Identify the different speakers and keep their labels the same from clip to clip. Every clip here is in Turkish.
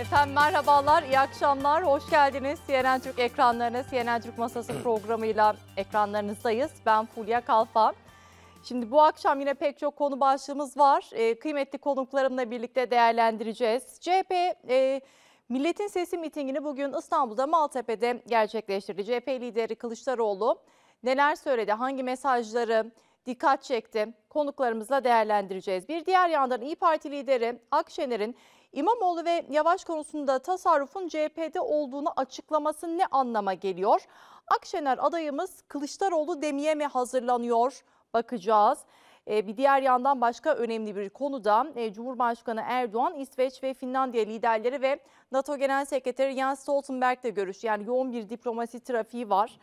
Speaker 1: Efendim merhabalar, iyi akşamlar, hoş geldiniz. CNN Türk ekranlarına, CNN Türk Masası programıyla ekranlarınızdayız. Ben Fulya Kalfa. Şimdi bu akşam yine pek çok konu başlığımız var. E, kıymetli konuklarımla birlikte değerlendireceğiz. CHP e, Milletin Sesi mitingini bugün İstanbul'da Maltepe'de gerçekleştirdi. CHP lideri Kılıçdaroğlu neler söyledi, hangi mesajları dikkat çekti konuklarımızla değerlendireceğiz. Bir diğer yandan İyi Parti lideri Akşener'in İmamoğlu ve Yavaş konusunda tasarrufun CHP'de olduğunu açıklaması ne anlama geliyor? Akşener adayımız Kılıçdaroğlu demeye mi hazırlanıyor? Bakacağız. E, bir diğer yandan başka önemli bir konuda e, Cumhurbaşkanı Erdoğan, İsveç ve Finlandiya liderleri ve NATO Genel Sekreteri Jens Stoltenberg'le görüş. Yani yoğun bir diplomasi trafiği var.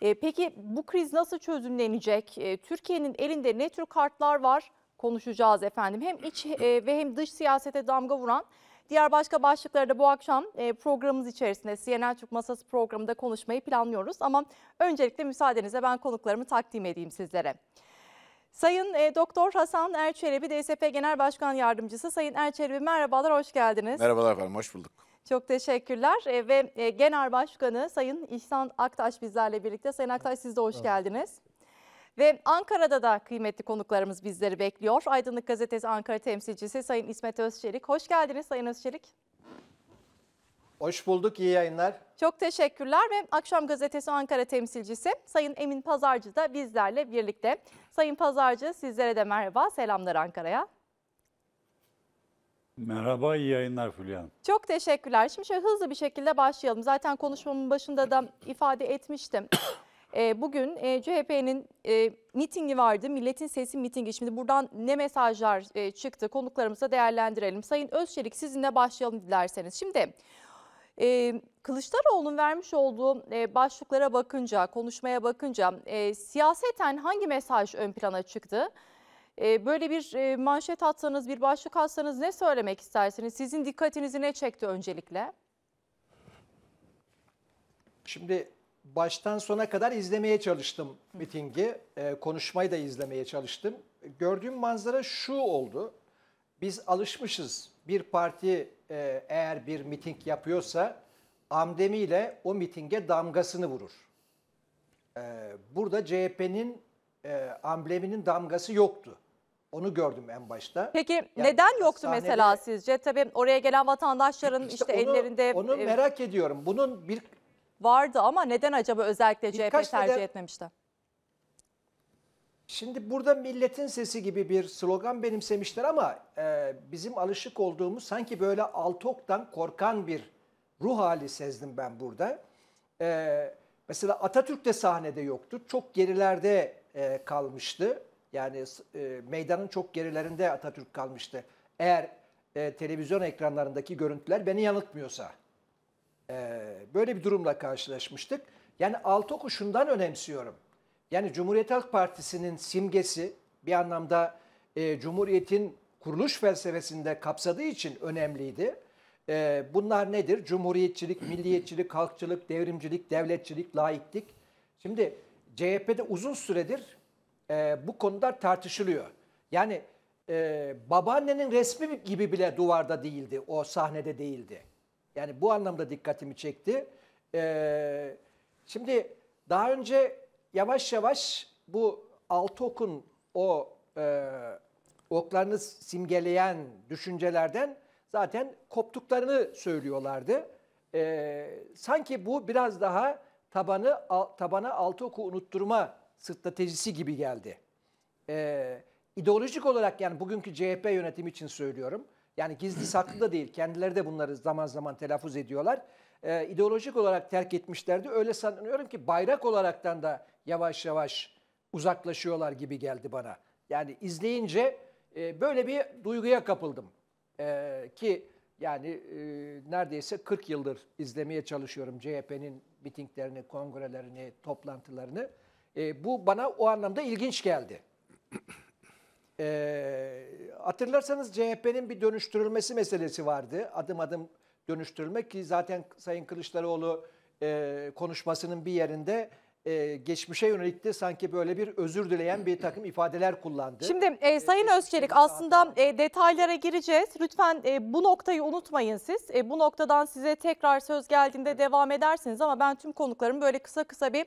Speaker 1: E, peki bu kriz nasıl çözümlenecek? Türkiye'nin elinde ne tür kartlar var? konuşacağız efendim. Hem iç e, ve hem dış siyasete damga vuran diğer başka başlıkları da bu akşam e, programımız içerisinde CNN Türk Masası programında konuşmayı planlıyoruz. Ama öncelikle müsaadenizle ben konuklarımı takdim edeyim sizlere. Sayın e, Doktor Hasan Erçelebi, DSP Genel Başkan Yardımcısı. Sayın Erçelebi merhabalar, hoş geldiniz. Merhabalar
Speaker 2: efendim, hoş bulduk.
Speaker 1: Çok teşekkürler ve Genel Başkanı Sayın İhsan Aktaş bizlerle birlikte. Sayın Aktaş siz de hoş geldiniz. Ve Ankara'da da kıymetli konuklarımız bizleri bekliyor. Aydınlık Gazetesi Ankara temsilcisi Sayın İsmet Özçelik. Hoş geldiniz Sayın Özçelik.
Speaker 3: Hoş bulduk, iyi yayınlar.
Speaker 1: Çok teşekkürler ve Akşam Gazetesi Ankara temsilcisi Sayın Emin Pazarcı da bizlerle birlikte. Sayın Pazarcı sizlere de merhaba, selamlar Ankara'ya.
Speaker 4: Merhaba, iyi yayınlar Fulya Hanım.
Speaker 1: Çok teşekkürler. Şimdi şöyle hızlı bir şekilde başlayalım. Zaten konuşmamın başında da ifade etmiştim. Ee, bugün e, CHP'nin e, mitingi vardı. Milletin Sesi mitingi. Şimdi buradan ne mesajlar e, çıktı konuklarımıza değerlendirelim. Sayın Özçelik sizinle başlayalım dilerseniz. Şimdi Kılıçdaroğlu'nun vermiş olduğu başlıklara bakınca, konuşmaya bakınca siyaseten hangi mesaj ön plana çıktı? Böyle bir manşet atsanız, bir başlık atsanız ne söylemek istersiniz? Sizin dikkatinizi ne çekti öncelikle?
Speaker 3: Şimdi baştan sona kadar izlemeye çalıştım mitingi. E, konuşmayı da izlemeye çalıştım. Gördüğüm manzara şu oldu. Biz alışmışız bir parti e, eğer bir miting yapıyorsa amdemiyle o mitinge damgasını vurur. E, burada CHP'nin e, ambleminin damgası yoktu. Onu gördüm en başta.
Speaker 1: Peki yani neden yoktu sahnede, mesela sizce? Tabii oraya gelen vatandaşların işte, işte onu, ellerinde... Onu e, merak
Speaker 3: ediyorum. Bunun bir
Speaker 1: vardı ama neden acaba özellikle CHP Birkaç tercih neden... etmemişti?
Speaker 3: Şimdi burada milletin sesi gibi bir slogan benimsemişler ama e, bizim alışık olduğumuz sanki böyle altoktan korkan bir ruh hali sezdim ben burada. E, mesela Atatürk de sahnede yoktu. Çok gerilerde e, kalmıştı. Yani e, meydanın çok gerilerinde Atatürk kalmıştı. Eğer e, televizyon ekranlarındaki görüntüler beni yanıltmıyorsa. Ee, böyle bir durumla karşılaşmıştık. Yani Altoku şundan önemsiyorum. Yani Cumhuriyet Halk Partisi'nin simgesi bir anlamda e, Cumhuriyet'in kuruluş felsefesinde kapsadığı için önemliydi. E, bunlar nedir? Cumhuriyetçilik, milliyetçilik, halkçılık, devrimcilik, devletçilik, laiklik. Şimdi CHP'de uzun süredir e, bu konular tartışılıyor. Yani e, babaannenin resmi gibi bile duvarda değildi, o sahnede değildi. Yani bu anlamda dikkatimi çekti. Ee, şimdi daha önce yavaş yavaş bu altı okun o e, oklarını simgeleyen düşüncelerden zaten koptuklarını söylüyorlardı. Ee, sanki bu biraz daha tabanı al, tabana altı oku unutturma stratejisi gibi geldi. Ee, ideolojik olarak yani bugünkü CHP yönetimi için söylüyorum. Yani gizli saklı da değil. Kendileri de bunları zaman zaman telaffuz ediyorlar. Ee, ideolojik olarak terk etmişlerdi. Öyle sanıyorum ki bayrak olaraktan da yavaş yavaş uzaklaşıyorlar gibi geldi bana. Yani izleyince e, böyle bir duyguya kapıldım. E, ki yani e, neredeyse 40 yıldır izlemeye çalışıyorum CHP'nin mitinglerini, kongrelerini, toplantılarını. E, bu bana o anlamda ilginç geldi. E, hatırlarsanız CHP'nin bir dönüştürülmesi meselesi vardı. Adım adım dönüştürülmek ki zaten Sayın Kılıçdaroğlu e, konuşmasının bir yerinde e, geçmişe yönelik de sanki böyle bir özür dileyen bir takım ifadeler kullandı.
Speaker 1: Şimdi e, Sayın e, Özçelik aslında e, detaylara gireceğiz. Lütfen e, bu noktayı unutmayın siz. E, bu noktadan size tekrar söz geldiğinde devam edersiniz ama ben tüm konuklarımı böyle kısa kısa bir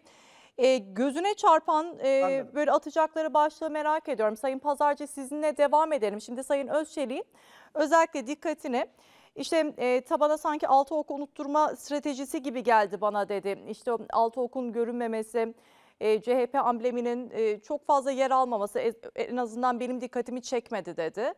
Speaker 1: e, gözüne çarpan e, böyle atacakları başlığı merak ediyorum. Sayın Pazarcı sizinle devam edelim. Şimdi Sayın Özçelik'in özellikle dikkatini işte e, tabana sanki altı ok unutturma stratejisi gibi geldi bana dedi. İşte altı okun görünmemesi, e, CHP ambleminin e, çok fazla yer almaması e, en azından benim dikkatimi çekmedi dedi.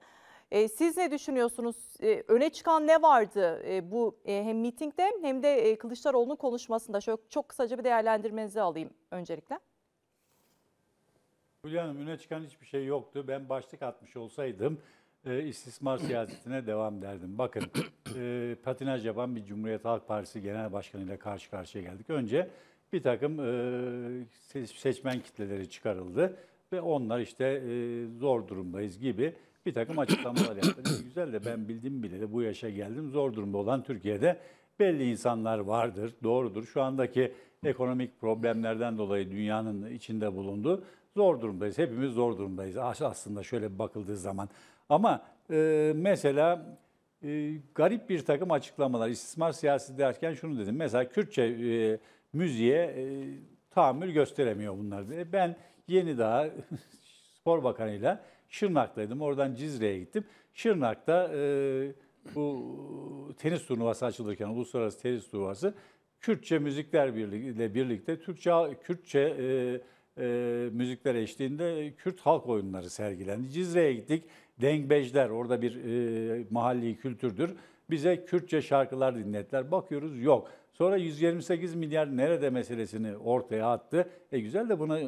Speaker 1: E, siz ne düşünüyorsunuz? E, öne çıkan ne vardı e, bu e, hem mitingde hem de e, Kılıçdaroğlu'nun konuşmasında? Şöyle çok kısaca bir değerlendirmenizi alayım öncelikle.
Speaker 4: Hülya Hanım öne çıkan hiçbir şey yoktu. Ben başlık atmış olsaydım e, istismar siyasetine devam derdim. Bakın e, patinaj yapan bir Cumhuriyet Halk Partisi Genel Başkanı ile karşı karşıya geldik. Önce bir takım e, seçmen kitleleri çıkarıldı ve onlar işte e, zor durumdayız gibi bir takım açıklamalar yaptı. güzel de ben bildim bile de bu yaşa geldim. Zor durumda olan Türkiye'de belli insanlar vardır, doğrudur. Şu andaki ekonomik problemlerden dolayı dünyanın içinde bulunduğu zor durumdayız. Hepimiz zor durumdayız aslında şöyle bakıldığı zaman. Ama e, mesela e, garip bir takım açıklamalar, istismar siyasi derken şunu dedim. Mesela Kürtçe e, müziğe e, tahammül gösteremiyor bunlar. E, ben yeni daha spor bakanıyla Şırnak'taydım. Oradan Cizre'ye gittim. Şırnak'ta e, bu tenis turnuvası açılırken, uluslararası tenis turnuvası Kürtçe Müzikler ile birlikte Türkçe, Kürtçe e, e, müzikler eşliğinde Kürt halk oyunları sergilendi. Cizre'ye gittik. Dengbejler orada bir e, mahalli kültürdür. Bize Kürtçe şarkılar dinlettiler. Bakıyoruz yok. Sonra 128 milyar nerede meselesini ortaya attı. E güzel de buna e,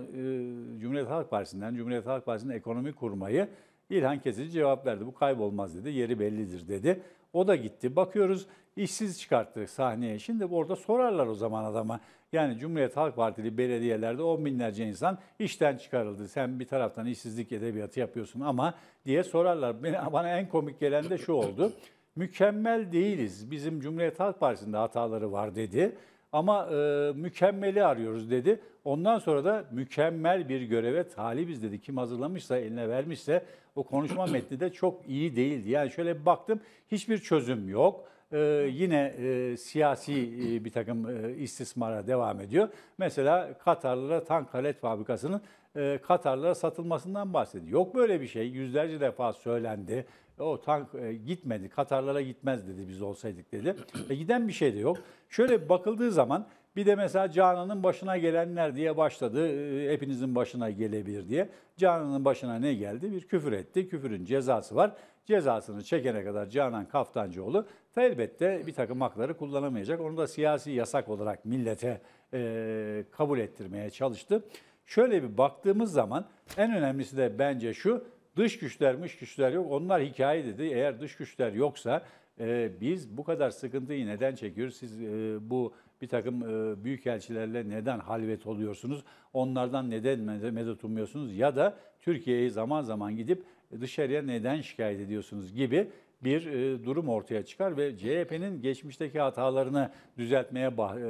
Speaker 4: Cumhuriyet Halk Partisi'nden, Cumhuriyet Halk Partisi'nin ekonomi kurmayı İlhan Kesici cevap verdi. Bu kaybolmaz dedi, yeri bellidir dedi. O da gitti. Bakıyoruz işsiz çıkarttı sahneye. Şimdi orada sorarlar o zaman adama. Yani Cumhuriyet Halk Partili belediyelerde on binlerce insan işten çıkarıldı. Sen bir taraftan işsizlik edebiyatı yapıyorsun ama diye sorarlar. Bana en komik gelen de şu oldu mükemmel değiliz. Bizim Cumhuriyet Halk Partisi'nde hataları var dedi. Ama e, mükemmeli arıyoruz dedi. Ondan sonra da mükemmel bir göreve talibiz dedi. Kim hazırlamışsa, eline vermişse o konuşma metni de çok iyi değildi. Yani şöyle bir baktım hiçbir çözüm yok. Ee, yine e, siyasi e, bir takım e, istismara devam ediyor. Mesela Katarlılara tank alet fabrikasının e, Katarlılara satılmasından bahsediyor. Yok böyle bir şey. Yüzlerce defa söylendi. E, o tank e, gitmedi, Katarlara gitmez dedi biz olsaydık dedi. E, giden bir şey de yok. Şöyle bakıldığı zaman bir de mesela Canan'ın başına gelenler diye başladı. E, hepinizin başına gelebilir diye. Canan'ın başına ne geldi? Bir küfür etti. Küfürün cezası var. Cezasını çekene kadar Canan Kaftancıoğlu elbette bir takım hakları kullanamayacak. Onu da siyasi yasak olarak millete e, kabul ettirmeye çalıştı. Şöyle bir baktığımız zaman en önemlisi de bence şu. Dış güçler, mış güçler yok. Onlar hikaye dedi. Eğer dış güçler yoksa e, biz bu kadar sıkıntıyı neden çekiyoruz? Siz e, bu bir takım e, büyükelçilerle neden halvet oluyorsunuz? Onlardan neden medet ummuyorsunuz? Ya da Türkiye'yi zaman zaman gidip dışarıya neden şikayet ediyorsunuz gibi bir e, durum ortaya çıkar ve CHP'nin geçmişteki hatalarını düzeltmeye bah, e,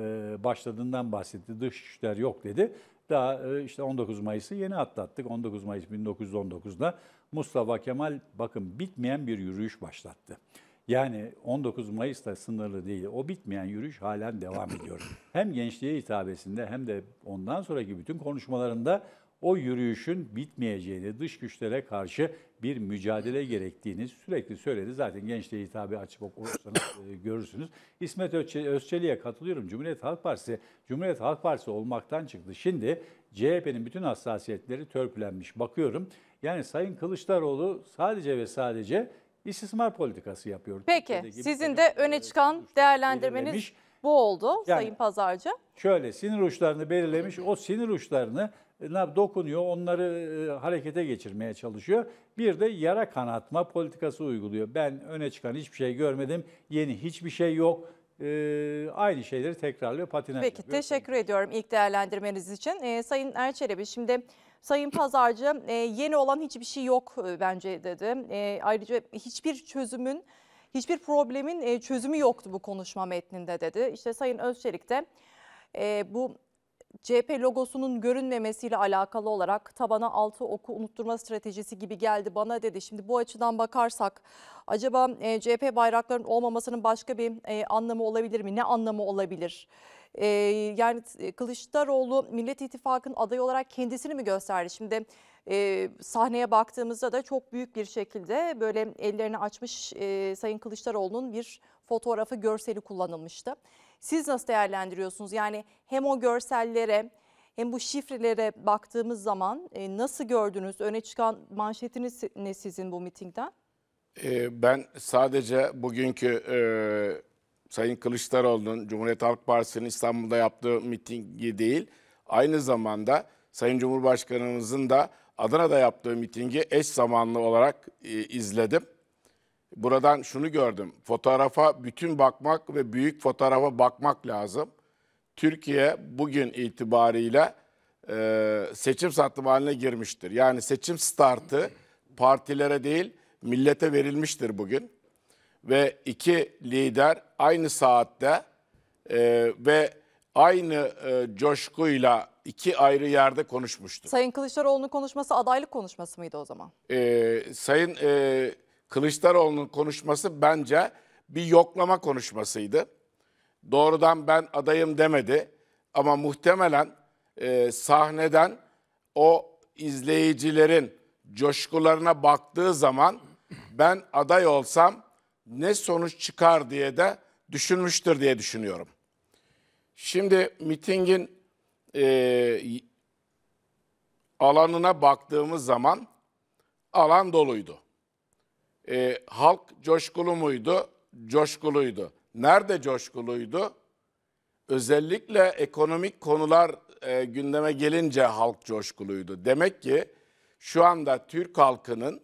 Speaker 4: başladığından bahsetti. Dış güçler yok dedi. Daha e, işte 19 Mayıs'ı yeni atlattık. 19 Mayıs 1919'da Mustafa Kemal bakın bitmeyen bir yürüyüş başlattı. Yani 19 Mayıs'ta sınırlı değil. O bitmeyen yürüyüş halen devam ediyor. Hem gençliğe hitabesinde hem de ondan sonraki bütün konuşmalarında o yürüyüşün bitmeyeceğini, dış güçlere karşı bir mücadele gerektiğini sürekli söyledi. Zaten gençliğe hitabı açıp okursanız e, görürsünüz. İsmet Özçelik'e katılıyorum. Cumhuriyet Halk Partisi, Cumhuriyet Halk Partisi olmaktan çıktı. Şimdi CHP'nin bütün hassasiyetleri törpülenmiş. Bakıyorum yani Sayın Kılıçdaroğlu sadece ve sadece istismar politikası yapıyor. Peki sizin
Speaker 1: de öne e, çıkan değerlendirmeniz bu oldu yani, Sayın Pazarcı.
Speaker 4: Şöyle sinir uçlarını belirlemiş. O sinir uçlarını e, ne dokunuyor, onları e, harekete geçirmeye çalışıyor. Bir de yara kanatma politikası uyguluyor. Ben öne çıkan hiçbir şey görmedim. Yeni hiçbir şey yok. Ee, aynı şeyleri tekrarlıyor, patinaj Peki yapıyor.
Speaker 1: teşekkür ediyorum ilk değerlendirmeniz için. Ee, Sayın Erçelebi şimdi Sayın Pazarcı e, yeni olan hiçbir şey yok e, bence dedi. E, ayrıca hiçbir çözümün, hiçbir problemin e, çözümü yoktu bu konuşma metninde dedi. İşte Sayın Özçelik de e, bu CHP logosunun görünmemesiyle alakalı olarak tabana altı oku unutturma stratejisi gibi geldi bana dedi. Şimdi bu açıdan bakarsak acaba e, CHP bayraklarının olmamasının başka bir e, anlamı olabilir mi? Ne anlamı olabilir? E, yani e, Kılıçdaroğlu Millet İttifakı'nın adayı olarak kendisini mi gösterdi? Şimdi sahneye baktığımızda da çok büyük bir şekilde böyle ellerini açmış Sayın Kılıçdaroğlu'nun bir fotoğrafı görseli kullanılmıştı. Siz nasıl değerlendiriyorsunuz? Yani hem o görsellere hem bu şifrelere baktığımız zaman e, nasıl gördünüz? Öne çıkan manşetiniz ne sizin bu mitingden?
Speaker 2: E, ben sadece bugünkü e, Sayın Kılıçdaroğlu'nun Cumhuriyet Halk Partisi'nin İstanbul'da yaptığı mitingi değil, aynı zamanda Sayın Cumhurbaşkanımızın da Adana'da yaptığı mitingi eş zamanlı olarak e, izledim. Buradan şunu gördüm. Fotoğrafa bütün bakmak ve büyük fotoğrafa bakmak lazım. Türkiye bugün itibariyle e, seçim satım haline girmiştir. Yani seçim startı partilere değil millete verilmiştir bugün. Ve iki lider aynı saatte e, ve aynı e, coşkuyla iki ayrı yerde konuşmuştur.
Speaker 1: Sayın Kılıçdaroğlu'nun konuşması adaylık konuşması mıydı o zaman?
Speaker 2: E, sayın e, Kılıçdaroğlu'nun konuşması bence bir yoklama konuşmasıydı. Doğrudan ben adayım demedi ama muhtemelen e, sahneden o izleyicilerin coşkularına baktığı zaman ben aday olsam ne sonuç çıkar diye de düşünmüştür diye düşünüyorum. Şimdi mitingin e, alanına baktığımız zaman alan doluydu e, halk coşkulu muydu? Coşkuluydu. Nerede coşkuluydu? Özellikle ekonomik konular e, gündeme gelince halk coşkuluydu. Demek ki şu anda Türk halkının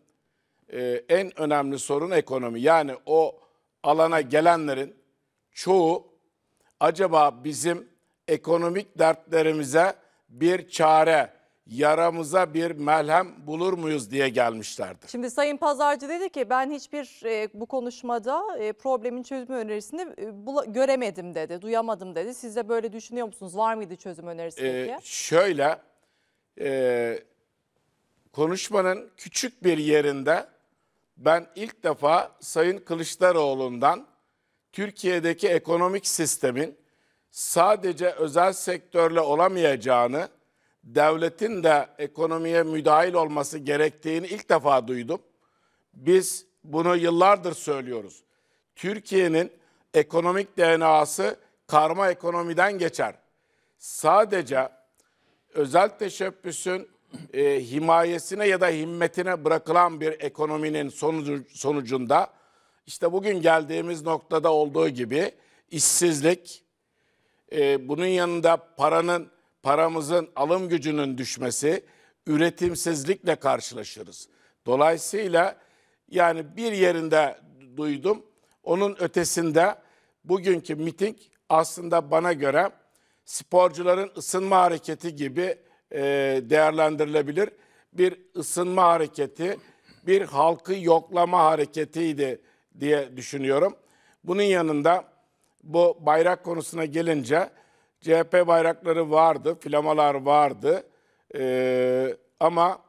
Speaker 2: e, en önemli sorun ekonomi. Yani o alana gelenlerin çoğu acaba bizim ekonomik dertlerimize bir çare yaramıza bir melhem bulur muyuz diye gelmişlerdi.
Speaker 1: Şimdi Sayın Pazarcı dedi ki ben hiçbir e, bu konuşmada e, problemin çözümü önerisini e, bula, göremedim dedi, duyamadım dedi. Siz de böyle düşünüyor musunuz? Var mıydı çözüm önerisi? Ee, diye?
Speaker 2: şöyle, e, konuşmanın küçük bir yerinde ben ilk defa Sayın Kılıçdaroğlu'ndan Türkiye'deki ekonomik sistemin sadece özel sektörle olamayacağını devletin de ekonomiye müdahil olması gerektiğini ilk defa duydum. Biz bunu yıllardır söylüyoruz. Türkiye'nin ekonomik DNA'sı karma ekonomiden geçer. Sadece özel teşebbüsün e, himayesine ya da himmetine bırakılan bir ekonominin sonucu, sonucunda işte bugün geldiğimiz noktada olduğu gibi işsizlik, e, bunun yanında paranın paramızın alım gücünün düşmesi, üretimsizlikle karşılaşırız. Dolayısıyla yani bir yerinde duydum. Onun ötesinde bugünkü miting aslında bana göre sporcuların ısınma hareketi gibi e, değerlendirilebilir. Bir ısınma hareketi, bir halkı yoklama hareketiydi diye düşünüyorum. Bunun yanında bu bayrak konusuna gelince CHP bayrakları vardı, flamalar vardı. Ee, ama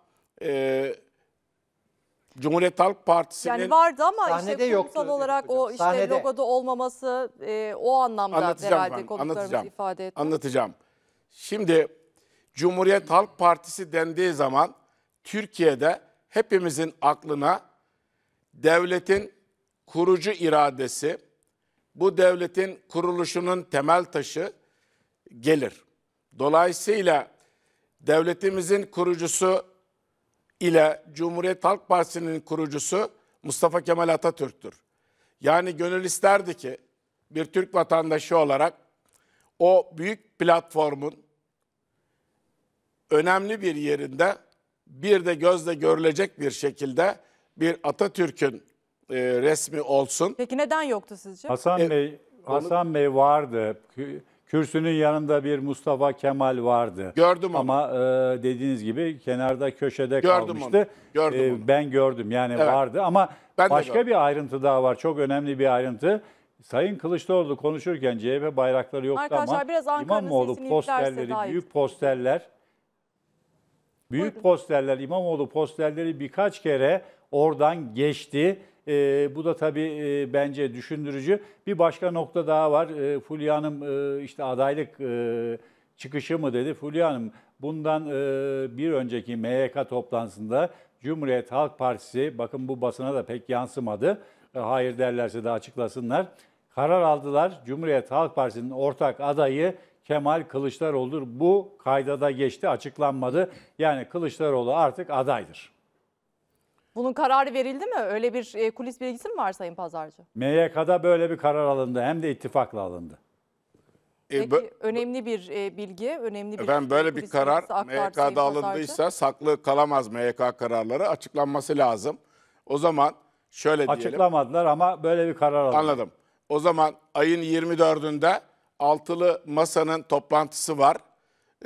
Speaker 2: e, Cumhuriyet Halk Partisi'nin... Yani vardı ama Sahnede işte kurumsal yoktu,
Speaker 1: olarak hocam. o işte Sahnede. logoda olmaması e, o anlamda anlatacağım herhalde konuklarımız ifade etti.
Speaker 2: Anlatacağım. Şimdi Cumhuriyet Halk Partisi dendiği zaman Türkiye'de hepimizin aklına devletin kurucu iradesi, bu devletin kuruluşunun temel taşı gelir. Dolayısıyla devletimizin kurucusu ile Cumhuriyet Halk Partisi'nin kurucusu Mustafa Kemal Atatürk'tür. Yani gönül isterdi ki bir Türk vatandaşı olarak o büyük platformun önemli bir yerinde bir de gözle görülecek bir şekilde bir Atatürk'ün e, resmi olsun. Peki neden
Speaker 1: yoktu sizce? Hasan e, Bey
Speaker 2: Hasan Bey vardı. Kürsünün yanında
Speaker 4: bir Mustafa Kemal vardı. Gördüm onu. Ama e, dediğiniz gibi kenarda köşede Gördüm kalmıştı. Onu. Gördüm E, onu. Ben gördüm yani Evet. vardı ama Ben başka bir ayrıntı daha var. Çok önemli bir ayrıntı. Sayın Kılıçdaroğlu konuşurken CHP bayrakları yoktu Arkadaşlar ama biraz Ankara'nın İmamoğlu posterleri, büyük posterler Büyük posterler, İmamoğlu posterleri birkaç kere oradan geçti. E, bu da tabii e, bence düşündürücü. Bir başka nokta daha var. E, Fulya Hanım e, işte adaylık e, çıkışı mı dedi. Fulya Hanım bundan e, bir önceki MYK toplantısında Cumhuriyet Halk Partisi, bakın bu basına da pek yansımadı. E, hayır derlerse de açıklasınlar. Karar aldılar. Cumhuriyet Halk Partisi'nin ortak adayı Kemal Kılıçdaroğlu'dur. Bu kayda da geçti, açıklanmadı. Yani Kılıçdaroğlu artık adaydır.
Speaker 1: Bunun kararı verildi mi? Öyle bir e, kulis bilgisi mi var Sayın Pazarcı?
Speaker 4: MYK'da böyle bir karar alındı hem de ittifakla alındı. E, Peki, e,
Speaker 1: önemli bir e, bilgi, önemli bir... Efendim
Speaker 2: böyle bir karar MYK'da alındıysa saklı kalamaz MYK kararları açıklanması lazım. O zaman şöyle diyelim. Açıklamadılar ama böyle bir karar alındı. Anladım. O zaman ayın 24'ünde altılı masanın toplantısı var.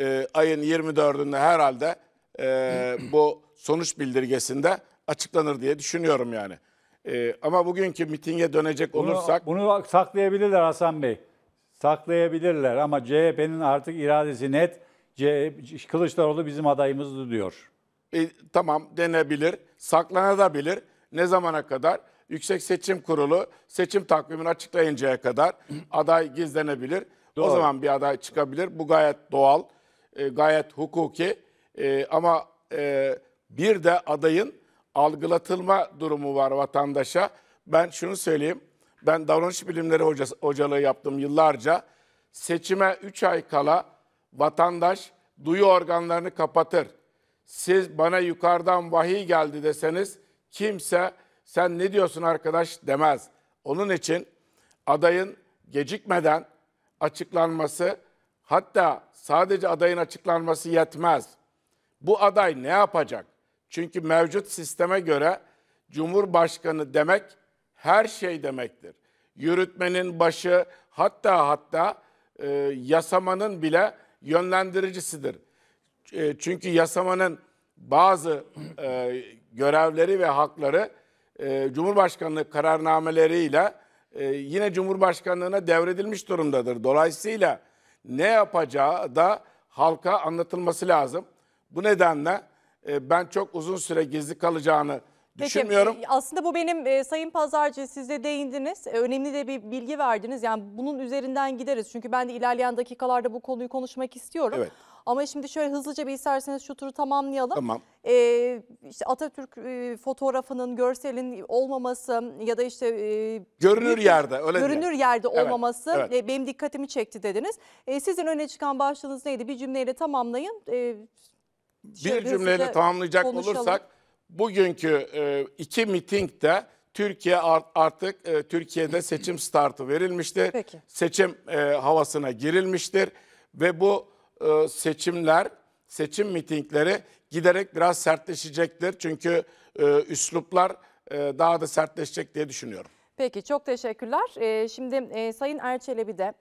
Speaker 2: E, ayın 24'ünde herhalde e, bu sonuç bildirgesinde açıklanır diye düşünüyorum yani. E, ama bugünkü mitinge dönecek olursak...
Speaker 4: Bunu saklayabilirler Hasan Bey. Saklayabilirler ama CHP'nin
Speaker 2: artık iradesi net. CHP, Kılıçdaroğlu bizim adayımızdı diyor. E, tamam denebilir, saklanabilir. Ne zamana kadar? Yüksek Seçim Kurulu seçim takvimini açıklayıncaya kadar aday gizlenebilir. Doğru. O zaman bir aday çıkabilir. Bu gayet doğal, e, gayet hukuki e, ama e, bir de adayın algılatılma durumu var vatandaşa. Ben şunu söyleyeyim. Ben davranış bilimleri hocası, hocalığı yaptım yıllarca. Seçime 3 ay kala vatandaş duyu organlarını kapatır. Siz bana yukarıdan vahiy geldi deseniz kimse sen ne diyorsun arkadaş demez. Onun için adayın gecikmeden açıklanması hatta sadece adayın açıklanması yetmez. Bu aday ne yapacak? Çünkü mevcut sisteme göre Cumhurbaşkanı demek her şey demektir. Yürütmenin başı hatta hatta e, yasamanın bile yönlendiricisidir. E, çünkü yasamanın bazı e, görevleri ve hakları e, Cumhurbaşkanlığı kararnameleriyle e, yine Cumhurbaşkanlığına devredilmiş durumdadır. Dolayısıyla ne yapacağı da halka anlatılması lazım. Bu nedenle ee, ben çok uzun süre gizli kalacağını düşünmüyorum. Peki,
Speaker 1: aslında bu benim e, Sayın Pazarcı siz de değindiniz. E, önemli de bir bilgi verdiniz. Yani bunun üzerinden gideriz. Çünkü ben de ilerleyen dakikalarda bu konuyu konuşmak istiyorum. Evet. Ama şimdi şöyle hızlıca bir isterseniz şu turu tamamlayalım. Tamam. Ee, işte Atatürk e, fotoğrafının, görselin olmaması ya da işte... E, görünür bir, yerde öyle Görünür diye. yerde evet, olmaması evet. E, benim dikkatimi çekti dediniz. E, sizin öne çıkan başlığınız neydi? Bir cümleyle tamamlayın. E, bir cümleyle tamamlayacak konuşalım. olursak
Speaker 2: bugünkü e, iki mitingde Türkiye artık e, Türkiye'de seçim startı verilmiştir. Peki. Seçim e, havasına girilmiştir ve bu e, seçimler, seçim mitingleri giderek biraz sertleşecektir. Çünkü e, üsluplar e, daha da sertleşecek diye düşünüyorum.
Speaker 1: Peki çok teşekkürler. E, şimdi e, Sayın Erçelebi de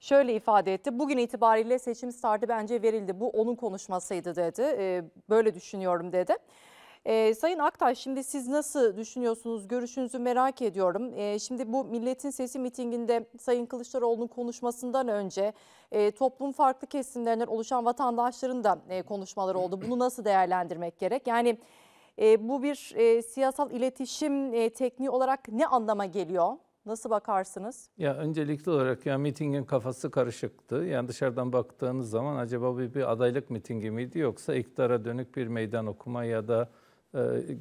Speaker 1: şöyle ifade etti. Bugün itibariyle seçim startı bence verildi. Bu onun konuşmasıydı dedi. E, böyle düşünüyorum dedi. E, Sayın Aktaş şimdi siz nasıl düşünüyorsunuz? Görüşünüzü merak ediyorum. E, şimdi bu Milletin Sesi mitinginde Sayın Kılıçdaroğlu'nun konuşmasından önce e, toplum farklı kesimlerinden oluşan vatandaşların da e, konuşmaları oldu. Bunu nasıl değerlendirmek gerek? Yani e, bu bir e, siyasal iletişim e, tekniği olarak ne anlama geliyor? Nasıl bakarsınız?
Speaker 5: Ya öncelikli olarak ya mitingin kafası karışıktı. Yani dışarıdan baktığınız zaman acaba bir, bir adaylık mitingi miydi yoksa iktidara dönük bir meydan okuma ya da e,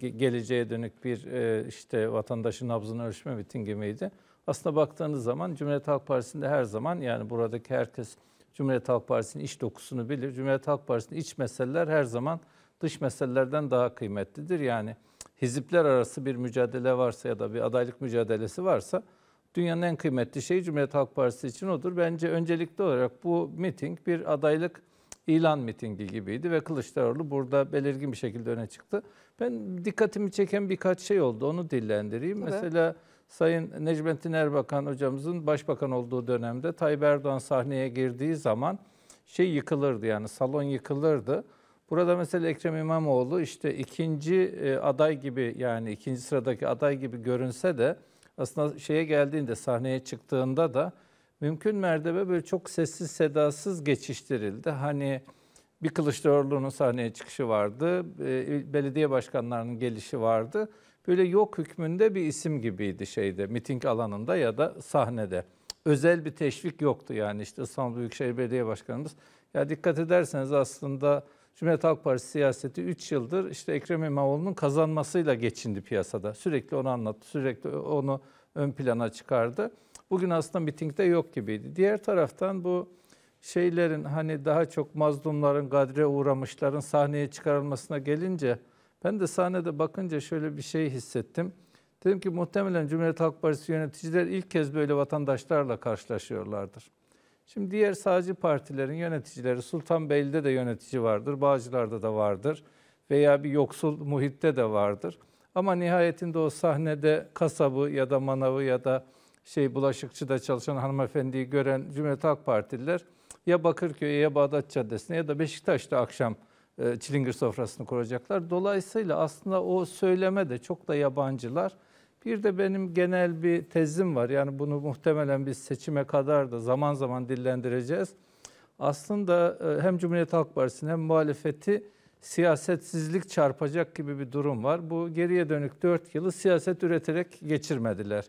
Speaker 5: geleceğe dönük bir e, işte vatandaşın nabzını ölçme mitingi miydi? Aslında baktığınız zaman Cumhuriyet Halk Partisi'nde her zaman yani buradaki herkes Cumhuriyet Halk Partisi'nin iç dokusunu bilir. Cumhuriyet Halk Partisi'nin iç meseleler her zaman dış meselelerden daha kıymetlidir. Yani hizipler arası bir mücadele varsa ya da bir adaylık mücadelesi varsa dünyanın en kıymetli şeyi Cumhuriyet Halk Partisi için odur. Bence öncelikli olarak bu miting bir adaylık ilan mitingi gibiydi ve Kılıçdaroğlu burada belirgin bir şekilde öne çıktı. Ben dikkatimi çeken birkaç şey oldu. Onu dillendireyim. Evet. Mesela Sayın Necmettin Erbakan hocamızın başbakan olduğu dönemde Tayyip Erdoğan sahneye girdiği zaman şey yıkılırdı yani salon yıkılırdı. Burada mesela Ekrem İmamoğlu işte ikinci e, aday gibi yani ikinci sıradaki aday gibi görünse de aslında şeye geldiğinde sahneye çıktığında da mümkün mertebe böyle çok sessiz sedasız geçiştirildi. Hani bir Kılıçdaroğlu'nun sahneye çıkışı vardı, e, belediye başkanlarının gelişi vardı. Böyle yok hükmünde bir isim gibiydi şeyde, miting alanında ya da sahnede. Özel bir teşvik yoktu yani işte İstanbul Büyükşehir Belediye Başkanımız. Ya dikkat ederseniz aslında Cumhuriyet Halk Partisi siyaseti 3 yıldır işte Ekrem İmamoğlu'nun kazanmasıyla geçindi piyasada. Sürekli onu anlattı, sürekli onu ön plana çıkardı. Bugün aslında mitingde yok gibiydi. Diğer taraftan bu şeylerin hani daha çok mazlumların, gadre uğramışların sahneye çıkarılmasına gelince ben de sahnede bakınca şöyle bir şey hissettim. Dedim ki muhtemelen Cumhuriyet Halk Partisi yöneticiler ilk kez böyle vatandaşlarla karşılaşıyorlardır. Şimdi diğer sağcı partilerin yöneticileri, Sultanbeyli'de de yönetici vardır, Bağcılar'da da vardır veya bir yoksul muhitte de vardır. Ama nihayetinde o sahnede kasabı ya da manavı ya da şey bulaşıkçıda çalışan hanımefendiyi gören Cumhuriyet Halk Partililer ya Bakırköy'e ya Bağdat Caddesi'ne ya da Beşiktaş'ta akşam e, çilingir sofrasını kuracaklar. Dolayısıyla aslında o söyleme de çok da yabancılar. Bir de benim genel bir tezim var. Yani bunu muhtemelen biz seçime kadar da zaman zaman dillendireceğiz. Aslında e, hem Cumhuriyet Halk Partisi'nin hem muhalefeti siyasetsizlik çarpacak gibi bir durum var. Bu geriye dönük 4 yılı siyaset üreterek geçirmediler.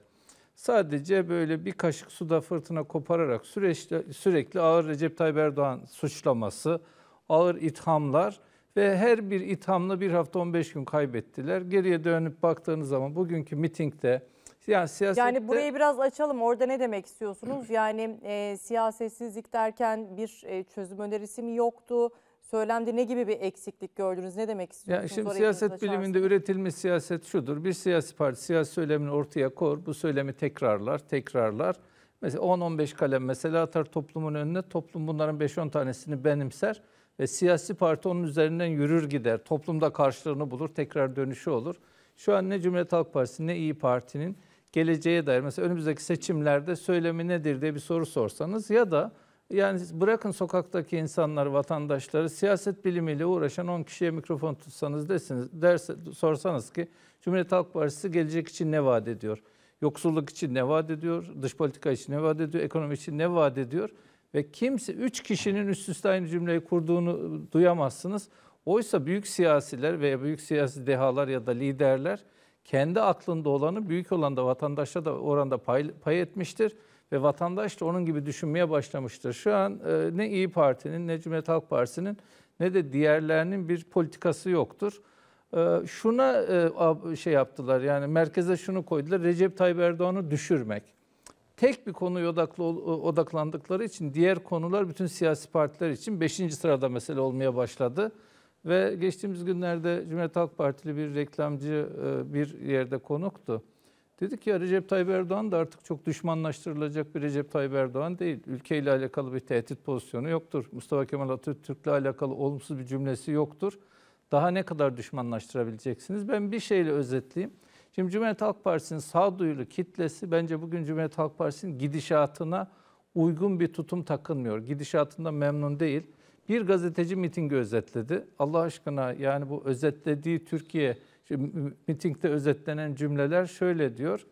Speaker 5: Sadece böyle bir kaşık suda fırtına kopararak süreçli, sürekli ağır Recep Tayyip Erdoğan suçlaması, ağır ithamlar ve her bir ithamla bir hafta 15 gün kaybettiler. Geriye dönüp baktığınız zaman bugünkü mitingde
Speaker 1: yani siyasette... Yani burayı biraz açalım. Orada ne demek istiyorsunuz? Yani e, siyasetsizlik derken bir e, çözüm önerisi mi yoktu? Söylemde ne gibi bir eksiklik gördünüz? Ne demek istiyorsunuz? Yani şimdi siyaset
Speaker 5: biliminde üretilmiş siyaset şudur. Bir siyasi parti siyasi söylemini ortaya koyar. Bu söylemi tekrarlar, tekrarlar. Mesela 10-15 kalem Mesela atar toplumun önüne. Toplum bunların 5-10 tanesini benimser ve siyasi parti onun üzerinden yürür gider. Toplumda karşılığını bulur, tekrar dönüşü olur. Şu an ne Cumhuriyet Halk Partisi ne İyi Parti'nin geleceğe dair mesela önümüzdeki seçimlerde söylemi nedir diye bir soru sorsanız ya da yani bırakın sokaktaki insanları, vatandaşları siyaset bilimiyle uğraşan 10 kişiye mikrofon tutsanız desiniz, derse, sorsanız ki Cumhuriyet Halk Partisi gelecek için ne vaat ediyor? Yoksulluk için ne vaat ediyor? Dış politika için ne vaat ediyor? Ekonomi için ne vaat ediyor? Ve kimse üç kişinin üst üste aynı cümleyi kurduğunu duyamazsınız. Oysa büyük siyasiler veya büyük siyasi dehalar ya da liderler kendi aklında olanı büyük olan da vatandaşa da oranda pay, pay etmiştir ve vatandaş da onun gibi düşünmeye başlamıştır. Şu an e, ne İyi Parti'nin ne Cumhuriyet Halk Partisi'nin ne de diğerlerinin bir politikası yoktur. E, şuna e, şey yaptılar yani merkeze şunu koydular Recep Tayyip Erdoğan'ı düşürmek tek bir konuya odaklı, odaklandıkları için diğer konular bütün siyasi partiler için beşinci sırada mesele olmaya başladı. Ve geçtiğimiz günlerde Cumhuriyet Halk Partili bir reklamcı e, bir yerde konuktu. Dedik ya Recep Tayyip Erdoğan da artık çok düşmanlaştırılacak bir Recep Tayyip Erdoğan değil. Ülkeyle alakalı bir tehdit pozisyonu yoktur. Mustafa Kemal Atatürk'le alakalı olumsuz bir cümlesi yoktur. Daha ne kadar düşmanlaştırabileceksiniz? Ben bir şeyle özetleyeyim. Şimdi Cumhuriyet Halk Partisi'nin sağduyulu kitlesi bence bugün Cumhuriyet Halk Partisi'nin gidişatına uygun bir tutum takınmıyor. gidişatında memnun değil. Bir gazeteci mitingi özetledi. Allah aşkına yani bu özetlediği Türkiye mitingde özetlenen cümleler şöyle diyor.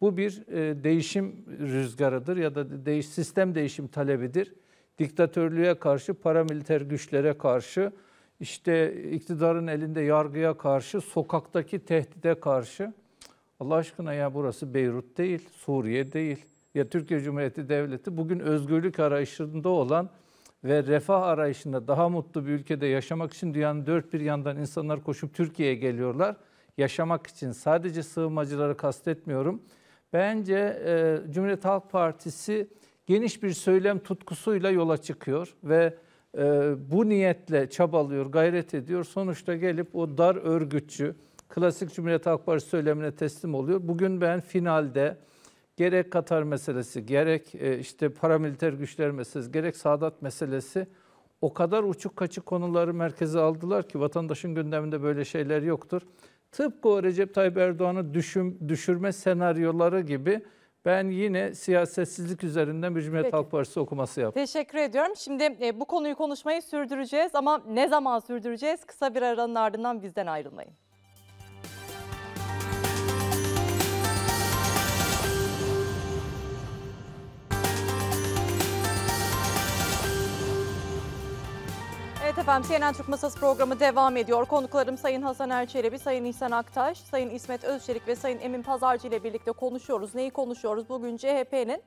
Speaker 5: Bu bir e, değişim rüzgarıdır ya da değiş, sistem değişim talebidir. Diktatörlüğe karşı, paramiliter güçlere karşı, işte iktidarın elinde yargıya karşı, sokaktaki tehdide karşı. Allah aşkına ya burası Beyrut değil, Suriye değil. Ya Türkiye Cumhuriyeti Devleti bugün özgürlük arayışında olan ve refah arayışında daha mutlu bir ülkede yaşamak için dünyanın dört bir yandan insanlar koşup Türkiye'ye geliyorlar. Yaşamak için sadece sığınmacıları kastetmiyorum. Bence e, Cumhuriyet Halk Partisi geniş bir söylem tutkusuyla yola çıkıyor ve e, bu niyetle çabalıyor, gayret ediyor. Sonuçta gelip o dar örgütçü, klasik Cumhuriyet Halk Partisi söylemine teslim oluyor. Bugün ben finalde gerek Katar meselesi, gerek e, işte paramiliter güçler meselesi, gerek Sadat meselesi o kadar uçuk kaçık konuları merkeze aldılar ki vatandaşın gündeminde böyle şeyler yoktur. Tıpkı o Recep Tayyip Erdoğan'ı düşürme senaryoları gibi ben yine siyasetsizlik üzerinden bir Cumhuriyet Halk Partisi okuması yaptım.
Speaker 1: Teşekkür ediyorum. Şimdi e, bu konuyu konuşmayı sürdüreceğiz ama ne zaman sürdüreceğiz? Kısa bir aranın ardından bizden ayrılmayın. Evet efendim CNN Türk Masası programı devam ediyor. Konuklarım Sayın Hasan Erçelebi, Sayın İhsan Aktaş, Sayın İsmet Özçelik ve Sayın Emin Pazarcı ile birlikte konuşuyoruz. Neyi konuşuyoruz? Bugün CHP'nin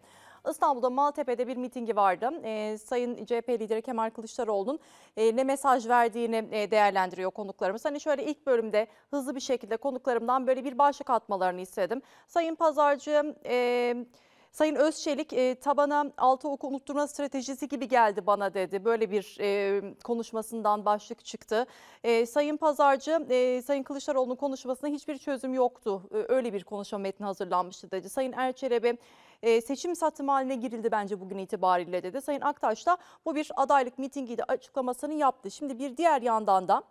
Speaker 1: İstanbul'da Maltepe'de bir mitingi vardı. E, Sayın CHP lideri Kemal Kılıçdaroğlu'nun e, ne mesaj verdiğini e, değerlendiriyor konuklarımız. Hani şöyle ilk bölümde hızlı bir şekilde konuklarımdan böyle bir başlık atmalarını istedim. Sayın Pazarcı... E, Sayın Özçelik e, tabana altı oku unutturma stratejisi gibi geldi bana dedi. Böyle bir e, konuşmasından başlık çıktı. E, Sayın Pazarcı, e, Sayın Kılıçdaroğlu'nun konuşmasında hiçbir çözüm yoktu. E, öyle bir konuşma metni hazırlanmıştı dedi. Sayın Erçelebi e, seçim satım haline girildi bence bugün itibariyle dedi. Sayın Aktaş da bu bir adaylık mitingiydi açıklamasını yaptı. Şimdi bir diğer yandan da...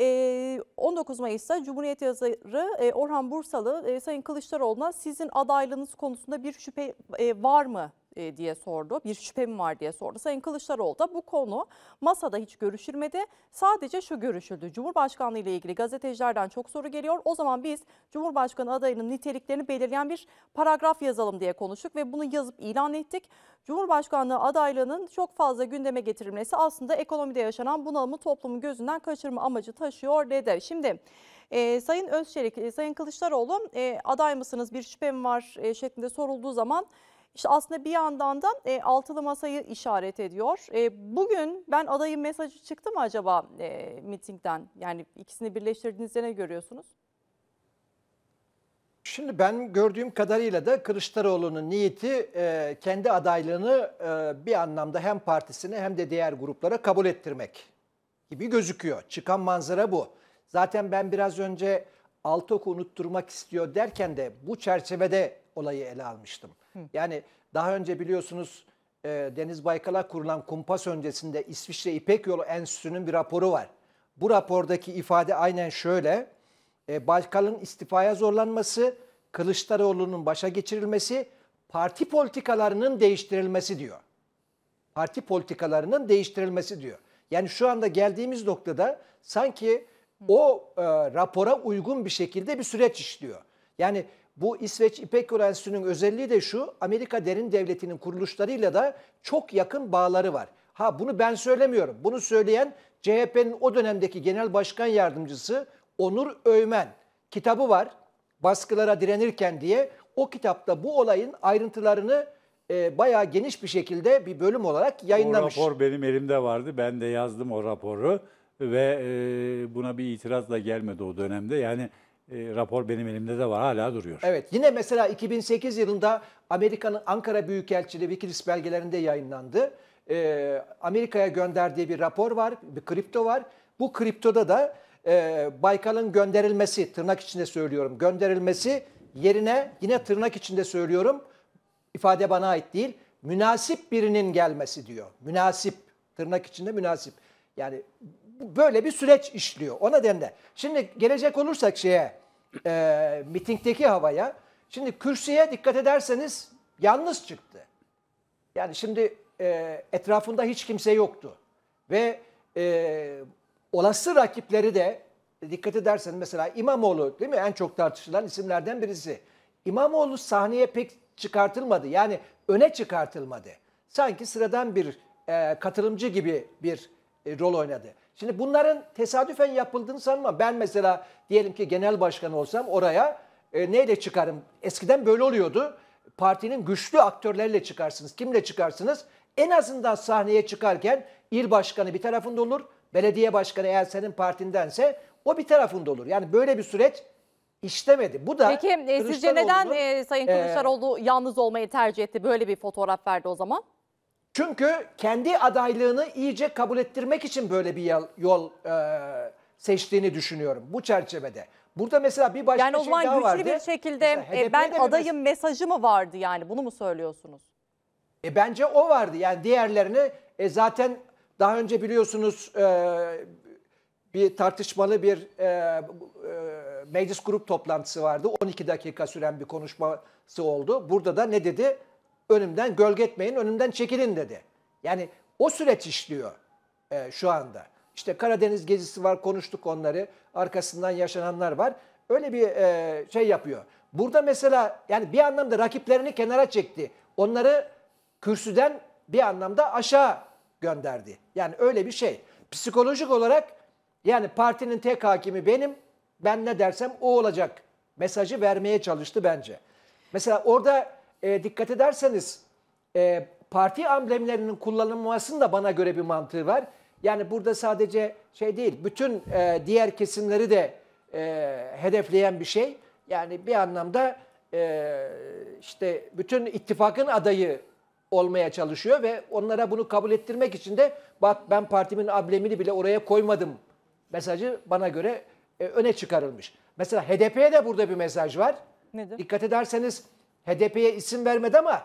Speaker 1: 19 Mayıs'ta Cumhuriyet yazarı Orhan Bursalı Sayın Kılıçdaroğlu'na sizin adaylığınız konusunda bir şüphe var mı e, diye sordu. Bir şüphe mi var diye sordu. Sayın Kılıçdaroğlu da bu konu masada hiç görüşülmedi. Sadece şu görüşüldü. Cumhurbaşkanlığı ile ilgili gazetecilerden çok soru geliyor. O zaman biz Cumhurbaşkanı adayının niteliklerini belirleyen bir paragraf yazalım diye konuştuk ve bunu yazıp ilan ettik. Cumhurbaşkanlığı adaylığının çok fazla gündeme getirilmesi aslında ekonomide yaşanan bunalımı toplumun gözünden kaçırma amacı taşıyor dedi. Şimdi e, Sayın Özçelik, e, Sayın Kılıçdaroğlu e, aday mısınız bir şüphem var e, şeklinde sorulduğu zaman işte aslında bir yandan da e, altılı masayı işaret ediyor. E, bugün ben adayın mesajı çıktı mı acaba e, mitingden? Yani ikisini birleştirdiğinizde ne görüyorsunuz?
Speaker 3: Şimdi ben gördüğüm kadarıyla da Kılıçdaroğlu'nun niyeti e, kendi adaylığını e, bir anlamda hem partisine hem de diğer gruplara kabul ettirmek gibi gözüküyor. Çıkan manzara bu. Zaten ben biraz önce Altok'u unutturmak istiyor derken de bu çerçevede olayı ele almıştım. Yani daha önce biliyorsunuz e, Deniz Baykal'a kurulan kumpas öncesinde İsviçre İpek Yolu Enstitüsü'nün bir raporu var. Bu rapordaki ifade aynen şöyle. E, Baykal'ın istifaya zorlanması, Kılıçdaroğlu'nun başa geçirilmesi, parti politikalarının değiştirilmesi diyor. Parti politikalarının değiştirilmesi diyor. Yani şu anda geldiğimiz noktada sanki o e, rapora uygun bir şekilde bir süreç işliyor. Yani bu İsveç İpek Yolu Enstitüsü'nün özelliği de şu, Amerika Derin Devleti'nin kuruluşlarıyla da çok yakın bağları var. Ha bunu ben söylemiyorum. Bunu söyleyen CHP'nin o dönemdeki genel başkan yardımcısı Onur Öymen kitabı var. Baskılara direnirken diye o kitapta bu olayın ayrıntılarını e, bayağı geniş bir şekilde bir bölüm olarak yayınlamış. O rapor
Speaker 4: benim elimde vardı. Ben de yazdım o raporu ve e, buna bir itiraz da gelmedi o dönemde. Yani e, rapor benim elimde de var hala duruyor. Evet yine mesela 2008 yılında
Speaker 3: Amerika'nın Ankara Büyükelçiliği Wikileaks belgelerinde yayınlandı. E, Amerika'ya gönderdiği bir rapor var, bir kripto var. Bu kriptoda da e, Baykal'ın gönderilmesi, tırnak içinde söylüyorum, gönderilmesi yerine yine tırnak içinde söylüyorum, ifade bana ait değil, münasip birinin gelmesi diyor. Münasip, tırnak içinde münasip. Yani böyle bir süreç işliyor. O nedenle şimdi gelecek olursak şeye e, mitingdeki havaya. Şimdi kürsüye dikkat ederseniz yalnız çıktı. Yani şimdi e, etrafında hiç kimse yoktu. Ve e, olası rakipleri de dikkat ederseniz mesela İmamoğlu değil mi en çok tartışılan isimlerden birisi. İmamoğlu sahneye pek çıkartılmadı. Yani öne çıkartılmadı. Sanki sıradan bir e, katılımcı gibi bir e, rol oynadı. Şimdi bunların tesadüfen yapıldığını sanma. Ben mesela diyelim ki genel başkan olsam oraya e, neyle çıkarım? Eskiden böyle oluyordu. Partinin güçlü aktörlerle çıkarsınız. Kimle çıkarsınız? En azından sahneye çıkarken il başkanı bir tarafında olur. Belediye başkanı eğer senin partindense o bir tarafında olur. Yani böyle bir süreç işlemedi. Bu da Peki e, sizce neden e, Sayın e, Kılıçdaroğlu
Speaker 1: e, yalnız olmayı tercih etti? Böyle bir fotoğraf verdi o zaman.
Speaker 3: Çünkü kendi adaylığını iyice kabul ettirmek için böyle bir yol, yol e, seçtiğini düşünüyorum bu çerçevede. Burada mesela bir başka yani şey daha vardı. Yani o zaman güçlü bir
Speaker 1: şekilde e, ben adayım mes mesajı mı vardı yani bunu mu söylüyorsunuz?
Speaker 3: E, bence o vardı yani diğerlerini e, zaten daha önce biliyorsunuz e, bir tartışmalı bir e, e, meclis grup toplantısı vardı. 12 dakika süren bir konuşması oldu. Burada da ne dedi? önümden gölge etmeyin, önümden çekilin dedi. Yani o süreç işliyor e, şu anda. İşte Karadeniz gezisi var, konuştuk onları. Arkasından yaşananlar var. Öyle bir e, şey yapıyor. Burada mesela yani bir anlamda rakiplerini kenara çekti. Onları kürsüden bir anlamda aşağı gönderdi. Yani öyle bir şey. Psikolojik olarak yani partinin tek hakimi benim. Ben ne dersem o olacak mesajı vermeye çalıştı bence. Mesela orada e, dikkat ederseniz e, parti amblemlerinin kullanılmasının da bana göre bir mantığı var. Yani burada sadece şey değil, bütün e, diğer kesimleri de e, hedefleyen bir şey. Yani bir anlamda e, işte bütün ittifakın adayı olmaya çalışıyor ve onlara bunu kabul ettirmek için de bak ben partimin amblemini bile oraya koymadım mesajı bana göre e, öne çıkarılmış. Mesela HDP'ye de burada bir mesaj var. Nedir? Dikkat ederseniz HDP'ye isim vermedi ama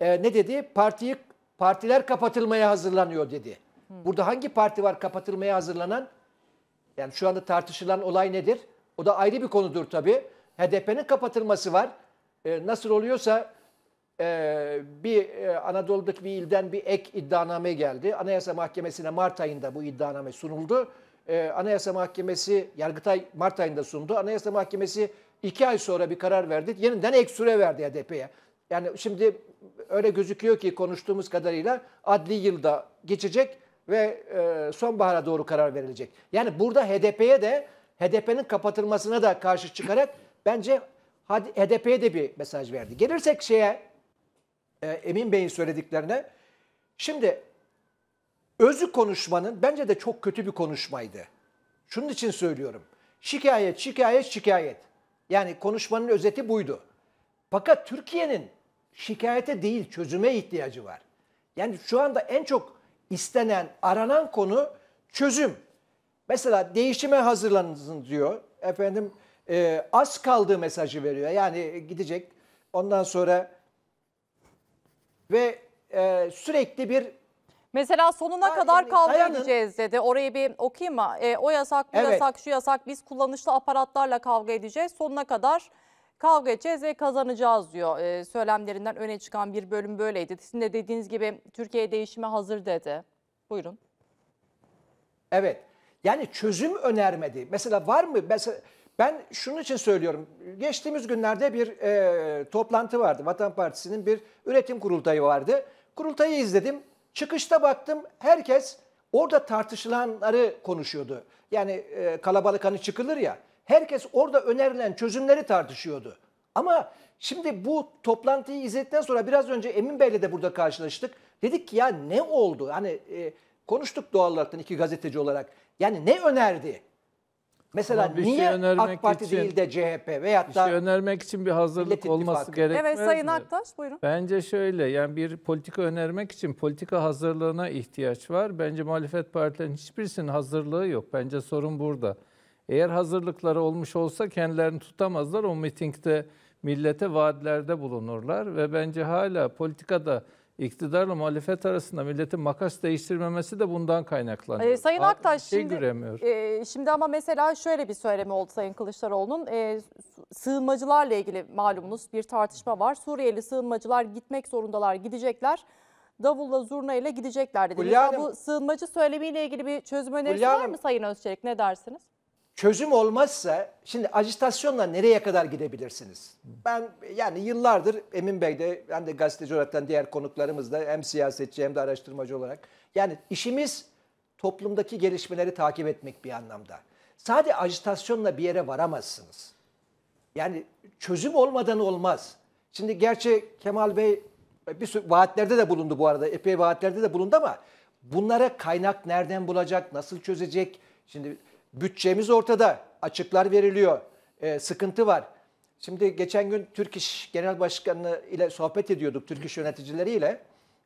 Speaker 3: e, ne dedi? Partiyi partiler kapatılmaya hazırlanıyor dedi. Burada hangi parti var kapatılmaya hazırlanan? Yani şu anda tartışılan olay nedir? O da ayrı bir konudur tabii. HDP'nin kapatılması var. E, nasıl oluyorsa e, bir e, Anadolu'daki bir ilden bir ek iddianame geldi. Anayasa Mahkemesi'ne Mart ayında bu iddianame sunuldu. E, Anayasa Mahkemesi, Yargıtay Mart ayında sundu. Anayasa Mahkemesi İki ay sonra bir karar verdi. Yeniden ek süre verdi HDP'ye. Yani şimdi öyle gözüküyor ki konuştuğumuz kadarıyla adli yılda geçecek ve e, sonbahara doğru karar verilecek. Yani burada HDP'ye de HDP'nin kapatılmasına da karşı çıkarak bence HDP'ye de bir mesaj verdi. Gelirsek şeye e, Emin Bey'in söylediklerine. Şimdi özü konuşmanın bence de çok kötü bir konuşmaydı. Şunun için söylüyorum. Şikayet, şikayet, şikayet. Yani konuşmanın özeti buydu. Fakat Türkiye'nin şikayete değil çözüme ihtiyacı var. Yani şu anda en çok istenen, aranan konu çözüm. Mesela değişime hazırlanın diyor. Efendim e, az kaldığı mesajı veriyor. Yani gidecek ondan sonra ve e, sürekli bir
Speaker 1: Mesela sonuna Aynen. kadar kavga Dayanın. edeceğiz dedi. Orayı bir okuyayım mı? E, o yasak, bu evet. yasak, şu yasak. Biz kullanışlı aparatlarla kavga edeceğiz. Sonuna kadar kavga edeceğiz ve kazanacağız diyor. E, söylemlerinden öne çıkan bir bölüm böyleydi. Sizin de dediğiniz gibi Türkiye değişime hazır dedi. Buyurun.
Speaker 3: Evet. Yani çözüm önermedi. Mesela var mı? Mesela ben şunun için söylüyorum. Geçtiğimiz günlerde bir e, toplantı vardı. Vatan Partisi'nin bir üretim kurultayı vardı. Kurultayı izledim. Çıkışta baktım herkes orada tartışılanları konuşuyordu. Yani e, kalabalık hani çıkılır ya. Herkes orada önerilen çözümleri tartışıyordu. Ama şimdi bu toplantıyı izledikten sonra biraz önce Emin Bey'le de burada karşılaştık. Dedik ki ya ne oldu? Hani e, konuştuk doğal olarak iki gazeteci olarak. Yani ne önerdi? Mesela bir şey niye önermek AK Parti
Speaker 1: için- değil
Speaker 5: de CHP veyahut Bir da şey önermek için bir hazırlık olması İttifakı. gerekmez Evet Sayın mi?
Speaker 1: Aktaş buyurun.
Speaker 5: Bence şöyle yani bir politika önermek için politika hazırlığına ihtiyaç var. Bence muhalefet partilerin hiçbirisinin hazırlığı yok. Bence sorun burada. Eğer hazırlıkları olmuş olsa kendilerini tutamazlar. O mitingde millete vaatlerde bulunurlar ve bence hala politikada iktidarla muhalefet arasında milletin makas değiştirmemesi de bundan kaynaklanıyor. Ee, Sayın Aktaş şey şimdi göremiyor.
Speaker 1: E, şimdi ama mesela şöyle bir söylemi oldu Sayın Kılıçdaroğlu'nun. E, sığınmacılarla ilgili malumunuz bir tartışma var. Suriyeli sığınmacılar gitmek zorundalar, gidecekler. Davulla zurna ile gidecekler dedi. Ya bu sığınmacı söylemiyle ilgili bir çözüm önerisi Hülya var mı Sayın Özçelik? Ne dersiniz?
Speaker 3: çözüm olmazsa şimdi ajitasyonla nereye kadar gidebilirsiniz? Ben yani yıllardır Emin Bey de ben de gazeteci olarak diğer konuklarımız da hem siyasetçi hem de araştırmacı olarak yani işimiz toplumdaki gelişmeleri takip etmek bir anlamda. Sadece ajitasyonla bir yere varamazsınız. Yani çözüm olmadan olmaz. Şimdi gerçi Kemal Bey bir sürü vaatlerde de bulundu bu arada. Epey vaatlerde de bulundu ama bunlara kaynak nereden bulacak, nasıl çözecek? Şimdi Bütçemiz ortada. Açıklar veriliyor. E, sıkıntı var. Şimdi geçen gün Türk İş Genel Başkanı ile sohbet ediyorduk Türk İş yöneticileriyle.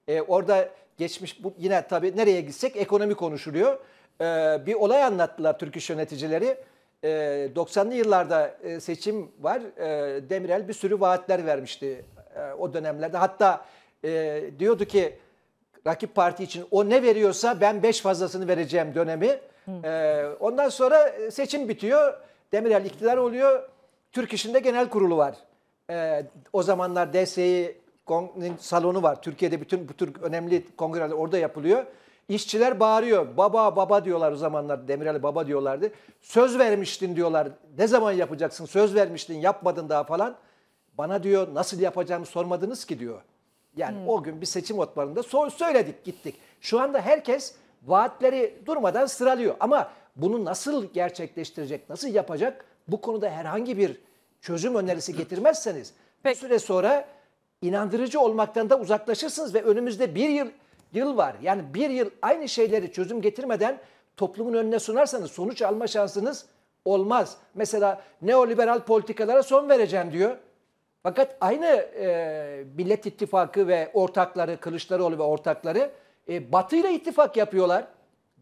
Speaker 3: E, orada geçmiş bu yine tabii nereye gitsek ekonomi konuşuluyor. E, bir olay anlattılar Türk İş yöneticileri. E, 90'lı yıllarda e, seçim var. E, Demirel bir sürü vaatler vermişti e, o dönemlerde. Hatta e, diyordu ki rakip parti için o ne veriyorsa ben 5 fazlasını vereceğim dönemi. Ee, ondan sonra e, seçim bitiyor. Demirel iktidar oluyor. Türk İş'inde genel kurulu var. Ee, o zamanlar DSİ salonu var. Türkiye'de bütün bu tür önemli kongreler orada yapılıyor. İşçiler bağırıyor. Baba baba diyorlar o zamanlar. Demirel'e baba diyorlardı. Söz vermiştin diyorlar. Ne zaman yapacaksın? Söz vermiştin yapmadın daha falan. Bana diyor nasıl yapacağımı sormadınız ki diyor. Yani hmm. o gün bir seçim otmanında söyledik gittik. Şu anda herkes vaatleri durmadan sıralıyor. Ama bunu nasıl gerçekleştirecek, nasıl yapacak bu konuda herhangi bir çözüm önerisi getirmezseniz Peki. bir süre sonra inandırıcı olmaktan da uzaklaşırsınız ve önümüzde bir yıl yıl var. Yani bir yıl aynı şeyleri çözüm getirmeden toplumun önüne sunarsanız sonuç alma şansınız olmaz. Mesela neoliberal politikalara son vereceğim diyor. Fakat aynı e, Millet İttifakı ve ortakları, Kılıçdaroğlu ve ortakları e, Batı ile ittifak yapıyorlar.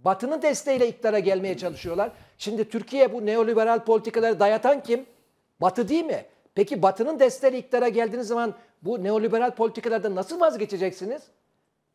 Speaker 3: Batı'nın desteğiyle iktidara gelmeye çalışıyorlar. Şimdi Türkiye bu neoliberal politikaları dayatan kim? Batı değil mi? Peki Batı'nın desteğiyle iktidara geldiğiniz zaman bu neoliberal politikalardan nasıl vazgeçeceksiniz?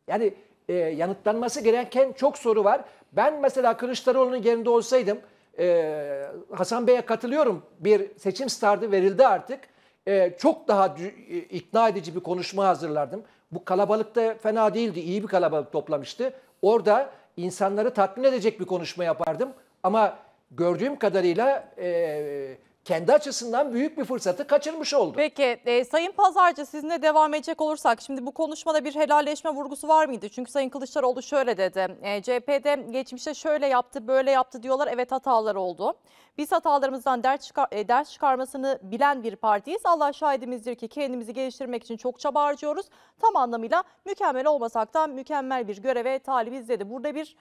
Speaker 3: Yani e, yanıtlanması gereken çok soru var. Ben mesela Kılıçdaroğlu'nun yerinde olsaydım e, Hasan Bey'e katılıyorum. Bir seçim stardı verildi artık. E, çok daha e, ikna edici bir konuşma hazırlardım. Bu kalabalıkta fena değildi. iyi bir kalabalık toplamıştı. Orada insanları tatmin edecek bir konuşma yapardım. Ama gördüğüm kadarıyla... E, kendi açısından büyük bir fırsatı kaçırmış oldu.
Speaker 1: Peki e, Sayın Pazarcı sizinle devam edecek olursak şimdi bu konuşmada bir helalleşme vurgusu var mıydı? Çünkü Sayın Kılıçdaroğlu şöyle dedi. E, CHP'de geçmişte şöyle yaptı böyle yaptı diyorlar evet hatalar oldu. Biz hatalarımızdan ders, çıkar, e, ders çıkarmasını bilen bir partiyiz. Allah şahidimizdir ki kendimizi geliştirmek için çok çaba harcıyoruz. Tam anlamıyla mükemmel olmasak da mükemmel bir göreve talibiz dedi. Burada bir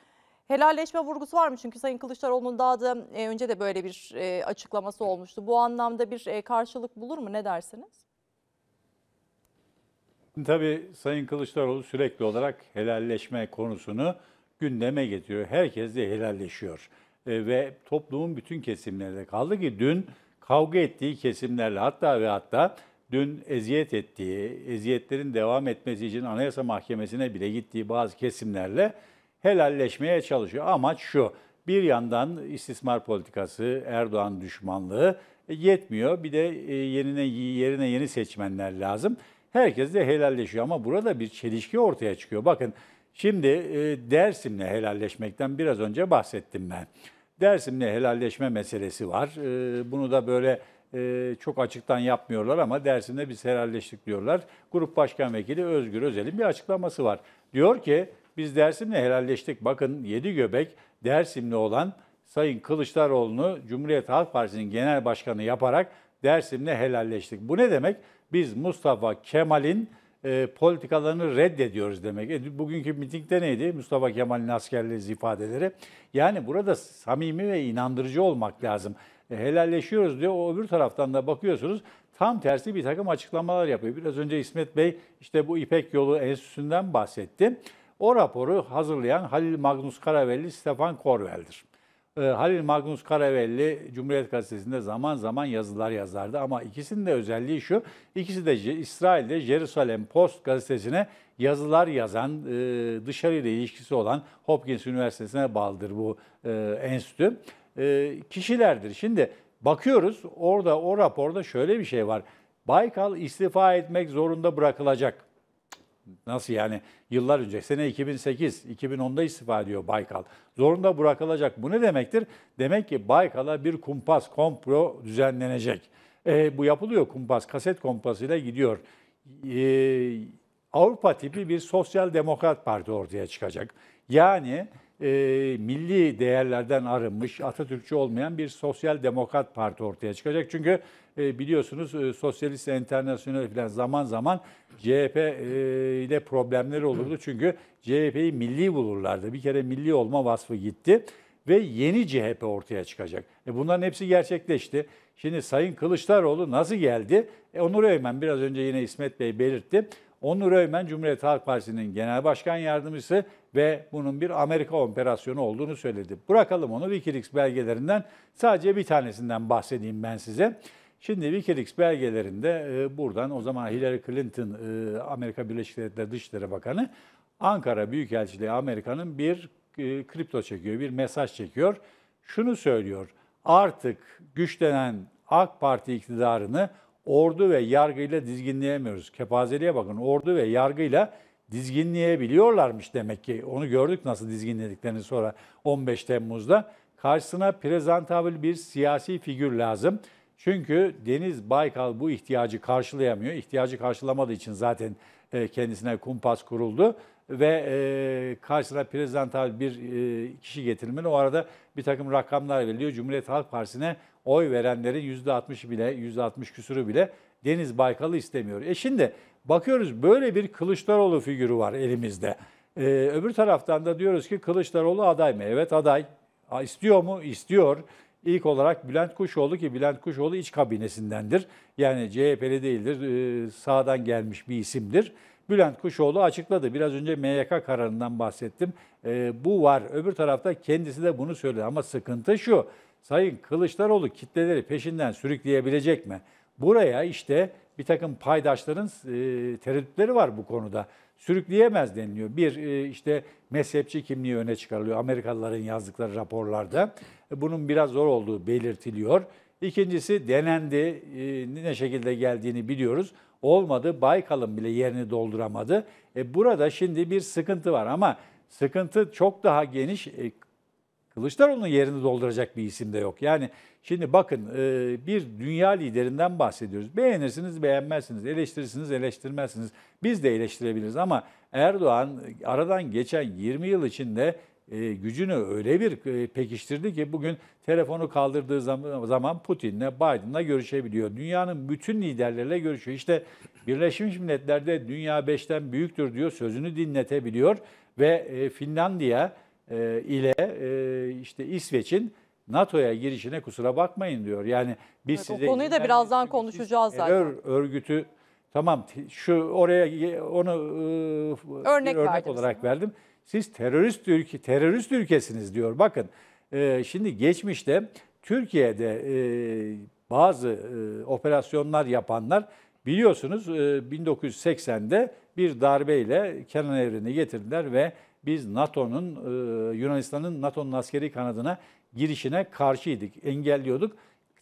Speaker 1: Helalleşme vurgusu var mı? Çünkü Sayın Kılıçdaroğlu'nun daha da e, önce de böyle bir e, açıklaması olmuştu. Bu anlamda bir e, karşılık bulur mu? Ne dersiniz?
Speaker 4: Tabii Sayın Kılıçdaroğlu sürekli olarak helalleşme konusunu gündeme getiriyor. Herkes de helalleşiyor. E, ve toplumun bütün kesimlerinde kaldı ki dün kavga ettiği kesimlerle hatta ve hatta dün eziyet ettiği, eziyetlerin devam etmesi için Anayasa Mahkemesi'ne bile gittiği bazı kesimlerle helalleşmeye çalışıyor. Amaç şu, bir yandan istismar politikası, Erdoğan düşmanlığı e, yetmiyor. Bir de e, yerine yerine yeni seçmenler lazım. Herkes de helalleşiyor ama burada bir çelişki ortaya çıkıyor. Bakın şimdi e, Dersim'le helalleşmekten biraz önce bahsettim ben. Dersim'le helalleşme meselesi var. Bunu da böyle çok açıktan yapmıyorlar ama Dersim'le biz helalleştik diyorlar. Grup Başkan Vekili Özgür Özel'in bir açıklaması var. Diyor ki biz Dersim'le helalleştik. Bakın yedi göbek dersimli olan Sayın Kılıçdaroğlu'nu Cumhuriyet Halk Partisi'nin genel başkanı yaparak Dersim'le helalleştik. Bu ne demek? Biz Mustafa Kemal'in e, politikalarını reddediyoruz demek. E, bugünkü mitingde neydi? Mustafa Kemal'in askerleri ifadeleri. Yani burada samimi ve inandırıcı olmak lazım. E, helalleşiyoruz diyor. O öbür taraftan da bakıyorsunuz tam tersi bir takım açıklamalar yapıyor. Biraz önce İsmet Bey işte bu İpek Yolu Enstitüsü'nden bahsetti. O raporu hazırlayan Halil Magnus Karavelli, Stefan Korvel'dir. Ee, Halil Magnus Karavelli Cumhuriyet Gazetesi'nde zaman zaman yazılar yazardı ama ikisinin de özelliği şu, ikisi de İsrail'de Jerusalem Post gazetesine yazılar yazan, e, dışarıyla ilişkisi olan Hopkins Üniversitesi'ne bağlıdır bu e, enstitü e, kişilerdir. Şimdi bakıyoruz orada o raporda şöyle bir şey var. Baykal istifa etmek zorunda bırakılacak. Nasıl yani yıllar önce sene 2008, 2010'da istifa ediyor Baykal. Zorunda bırakılacak. Bu ne demektir? Demek ki Baykal'a bir kumpas, komplo düzenlenecek. E, bu yapılıyor kumpas, kaset kompasıyla gidiyor. E, Avrupa tipi bir sosyal demokrat parti ortaya çıkacak. Yani e, milli değerlerden arınmış, Atatürkçü olmayan bir sosyal demokrat parti ortaya çıkacak. Çünkü e, biliyorsunuz e, Sosyalist Enternasyonel falan zaman zaman CHP e, ile problemleri olurdu. Çünkü CHP'yi milli bulurlardı. Bir kere milli olma vasfı gitti ve yeni CHP ortaya çıkacak. E bunların hepsi gerçekleşti. Şimdi Sayın Kılıçdaroğlu nasıl geldi? E Onur Öymen biraz önce yine İsmet Bey belirtti. Onur Öymen Cumhuriyet Halk Partisi'nin genel başkan yardımcısı ve bunun bir Amerika operasyonu olduğunu söyledi. Bırakalım onu Wikileaks belgelerinden sadece bir tanesinden bahsedeyim ben size. Şimdi Wikileaks belgelerinde e, buradan o zaman Hillary Clinton e, Amerika Birleşik Devletleri Dışişleri Bakanı Ankara Büyükelçiliği Amerika'nın bir e, kripto çekiyor, bir mesaj çekiyor. Şunu söylüyor. Artık güçlenen AK Parti iktidarını ordu ve yargıyla dizginleyemiyoruz. Kepazeliğe bakın. Ordu ve yargıyla dizginleyebiliyorlarmış demek ki. Onu gördük nasıl dizginlediklerini sonra 15 Temmuz'da. Karşısına prezentabil bir siyasi figür lazım çünkü Deniz Baykal bu ihtiyacı karşılayamıyor. İhtiyacı karşılamadığı için zaten e, kendisine kumpas kuruldu ve e, karşısına prezental bir e, kişi getirilmeli. O arada bir takım rakamlar veriliyor. Cumhuriyet Halk Partisi'ne oy verenlerin %60 bile, %60 küsürü bile Deniz Baykal'ı istemiyor. E şimdi bakıyoruz böyle bir Kılıçdaroğlu figürü var elimizde. E, öbür taraftan da diyoruz ki Kılıçdaroğlu aday mı? Evet aday. Ha, istiyor mu? İstiyor. İlk olarak Bülent Kuşoğlu ki Bülent Kuşoğlu iç kabinesindendir. Yani CHP'li değildir, e, sağdan gelmiş bir isimdir. Bülent Kuşoğlu açıkladı. Biraz önce MYK kararından bahsettim. E, bu var. Öbür tarafta kendisi de bunu söyledi. Ama sıkıntı şu. Sayın Kılıçdaroğlu kitleleri peşinden sürükleyebilecek mi? Buraya işte bir takım paydaşların e, tereddütleri var bu konuda sürükleyemez deniliyor. Bir e, işte mezhepçi kimliği öne çıkarılıyor Amerikalıların yazdıkları raporlarda. E, bunun biraz zor olduğu belirtiliyor. İkincisi denendi, e, ne şekilde geldiğini biliyoruz. Olmadı, Baykal'ın bile yerini dolduramadı. E burada şimdi bir sıkıntı var ama sıkıntı çok daha geniş Kılıçdaroğlu'nun yerini dolduracak bir isim de yok. Yani şimdi bakın e, bir dünya liderinden bahsediyoruz. Beğenirsiniz, beğenmezsiniz, eleştirirsiniz, eleştirmezsiniz. Biz de eleştirebiliriz ama Erdoğan aradan geçen 20 yıl içinde e, gücünü öyle bir e, pekiştirdi ki bugün telefonu kaldırdığı zaman Putin'le, Biden'la görüşebiliyor. Dünyanın bütün liderleriyle görüşüyor. İşte Birleşmiş Milletler'de dünya 5'ten büyüktür diyor, sözünü dinletebiliyor ve Finlandiya e, ile e, işte İsveç'in NATO'ya girişine kusura bakmayın diyor. Yani biz evet, size o konuyu da birazdan
Speaker 1: konuşacağız zaten. Terör
Speaker 4: örgütü tamam şu oraya e, onu e, örnek, örnek olarak sana. verdim. Siz terörist ülke terörist ülkesiniz diyor. Bakın e, şimdi geçmişte Türkiye'de e, bazı e, operasyonlar yapanlar biliyorsunuz e, 1980'de bir darbeyle Kenan Evren'i getirdiler ve biz NATO'nun, e, Yunanistan'ın NATO'nun askeri kanadına girişine karşıydık, engelliyorduk.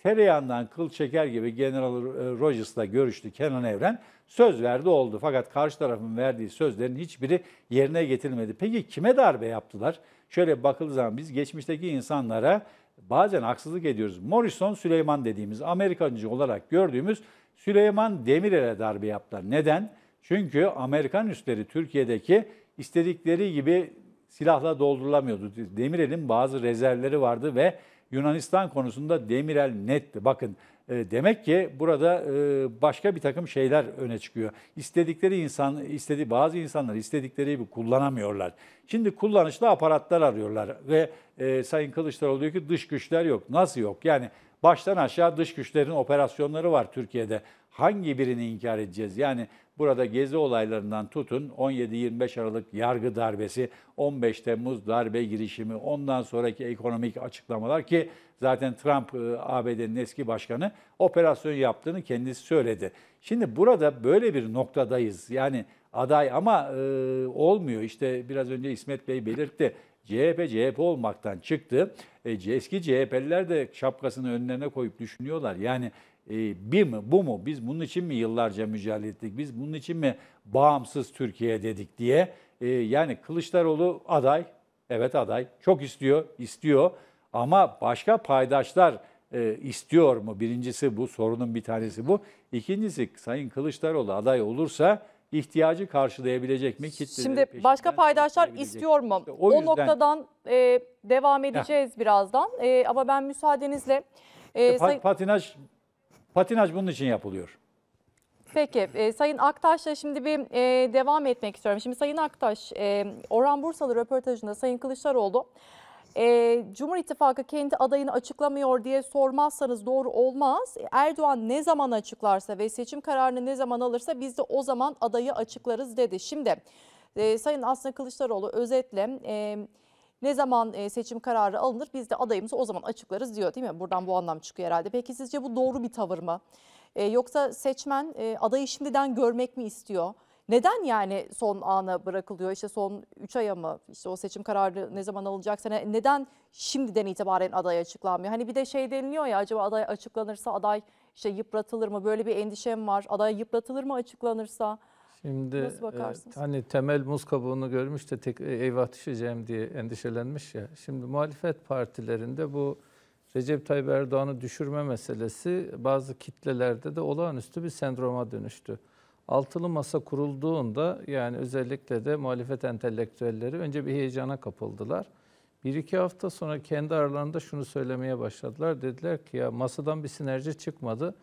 Speaker 4: Tereyağından kıl çeker gibi General e, Rogers'la görüştü Kenan Evren. Söz verdi oldu fakat karşı tarafın verdiği sözlerin hiçbiri yerine getirilmedi. Peki kime darbe yaptılar? Şöyle bakıldığı zaman biz geçmişteki insanlara bazen haksızlık ediyoruz. Morrison Süleyman dediğimiz Amerikancı olarak gördüğümüz Süleyman Demirel'e darbe yaptılar. Neden? Çünkü Amerikan üsleri Türkiye'deki istedikleri gibi silahla doldurulamıyordu. Demirel'in bazı rezervleri vardı ve Yunanistan konusunda Demirel netti. Bakın e, demek ki burada e, başka bir takım şeyler öne çıkıyor. İstedikleri insan, istedi bazı insanlar istedikleri gibi kullanamıyorlar. Şimdi kullanışlı aparatlar arıyorlar ve e, Sayın Kılıçdaroğlu diyor ki dış güçler yok. Nasıl yok? Yani baştan aşağı dış güçlerin operasyonları var Türkiye'de. Hangi birini inkar edeceğiz? Yani Burada gezi olaylarından tutun 17-25 Aralık yargı darbesi, 15 Temmuz darbe girişimi, ondan sonraki ekonomik açıklamalar ki zaten Trump e, ABD'nin eski başkanı operasyon yaptığını kendisi söyledi. Şimdi burada böyle bir noktadayız. Yani aday ama e, olmuyor. İşte biraz önce İsmet Bey belirtti. CHP CHP olmaktan çıktı. E, eski CHP'liler de şapkasını önlerine koyup düşünüyorlar. Yani ee, bir mi bu mu biz bunun için mi yıllarca mücadele ettik biz bunun için mi bağımsız Türkiye dedik diye e, yani Kılıçdaroğlu aday evet aday çok istiyor istiyor ama başka paydaşlar e, istiyor mu birincisi bu sorunun bir tanesi bu ikincisi Sayın Kılıçdaroğlu aday olursa ihtiyacı karşılayabilecek mi? Kitleleri Şimdi
Speaker 1: başka paydaşlar istiyor mu? İşte o, o noktadan e, devam edeceğiz ya. birazdan e, ama ben müsaadenizle... E, Pat,
Speaker 4: patinaj Patinaj bunun için yapılıyor.
Speaker 1: Peki e, Sayın Aktaş'la şimdi bir e, devam etmek istiyorum. Şimdi Sayın Aktaş, e, Orhan Bursalı röportajında Sayın Kılıçdaroğlu e, Cumhur İttifakı kendi adayını açıklamıyor diye sormazsanız doğru olmaz. Erdoğan ne zaman açıklarsa ve seçim kararını ne zaman alırsa biz de o zaman adayı açıklarız dedi. Şimdi e, Sayın Aslı Kılıçdaroğlu özetle... E, ne zaman seçim kararı alınır biz de adayımızı o zaman açıklarız diyor değil mi? Buradan bu anlam çıkıyor herhalde. Peki sizce bu doğru bir tavır mı? E, yoksa seçmen e, adayı şimdiden görmek mi istiyor? Neden yani son ana bırakılıyor? İşte son 3 aya mı? İşte o seçim kararı ne zaman alınacaksa neden şimdiden itibaren aday açıklanmıyor? Hani bir de şey deniliyor ya acaba aday açıklanırsa aday işte yıpratılır mı? Böyle bir endişem var. Aday yıpratılır mı açıklanırsa? Şimdi Nasıl e, bakarsınız?
Speaker 5: E, hani temel muz kabuğunu görmüş de tek, e, eyvah düşeceğim diye endişelenmiş ya. Şimdi muhalefet partilerinde bu Recep Tayyip Erdoğan'ı düşürme meselesi bazı kitlelerde de olağanüstü bir sendroma dönüştü. Altılı masa kurulduğunda yani özellikle de muhalefet entelektüelleri önce bir heyecana kapıldılar. Bir iki hafta sonra kendi aralarında şunu söylemeye başladılar. Dediler ki ya masadan bir sinerji çıkmadı.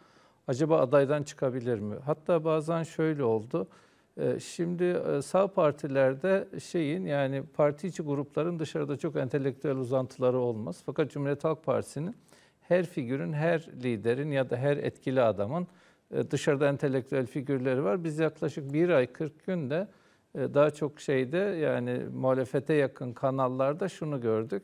Speaker 5: Acaba adaydan çıkabilir mi? Hatta bazen şöyle oldu. Ee, şimdi e, sağ partilerde şeyin yani parti içi grupların dışarıda çok entelektüel uzantıları olmaz. Fakat Cumhuriyet Halk Partisi'nin her figürün, her liderin ya da her etkili adamın e, dışarıda entelektüel figürleri var. Biz yaklaşık bir ay 40 günde e, daha çok şeyde yani muhalefete yakın kanallarda şunu gördük.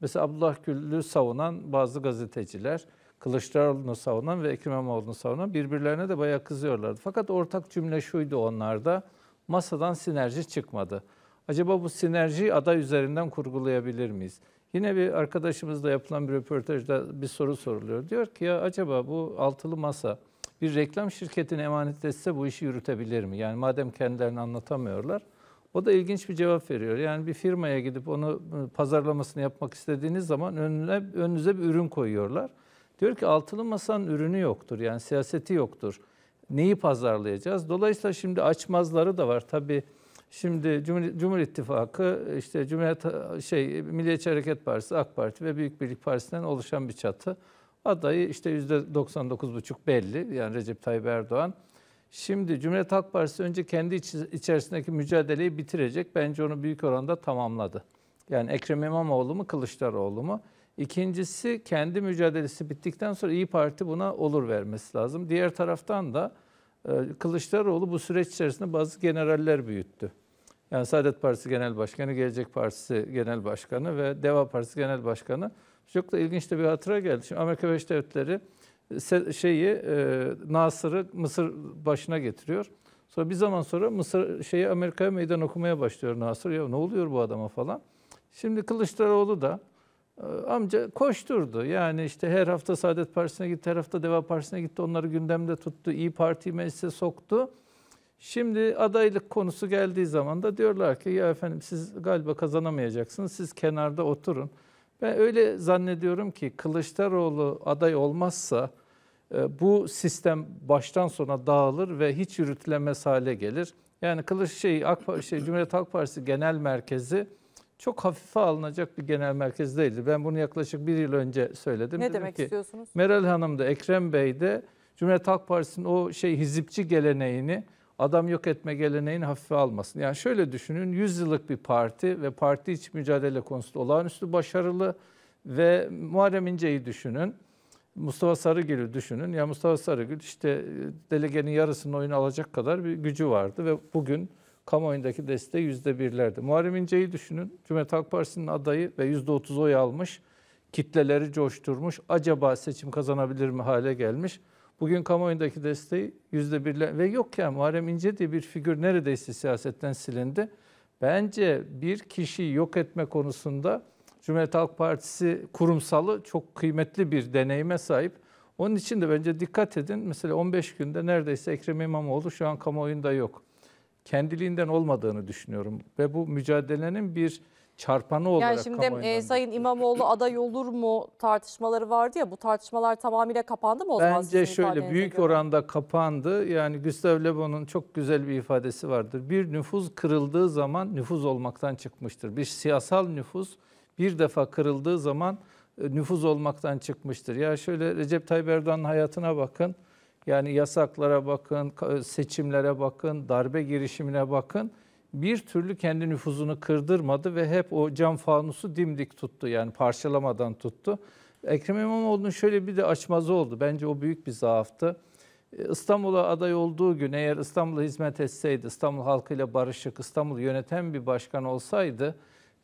Speaker 5: Mesela Abdullah Gül'ü savunan bazı gazeteciler, Kılıçdaroğlu'nu savunan ve Ekrem İmamoğlu'nu savunan birbirlerine de bayağı kızıyorlardı. Fakat ortak cümle şuydu onlarda. Masadan sinerji çıkmadı. Acaba bu sinerjiyi aday üzerinden kurgulayabilir miyiz? Yine bir arkadaşımızla yapılan bir röportajda bir soru soruluyor. Diyor ki ya acaba bu altılı masa bir reklam şirketine emanet etse bu işi yürütebilir mi? Yani madem kendilerini anlatamıyorlar. O da ilginç bir cevap veriyor. Yani bir firmaya gidip onu ıı, pazarlamasını yapmak istediğiniz zaman önüne, önünüze bir ürün koyuyorlar. Diyor ki altılı masanın ürünü yoktur yani siyaseti yoktur. Neyi pazarlayacağız? Dolayısıyla şimdi açmazları da var tabii. Şimdi Cumhur, Cumhur İttifakı işte Cumhuriyet şey Milliyetçi Hareket Partisi, AK Parti ve Büyük Birlik Partisi'nden oluşan bir çatı. Adayı işte %99,5 belli. Yani Recep Tayyip Erdoğan. Şimdi Cumhuriyet Halk Partisi önce kendi içerisindeki mücadeleyi bitirecek. Bence onu büyük oranda tamamladı. Yani Ekrem İmamoğlu mu Kılıçdaroğlu mu? İkincisi kendi mücadelesi bittikten sonra İyi Parti buna olur vermesi lazım. Diğer taraftan da e, Kılıçdaroğlu bu süreç içerisinde bazı generaller büyüttü. Yani Saadet Partisi Genel Başkanı, Gelecek Partisi Genel Başkanı ve Deva Partisi Genel Başkanı çok da ilginç de bir hatıra geldi. Şimdi Amerika Birleşik Devletleri e, şeyi e, Nasır'ı Mısır başına getiriyor. Sonra bir zaman sonra Mısır şeyi Amerika'ya meydan okumaya başlıyor Nasır. Ya ne oluyor bu adama falan. Şimdi Kılıçdaroğlu da ee, amca koşturdu. Yani işte her hafta Saadet Partisi'ne gitti, her hafta Deva Partisi'ne gitti. Onları gündemde tuttu. İyi Parti meclise soktu. Şimdi adaylık konusu geldiği zaman da diyorlar ki ya efendim siz galiba kazanamayacaksınız. Siz kenarda oturun. Ben öyle zannediyorum ki Kılıçdaroğlu aday olmazsa e, bu sistem baştan sona dağılır ve hiç yürütülemez hale gelir. Yani Kılıç şey, AK, şey Cumhuriyet Halk Partisi Genel Merkezi çok hafife alınacak bir genel merkez değildi. Ben bunu yaklaşık bir yıl önce söyledim. Ne Dedim demek ki, istiyorsunuz? Meral Hanım da Ekrem Bey de Cumhuriyet Halk Partisi'nin o şey hizipçi geleneğini, adam yok etme geleneğini hafife almasın. Yani şöyle düşünün, 100 yıllık bir parti ve parti iç mücadele konusunda olağanüstü başarılı ve Muharrem İnce'yi düşünün. Mustafa Sarıgül'ü düşünün. Ya Mustafa Sarıgül işte e, delegenin yarısının oyunu alacak kadar bir gücü vardı ve bugün kamuoyundaki desteği yüzde birlerdi. Muharrem İnce'yi düşünün. Cumhuriyet Halk Partisi'nin adayı ve yüzde otuz oy almış. Kitleleri coşturmuş. Acaba seçim kazanabilir mi hale gelmiş. Bugün kamuoyundaki desteği yüzde birler ve yok ya Muharrem İnce diye bir figür neredeyse siyasetten silindi. Bence bir kişiyi yok etme konusunda Cumhuriyet Halk Partisi kurumsalı çok kıymetli bir deneyime sahip. Onun için de bence dikkat edin. Mesela 15 günde neredeyse Ekrem İmamoğlu şu an kamuoyunda yok kendiliğinden olmadığını düşünüyorum ve bu mücadelenin bir çarpanı olarak Yani şimdi e,
Speaker 1: Sayın İmamoğlu aday olur mu tartışmaları vardı ya bu tartışmalar tamamıyla kapandı mı o zaman? Bence şöyle büyük
Speaker 5: göre? oranda kapandı. Yani Gustav Le Bon'un çok güzel bir ifadesi vardır. Bir nüfuz kırıldığı zaman nüfuz olmaktan çıkmıştır. Bir siyasal nüfuz bir defa kırıldığı zaman e, nüfuz olmaktan çıkmıştır. Ya şöyle Recep Tayyip Erdoğan'ın hayatına bakın. Yani yasaklara bakın, e, seçimlere bakın, darbe girişimine bakın. Bir türlü kendi nüfuzunu kırdırmadı ve hep o cam fanusu dimdik tuttu yani parçalamadan tuttu. Ekrem İmamoğlu'nun şöyle bir de açmazı oldu. Bence o büyük bir zaaftı. E, İstanbul'a aday olduğu gün eğer İstanbul'a hizmet etseydi, İstanbul halkıyla barışık, İstanbul yöneten bir başkan olsaydı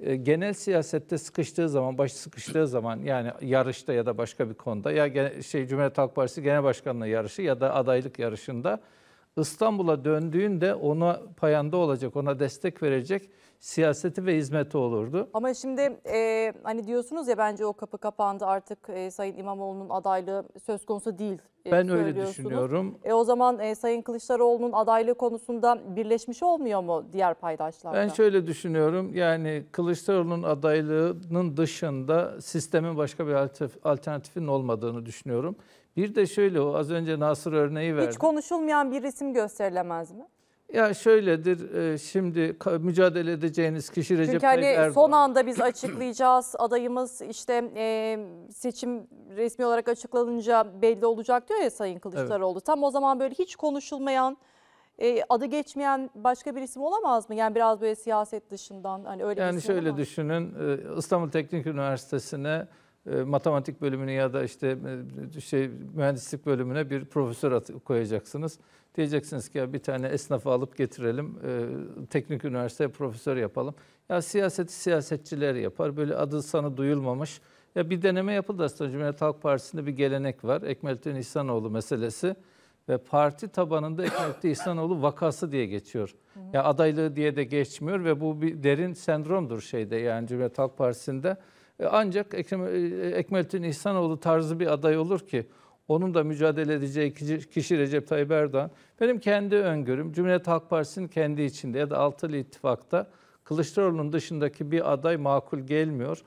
Speaker 5: e, genel siyasette sıkıştığı zaman, baş sıkıştığı zaman yani yarışta ya da başka bir konuda ya şey Cumhuriyet Halk Partisi Genel Başkanlığı yarışı ya da adaylık yarışında İstanbul'a döndüğünde ona payanda olacak, ona destek verecek siyaseti ve hizmeti olurdu.
Speaker 1: Ama şimdi e, hani diyorsunuz ya bence o kapı kapandı artık e, Sayın İmamoğlu'nun adaylığı söz konusu değil. E, ben öyle düşünüyorum. E, o zaman e, Sayın Kılıçdaroğlu'nun adaylığı konusunda birleşmiş olmuyor mu diğer paydaşlar? Ben
Speaker 5: şöyle düşünüyorum yani Kılıçdaroğlu'nun adaylığının dışında sistemin başka bir alternatifin olmadığını düşünüyorum. Bir de şöyle o az önce Nasır örneği verdi. Hiç
Speaker 1: konuşulmayan bir resim gösterilemez mi?
Speaker 5: Ya şöyledir e, şimdi mücadele edeceğiniz kişi Recep Çünkü Tayyip hani Erdoğan. son
Speaker 1: anda biz açıklayacağız adayımız işte e, seçim resmi olarak açıklanınca belli olacak diyor ya Sayın Kılıçdaroğlu. Evet. Tam o zaman böyle hiç konuşulmayan e, adı geçmeyen başka bir isim olamaz mı? Yani biraz böyle siyaset dışından hani öyle Yani şöyle olamaz.
Speaker 5: düşünün İstanbul Teknik Üniversitesi'ne e, matematik bölümüne ya da işte e, şey mühendislik bölümüne bir profesör koyacaksınız. Diyeceksiniz ki ya bir tane esnafı alıp getirelim, e, teknik üniversiteye profesör yapalım. Ya siyaseti siyasetçiler yapar. Böyle adı sana duyulmamış. Ya bir deneme yapıldı aslında Cumhuriyet Halk Partisi'nde bir gelenek var. Ekmelettin İhsanoğlu meselesi ve parti tabanında Ekmelettin İhsanoğlu vakası diye geçiyor. Ya adaylığı diye de geçmiyor ve bu bir derin sendromdur şeyde yani Cumhuriyet Halk Partisi'nde. E, ancak Ekrem, e, Ekmelettin İhsanoğlu tarzı bir aday olur ki onun da mücadele edeceği kişi Recep Tayyip Erdoğan. Benim kendi öngörüm Cumhuriyet Halk Partisi'nin kendi içinde ya da altılı ittifakta Kılıçdaroğlu'nun dışındaki bir aday makul gelmiyor.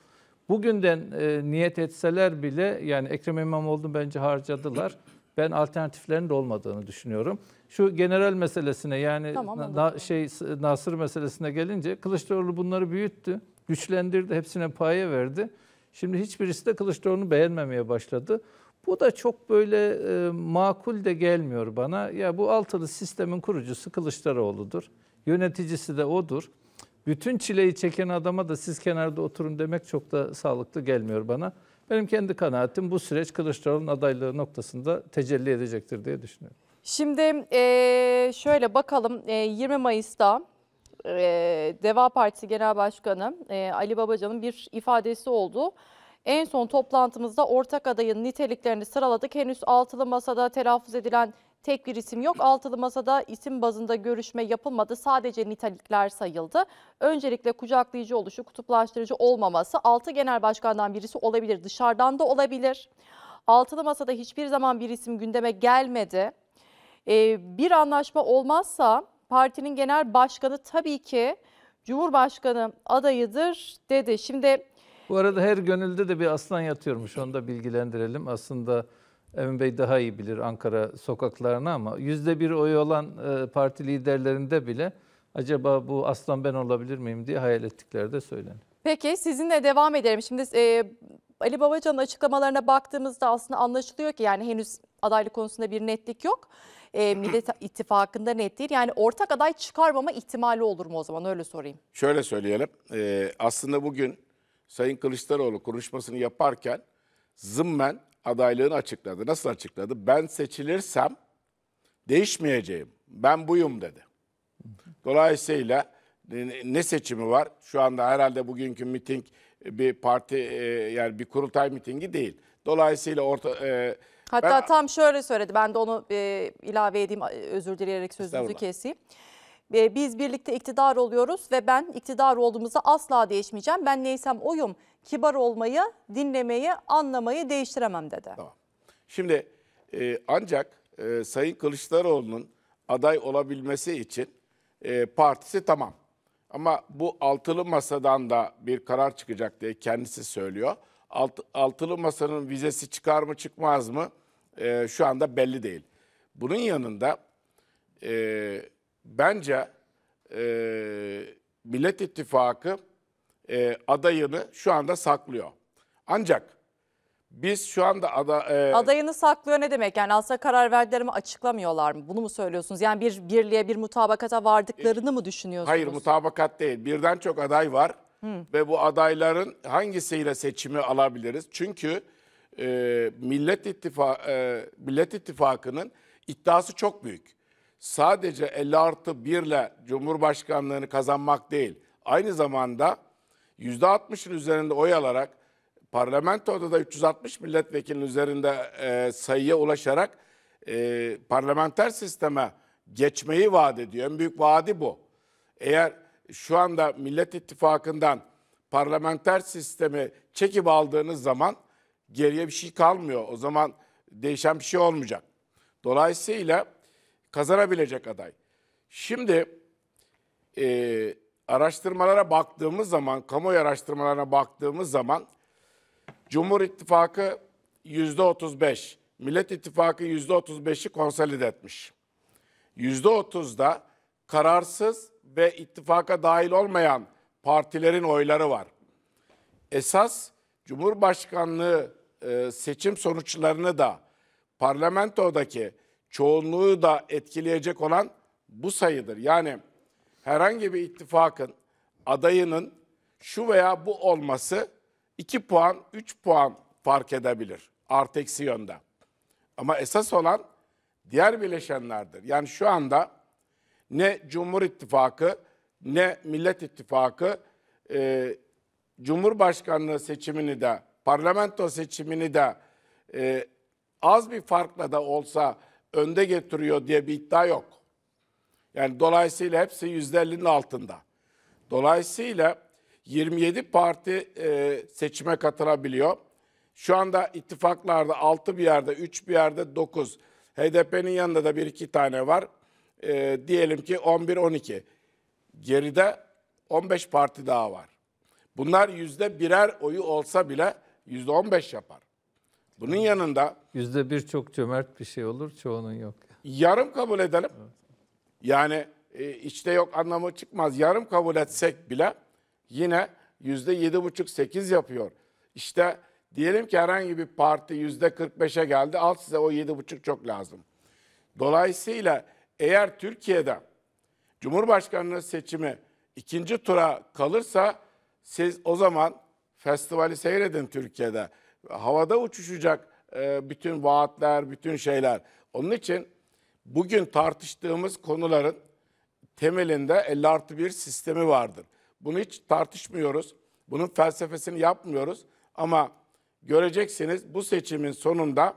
Speaker 5: Bugünden e, niyet etseler bile yani Ekrem İmamoğlu'nu bence harcadılar. Ben alternatiflerin de olmadığını düşünüyorum. Şu general meselesine yani tamam, na, şey Nasır meselesine gelince Kılıçdaroğlu bunları büyüttü güçlendirdi, hepsine paye verdi. Şimdi hiçbirisi de Kılıçdaroğlu'nu beğenmemeye başladı. Bu da çok böyle e, makul de gelmiyor bana. Ya bu altılı sistemin kurucusu Kılıçdaroğlu'dur. Yöneticisi de odur. Bütün çileyi çeken adama da siz kenarda oturun demek çok da sağlıklı gelmiyor bana. Benim kendi kanaatim bu süreç Kılıçdaroğlu'nun adaylığı noktasında tecelli edecektir diye düşünüyorum.
Speaker 1: Şimdi e, şöyle bakalım e, 20 Mayıs'ta e, Deva Partisi Genel Başkanı e, Ali Babacan'ın bir ifadesi oldu. En son toplantımızda ortak adayın niteliklerini sıraladık. Henüz altılı masada telaffuz edilen tek bir isim yok. Altılı masada isim bazında görüşme yapılmadı. Sadece nitelikler sayıldı. Öncelikle kucaklayıcı oluşu, kutuplaştırıcı olmaması altı genel başkandan birisi olabilir. Dışarıdan da olabilir. Altılı masada hiçbir zaman bir isim gündeme gelmedi. Ee, bir anlaşma olmazsa partinin genel başkanı tabii ki Cumhurbaşkanı adayıdır dedi. Şimdi
Speaker 5: bu arada her gönülde de bir aslan yatıyormuş. Onu da bilgilendirelim. Aslında Emin Bey daha iyi bilir Ankara sokaklarını ama yüzde bir oyu olan e, parti liderlerinde bile acaba bu aslan ben olabilir miyim diye hayal ettikleri de söylenir.
Speaker 1: Peki sizinle devam edelim. Şimdi e, Ali Babacan'ın açıklamalarına baktığımızda aslında anlaşılıyor ki yani henüz adaylık konusunda bir netlik yok e, Millet İttifakı'ndan net değil. Yani ortak aday çıkarmama ihtimali olur mu o zaman öyle sorayım.
Speaker 2: Şöyle söyleyelim. E, aslında bugün Sayın Kılıçdaroğlu konuşmasını yaparken zımmen adaylığını açıkladı. Nasıl açıkladı? Ben seçilirsem değişmeyeceğim. Ben buyum dedi. Dolayısıyla ne seçimi var? Şu anda herhalde bugünkü miting bir parti e, yani bir kurultay mitingi değil. Dolayısıyla orta e,
Speaker 1: Hatta ben... tam şöyle söyledi. Ben de onu e, ilave edeyim. Özür dileyerek sözünüzü keseyim. E, biz birlikte iktidar oluyoruz ve ben iktidar olduğumuzu asla değişmeyeceğim. Ben neysem oyum. Kibar olmayı, dinlemeyi, anlamayı değiştiremem dedi. Tamam.
Speaker 2: Şimdi e, ancak e, Sayın Kılıçdaroğlu'nun aday olabilmesi için e, partisi tamam. Ama bu altılı masadan da bir karar çıkacak diye kendisi söylüyor. Alt, altılı masanın vizesi çıkar mı çıkmaz mı? e, şu anda belli değil. Bunun yanında e, bence e, Millet İttifakı e, adayını şu anda saklıyor. Ancak biz şu anda ada, e...
Speaker 1: adayını saklıyor ne demek? Yani aslında karar verdiler mi açıklamıyorlar mı? Bunu mu söylüyorsunuz? Yani bir birliğe bir mutabakata vardıklarını e, mı düşünüyorsunuz? Hayır
Speaker 2: mutabakat değil. Birden çok aday var. Hı. Ve bu adayların hangisiyle seçimi alabiliriz? Çünkü e, Millet, İttifa, e, Millet İttifakı'nın iddiası çok büyük. Sadece 50 artı 1 ile Cumhurbaşkanlığını kazanmak değil, aynı zamanda %60'ın üzerinde oy alarak parlamentoda da 360 milletvekilinin üzerinde e, sayıya ulaşarak e, parlamenter sisteme geçmeyi vaat ediyor. En büyük vaadi bu. Eğer şu anda Millet İttifakı'ndan parlamenter sistemi çekip aldığınız zaman geriye bir şey kalmıyor. O zaman değişen bir şey olmayacak. Dolayısıyla kazanabilecek aday. Şimdi e, araştırmalara baktığımız zaman, kamuoyu araştırmalarına baktığımız zaman Cumhur İttifakı yüzde 35, Millet İttifakı yüzde 35'i konsolide etmiş. Yüzde 30'da kararsız ve ittifaka dahil olmayan partilerin oyları var. Esas Cumhurbaşkanlığı e, seçim sonuçlarını da parlamentodaki çoğunluğu da etkileyecek olan bu sayıdır. Yani herhangi bir ittifakın adayının şu veya bu olması 2 puan, 3 puan fark edebilir. Artı eksi yönde. Ama esas olan diğer bileşenlerdir. Yani şu anda ne Cumhur İttifakı ne Millet İttifakı e, Cumhurbaşkanlığı seçimini de parlamento seçimini de e, az bir farkla da olsa önde getiriyor diye bir iddia yok. Yani dolayısıyla hepsi %50'nin altında. Dolayısıyla 27 parti e, seçime katılabiliyor. Şu anda ittifaklarda 6 bir yerde, 3 bir yerde 9. HDP'nin yanında da bir iki tane var. E, diyelim ki 11-12. Geride 15 parti daha var. Bunlar yüzde birer oyu olsa bile yüzde on beş yapar. Bunun yanında...
Speaker 5: Yüzde bir çok cömert bir şey olur, çoğunun
Speaker 2: yok. Yarım kabul edelim. Yani e, içte yok anlamı çıkmaz. Yarım kabul etsek bile yine yüzde yedi buçuk sekiz yapıyor. İşte diyelim ki herhangi bir parti yüzde kırk beşe geldi. Al size o yedi buçuk çok lazım. Dolayısıyla eğer Türkiye'de Cumhurbaşkanlığı seçimi ikinci tura kalırsa siz o zaman festivali seyredin Türkiye'de. Havada uçuşacak e, bütün vaatler, bütün şeyler. Onun için bugün tartıştığımız konuların temelinde 50 artı 1 sistemi vardır. Bunu hiç tartışmıyoruz. Bunun felsefesini yapmıyoruz. Ama göreceksiniz bu seçimin sonunda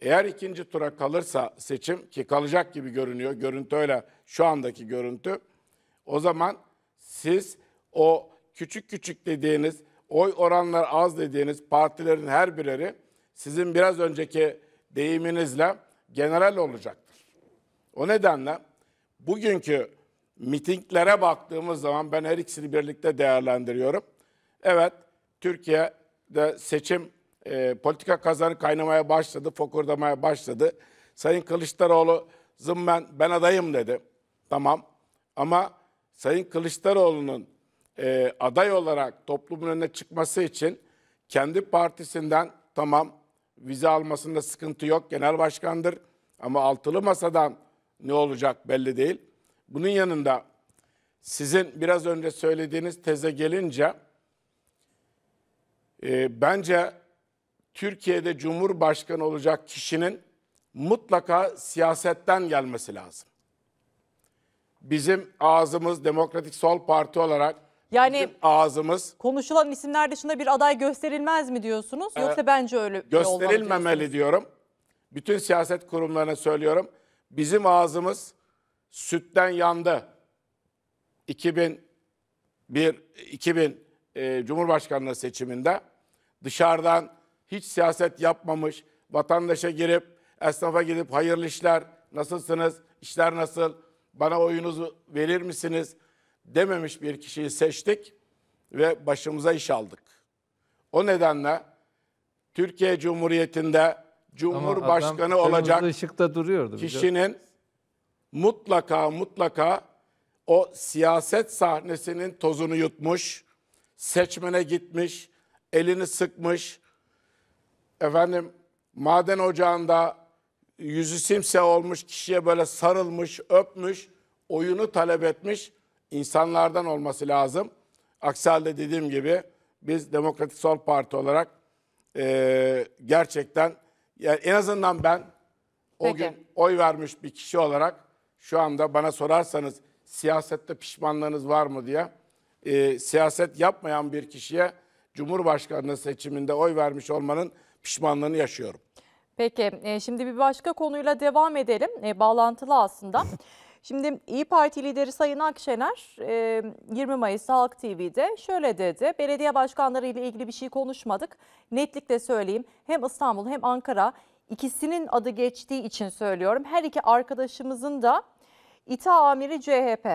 Speaker 2: eğer ikinci tura kalırsa seçim ki kalacak gibi görünüyor görüntü öyle şu andaki görüntü. O zaman siz o küçük küçük dediğiniz oy oranlar az dediğiniz partilerin her birleri sizin biraz önceki deyiminizle general olacaktır. O nedenle bugünkü mitinglere baktığımız zaman ben her ikisini birlikte değerlendiriyorum. Evet, Türkiye'de seçim e, politika kazanı kaynamaya başladı, fokurdamaya başladı. Sayın Kılıçdaroğlu zımmen ben adayım dedi. Tamam ama Sayın Kılıçdaroğlu'nun e, aday olarak toplumun önüne çıkması için kendi partisinden tamam vize almasında sıkıntı yok genel başkandır ama altılı masadan ne olacak belli değil. Bunun yanında sizin biraz önce söylediğiniz teze gelince e, bence Türkiye'de Cumhurbaşkanı olacak kişinin mutlaka siyasetten gelmesi lazım. Bizim ağzımız Demokratik Sol Parti olarak yani Bizim ağzımız konuşulan isimler dışında bir aday gösterilmez mi diyorsunuz? Ee, Yoksa bence
Speaker 1: öyle gösterilmemeli
Speaker 2: diyorum. Bütün siyaset kurumlarına söylüyorum. Bizim ağzımız sütten yandı. 2001 2000 e, Cumhurbaşkanlığı seçiminde dışarıdan hiç siyaset yapmamış vatandaşa girip esnafa gidip hayırlı işler nasılsınız? işler nasıl? Bana oyunuzu verir misiniz? dememiş bir kişiyi seçtik ve başımıza iş aldık. O nedenle Türkiye Cumhuriyeti'nde Cumhurbaşkanı olacak
Speaker 5: duruyordu kişinin
Speaker 2: mutlaka mutlaka o siyaset sahnesinin tozunu yutmuş, seçmene gitmiş, elini sıkmış. Efendim maden ocağında yüzü simse olmuş kişiye böyle sarılmış, öpmüş, oyunu talep etmiş insanlardan olması lazım. Aksi halde dediğim gibi biz Demokratik Sol Parti olarak e, gerçekten yani en azından ben o Peki. gün oy vermiş bir kişi olarak şu anda bana sorarsanız siyasette pişmanlığınız var mı diye e, siyaset yapmayan bir kişiye Cumhurbaşkanlığı seçiminde oy vermiş olmanın pişmanlığını yaşıyorum.
Speaker 1: Peki e, şimdi bir başka konuyla devam edelim. E, bağlantılı aslında. Şimdi İyi Parti lideri Sayın Akşener 20 Mayıs Halk TV'de şöyle dedi. Belediye başkanları ile ilgili bir şey konuşmadık. Netlikle söyleyeyim. Hem İstanbul hem Ankara ikisinin adı geçtiği için söylüyorum. Her iki arkadaşımızın da İTA amiri CHP.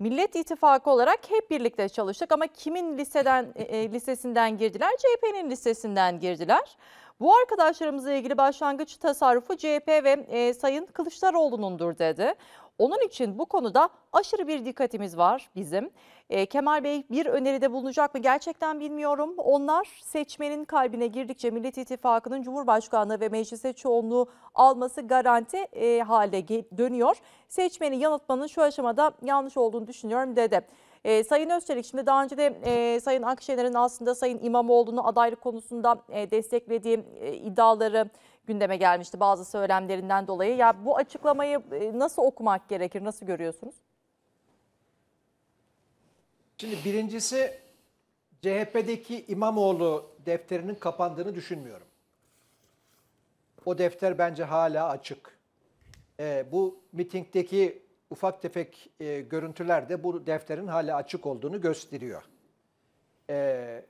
Speaker 1: Millet İttifakı olarak hep birlikte çalıştık ama kimin liseden e, e lisesinden girdiler? CHP'nin lisesinden girdiler. Bu arkadaşlarımızla ilgili başlangıç tasarrufu CHP ve e, Sayın Kılıçdaroğlu'nundur dedi. Onun için bu konuda aşırı bir dikkatimiz var bizim. E, Kemal Bey bir öneride bulunacak mı gerçekten bilmiyorum. Onlar seçmenin kalbine girdikçe Millet İttifakı'nın Cumhurbaşkanlığı ve meclise çoğunluğu alması garanti e, hale dönüyor. Seçmeni yanıltmanın şu aşamada yanlış olduğunu düşünüyorum dedi. E, Sayın Özçelik şimdi daha önce de e, Sayın Akşener'in aslında Sayın İmamoğlu'nu adaylık konusunda e, desteklediği e, iddiaları gündeme gelmişti bazı söylemlerinden dolayı. Ya bu açıklamayı e, nasıl okumak gerekir? Nasıl görüyorsunuz?
Speaker 3: Şimdi birincisi CHP'deki İmamoğlu defterinin kapandığını düşünmüyorum. O defter bence hala açık. E, bu mitingdeki ufak tefek e, görüntüler de bu defterin hala açık olduğunu gösteriyor. E,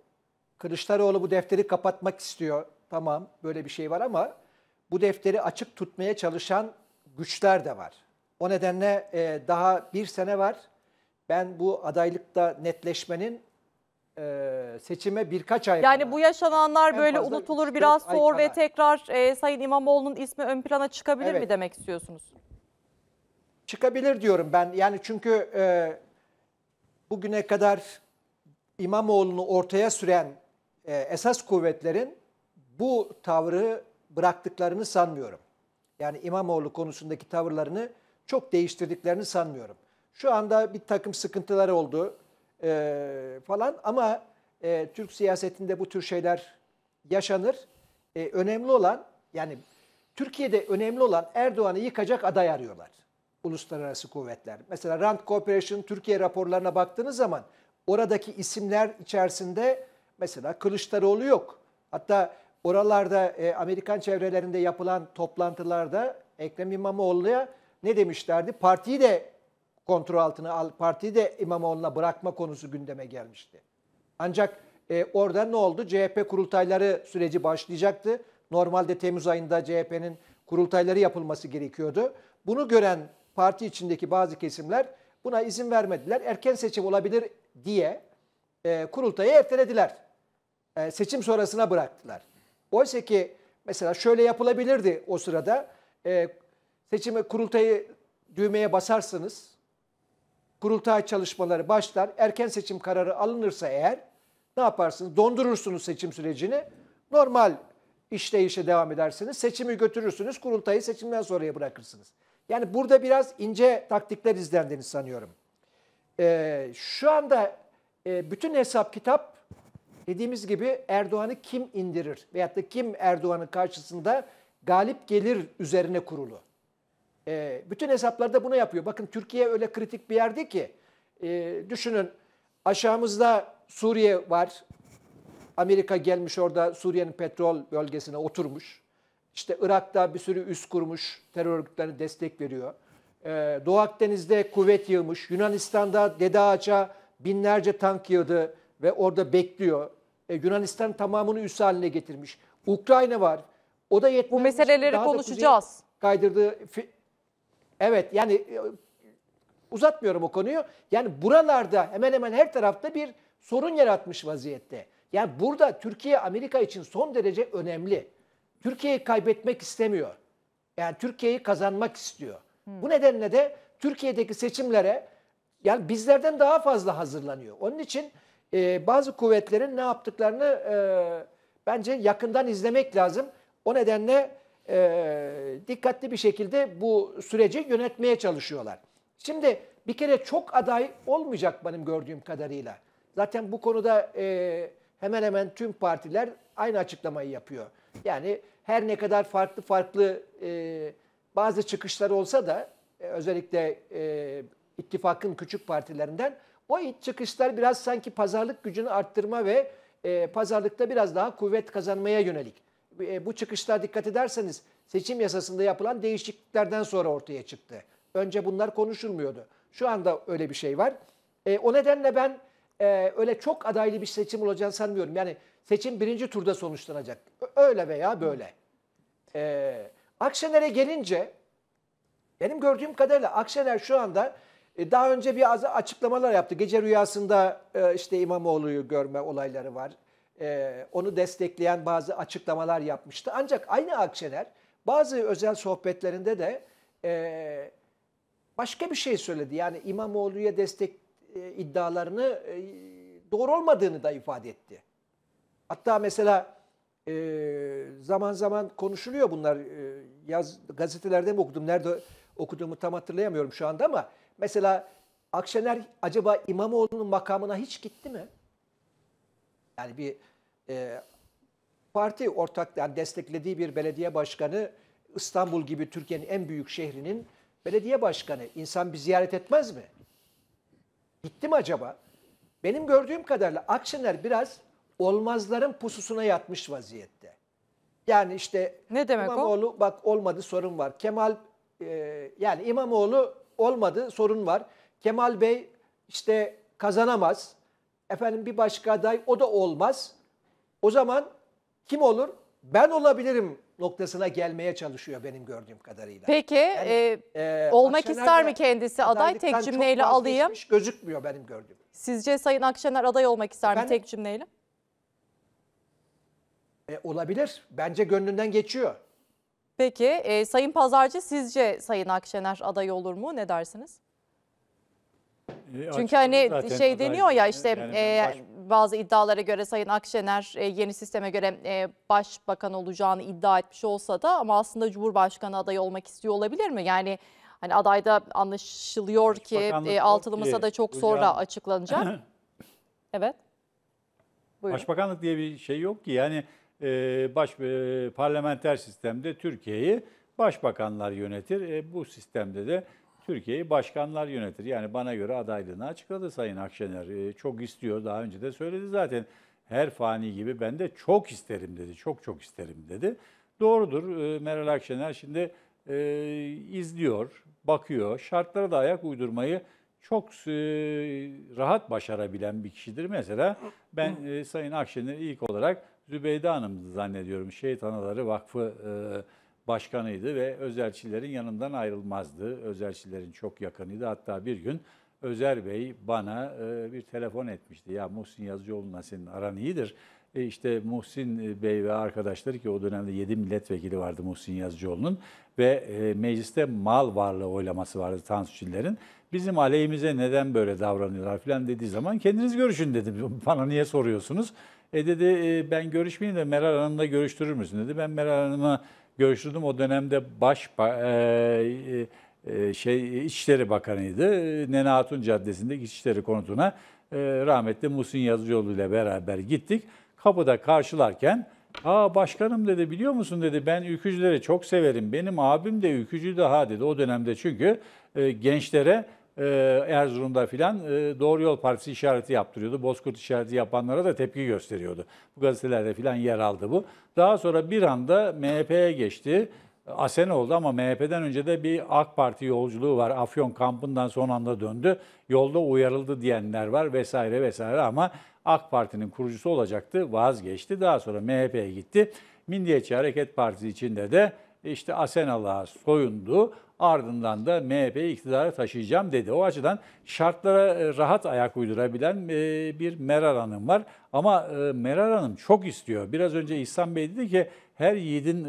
Speaker 3: Kılıçdaroğlu bu defteri kapatmak istiyor. Tamam böyle bir şey var ama bu defteri açık tutmaya çalışan güçler de var. O nedenle e, daha bir sene var. Ben bu adaylıkta netleşmenin e, seçime birkaç ay Yani
Speaker 1: bu yaşananlar böyle unutulur biraz sor ve tekrar e, Sayın İmamoğlu'nun ismi ön plana çıkabilir evet. mi demek istiyorsunuz?
Speaker 3: Çıkabilir diyorum ben. Yani çünkü e, bugüne kadar İmamoğlu'nu ortaya süren e, esas kuvvetlerin bu tavrı bıraktıklarını sanmıyorum. Yani İmamoğlu konusundaki tavırlarını çok değiştirdiklerini sanmıyorum. Şu anda bir takım sıkıntılar oldu e, falan ama e, Türk siyasetinde bu tür şeyler yaşanır. E, önemli olan yani Türkiye'de önemli olan Erdoğan'ı yıkacak aday arıyorlar. Uluslararası kuvvetler. Mesela Rand Corporation Türkiye raporlarına baktığınız zaman oradaki isimler içerisinde mesela Kılıçdaroğlu yok. Hatta oralarda e, Amerikan çevrelerinde yapılan toplantılarda Ekrem İmamoğlu'ya ne demişlerdi? Partiyi de kontrol altına al, partiyi de İmamoğlu'na bırakma konusu gündeme gelmişti. Ancak e, orada ne oldu? CHP kurultayları süreci başlayacaktı. Normalde Temmuz ayında CHP'nin kurultayları yapılması gerekiyordu. Bunu gören parti içindeki bazı kesimler buna izin vermediler. Erken seçim olabilir diye e, kurultayı ertelediler. E, seçim sonrasına bıraktılar. Oysa ki mesela şöyle yapılabilirdi o sırada. E, ee, seçimi kurultayı düğmeye basarsınız. Kurultay çalışmaları başlar. Erken seçim kararı alınırsa eğer ne yaparsınız? Dondurursunuz seçim sürecini. Normal işleyişe devam edersiniz. Seçimi götürürsünüz. Kurultayı seçimden sonraya bırakırsınız. Yani burada biraz ince taktikler izlendiğini sanıyorum. Ee, şu anda e, bütün hesap kitap Dediğimiz gibi Erdoğan'ı kim indirir veyahut da kim Erdoğan'ın karşısında galip gelir üzerine kurulu. E, bütün hesaplarda bunu yapıyor. Bakın Türkiye öyle kritik bir yerde ki e, düşünün aşağımızda Suriye var. Amerika gelmiş orada Suriye'nin petrol bölgesine oturmuş. İşte Irak'ta bir sürü üs kurmuş, terör örgütlerine destek veriyor. Ee, Doğu Akdeniz'de kuvvet yığmış. Yunanistan'da Dede Ağaç'a binlerce tank yığdı ve orada bekliyor. E, Yunanistan tamamını üs haline getirmiş. Ukrayna var. O da yetmez. Bu meseleleri Daha konuşacağız. Kaydırdığı Evet yani e, uzatmıyorum o konuyu. Yani buralarda hemen hemen her tarafta bir sorun yaratmış vaziyette. Yani burada Türkiye Amerika için son derece önemli. Türkiye'yi kaybetmek istemiyor. Yani Türkiye'yi kazanmak istiyor. Hmm. Bu nedenle de Türkiye'deki seçimlere yani bizlerden daha fazla hazırlanıyor. Onun için e, bazı kuvvetlerin ne yaptıklarını e, bence yakından izlemek lazım. O nedenle e, dikkatli bir şekilde bu süreci yönetmeye çalışıyorlar. Şimdi bir kere çok aday olmayacak benim gördüğüm kadarıyla. Zaten bu konuda e, hemen hemen tüm partiler aynı açıklamayı yapıyor. Yani her ne kadar farklı farklı e, bazı çıkışlar olsa da e, özellikle e, ittifakın küçük partilerinden o iç çıkışlar biraz sanki pazarlık gücünü arttırma ve e, pazarlıkta biraz daha kuvvet kazanmaya yönelik. E, bu çıkışlar dikkat ederseniz seçim yasasında yapılan değişikliklerden sonra ortaya çıktı. Önce bunlar konuşulmuyordu. Şu anda öyle bir şey var. E, o nedenle ben e, öyle çok adaylı bir seçim olacağını sanmıyorum. Yani seçim birinci turda sonuçlanacak. Öyle veya böyle. E, Akşener'e gelince benim gördüğüm kadarıyla Akşener şu anda e, daha önce bir açıklamalar yaptı. Gece rüyasında e, işte İmamoğlu'yu görme olayları var. E, onu destekleyen bazı açıklamalar yapmıştı. Ancak aynı Akşener bazı özel sohbetlerinde de e, başka bir şey söyledi. Yani İmamoğlu'ya destek e, iddialarını e, doğru olmadığını da ifade etti. Hatta mesela e, zaman zaman konuşuluyor bunlar. E, yaz gazetelerde mi okudum, nerede okuduğumu tam hatırlayamıyorum şu anda ama Mesela Akşener acaba İmamoğlu'nun makamına hiç gitti mi? Yani bir e, parti ortak yani desteklediği bir belediye başkanı İstanbul gibi Türkiye'nin en büyük şehrinin belediye başkanı. insan bir ziyaret etmez mi? Gitti mi acaba? Benim gördüğüm kadarıyla Akşener biraz olmazların pususuna yatmış vaziyette. Yani işte ne demek İmamoğlu o? bak olmadı sorun var. Kemal e, yani İmamoğlu olmadı sorun var. Kemal Bey işte kazanamaz. Efendim bir başka aday o da olmaz. O zaman kim olur? Ben olabilirim noktasına gelmeye çalışıyor benim gördüğüm kadarıyla. Peki
Speaker 1: yani, e, e, olmak ister mi kendisi aday tek cümleyle alayım?
Speaker 3: Gözükmüyor benim gördüğüm.
Speaker 1: Sizce Sayın Akşener aday olmak ister Efendim? mi tek cümleyle?
Speaker 3: E, olabilir. Bence gönlünden geçiyor.
Speaker 1: Peki e, Sayın Pazarcı sizce Sayın Akşener aday olur mu? Ne dersiniz?
Speaker 5: E, Çünkü hani şey deniyor ya işte yani e, baş...
Speaker 1: bazı iddialara göre Sayın Akşener e, yeni sisteme göre e, başbakan olacağını iddia etmiş olsa da ama aslında Cumhurbaşkanı adayı olmak istiyor olabilir mi? Yani hani adayda anlaşılıyor ki e, altılı masada çok olacağı... sonra açıklanacak. evet. Buyurun.
Speaker 4: Başbakanlık diye bir şey yok ki yani e, baş e, parlamenter sistemde Türkiye'yi başbakanlar yönetir. E, bu sistemde de Türkiye'yi başkanlar yönetir. Yani bana göre adaylığını açıkladı Sayın Akşener. E, çok istiyor. Daha önce de söyledi zaten. Her fani gibi ben de çok isterim dedi. Çok çok isterim dedi. Doğrudur. E, Meral Akşener şimdi e, izliyor, bakıyor. Şartlara da ayak uydurmayı çok e, rahat başarabilen bir kişidir. Mesela ben e, Sayın Akşener'i ilk olarak Zübeyde Hanım'dı zannediyorum. Şehit Anaları Vakfı e, başkanıydı ve özelçilerin yanından ayrılmazdı. Özelçilerin çok yakınıydı. Hatta bir gün Özer Bey bana e, bir telefon etmişti. Ya Muhsin Yazıcıoğlu'na senin aran iyidir. E işte Muhsin e, Bey ve arkadaşları ki o dönemde 7 milletvekili vardı Muhsin Yazıcıoğlu'nun ve e, mecliste mal varlığı oylaması vardı Tansuçillerin. Bizim aleyhimize neden böyle davranıyorlar filan dediği zaman kendiniz görüşün dedim. Bana niye soruyorsunuz? E dedi e, ben görüşmeyeyim de Meral Hanım'la görüştürür müsün dedi. Ben Meral Hanım'a görüştürdüm. O dönemde baş e, e, e, şey İçişleri Bakanıydı. Nene Hatun Caddesi'ndeki İçişleri konutuna e, rahmetli Musin Yazıcıoğlu ile beraber gittik. Kapıda karşılarken Aa başkanım dedi biliyor musun dedi ben ülkücüleri çok severim. Benim abim de ülkücü daha dedi o dönemde çünkü e, gençlere e, Erzurum'da filan e, Doğru Yol Partisi işareti yaptırıyordu. Bozkurt işareti yapanlara da tepki gösteriyordu. Bu gazetelerde filan yer aldı bu. Daha sonra bir anda MHP'ye geçti. Asen oldu ama MHP'den önce de bir AK Parti yolculuğu var. Afyon kampından son anda döndü. Yolda uyarıldı diyenler var vesaire vesaire ama AK Parti'nin kurucusu olacaktı. Vazgeçti. Daha sonra MHP'ye gitti. Milliyetçi Hareket Partisi içinde de işte Asenalığa soyundu. Ardından da MHP iktidara taşıyacağım dedi. O açıdan şartlara e, rahat ayak uydurabilen e, bir Meral Hanım var. Ama e, Meral Hanım çok istiyor. Biraz önce İhsan Bey dedi ki her yiğidin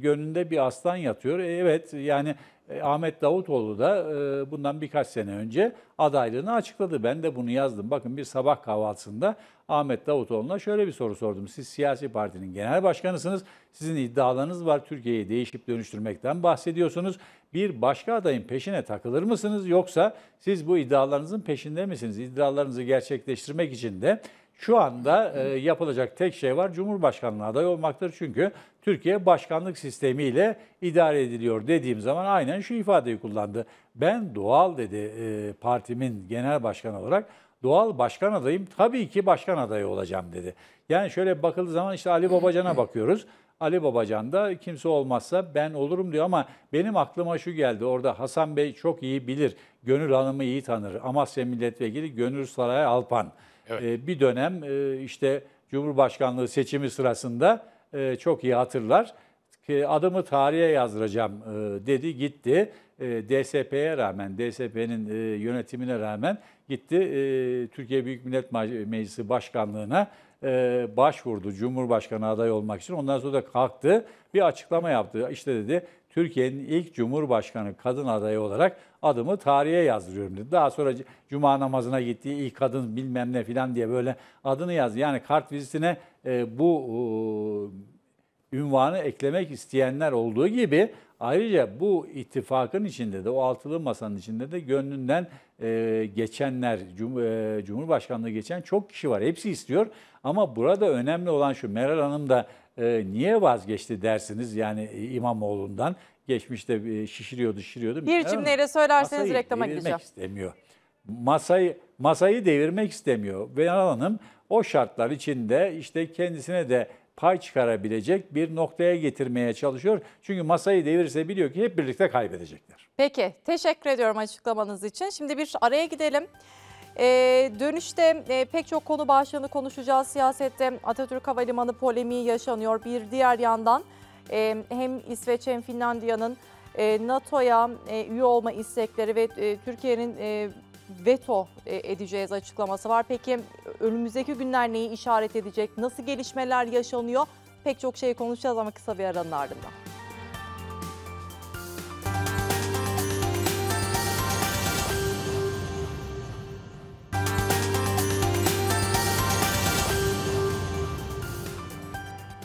Speaker 4: gönlünde bir aslan yatıyor. evet yani e, Ahmet Davutoğlu da e, bundan birkaç sene önce adaylığını açıkladı. Ben de bunu yazdım. Bakın bir sabah kahvaltısında Ahmet Davutoğlu'na şöyle bir soru sordum. Siz siyasi partinin genel başkanısınız. Sizin iddialarınız var. Türkiye'yi değişip dönüştürmekten bahsediyorsunuz. Bir başka adayın peşine takılır mısınız yoksa siz bu iddialarınızın peşinde misiniz? İddialarınızı gerçekleştirmek için de şu anda e, yapılacak tek şey var Cumhurbaşkanlığı aday olmaktır. Çünkü Türkiye başkanlık sistemiyle idare ediliyor dediğim zaman aynen şu ifadeyi kullandı. Ben doğal dedi e, partimin genel başkanı olarak doğal başkan adayım tabii ki başkan adayı olacağım dedi. Yani şöyle bakıldığı zaman işte Ali Babacan'a bakıyoruz. Ali Babacan da kimse olmazsa ben olurum diyor ama benim aklıma şu geldi. Orada Hasan Bey çok iyi bilir. Gönül Hanım'ı iyi tanır. Amasya Milletvekili Gönül Saray Alpan. Evet. Ee, bir dönem e, işte Cumhurbaşkanlığı seçimi sırasında e, çok iyi hatırlar. adımı tarihe yazdıracağım e, dedi gitti. DSP'ye rağmen, DSP'nin yönetimine rağmen gitti. Türkiye Büyük Millet Meclisi Başkanlığı'na başvurdu Cumhurbaşkanı aday olmak için. Ondan sonra da kalktı bir açıklama yaptı. İşte dedi Türkiye'nin ilk Cumhurbaşkanı kadın adayı olarak adımı tarihe yazdırıyorum dedi. Daha sonra cuma namazına gittiği ilk kadın bilmem ne filan diye böyle adını yazdı. Yani kart vizitine e, bu e, ünvanı eklemek isteyenler olduğu gibi ayrıca bu ittifakın içinde de o altılı masanın içinde de gönlünden e, geçenler, Cum e, Cumhurbaşkanlığı geçen çok kişi var. Hepsi istiyor ama burada önemli olan şu Meral Hanım da e, niye vazgeçti dersiniz yani e, İmamoğlu'ndan? Geçmişte e, şişiriyordu, şişiriyordu. Bir cümleyle
Speaker 1: söylerseniz masayı reklama gireceğim.
Speaker 4: istemiyor. Masayı masayı devirmek istemiyor. Veral Hanım o şartlar içinde işte kendisine de pay çıkarabilecek bir noktaya getirmeye çalışıyor. Çünkü masayı devirse biliyor ki hep birlikte kaybedecekler.
Speaker 1: Peki, teşekkür ediyorum açıklamanız için. Şimdi bir araya gidelim. E, dönüşte e, pek çok konu başlığını konuşacağız. Siyasette Atatürk Havalimanı polemiği yaşanıyor. Bir diğer yandan e, hem İsveç hem Finlandiya'nın e, NATO'ya e, üye olma istekleri ve e, Türkiye'nin e, veto e, edeceğiz açıklaması var. Peki önümüzdeki günler neyi işaret edecek? Nasıl gelişmeler yaşanıyor? Pek çok şey konuşacağız ama kısa bir aranın ardından.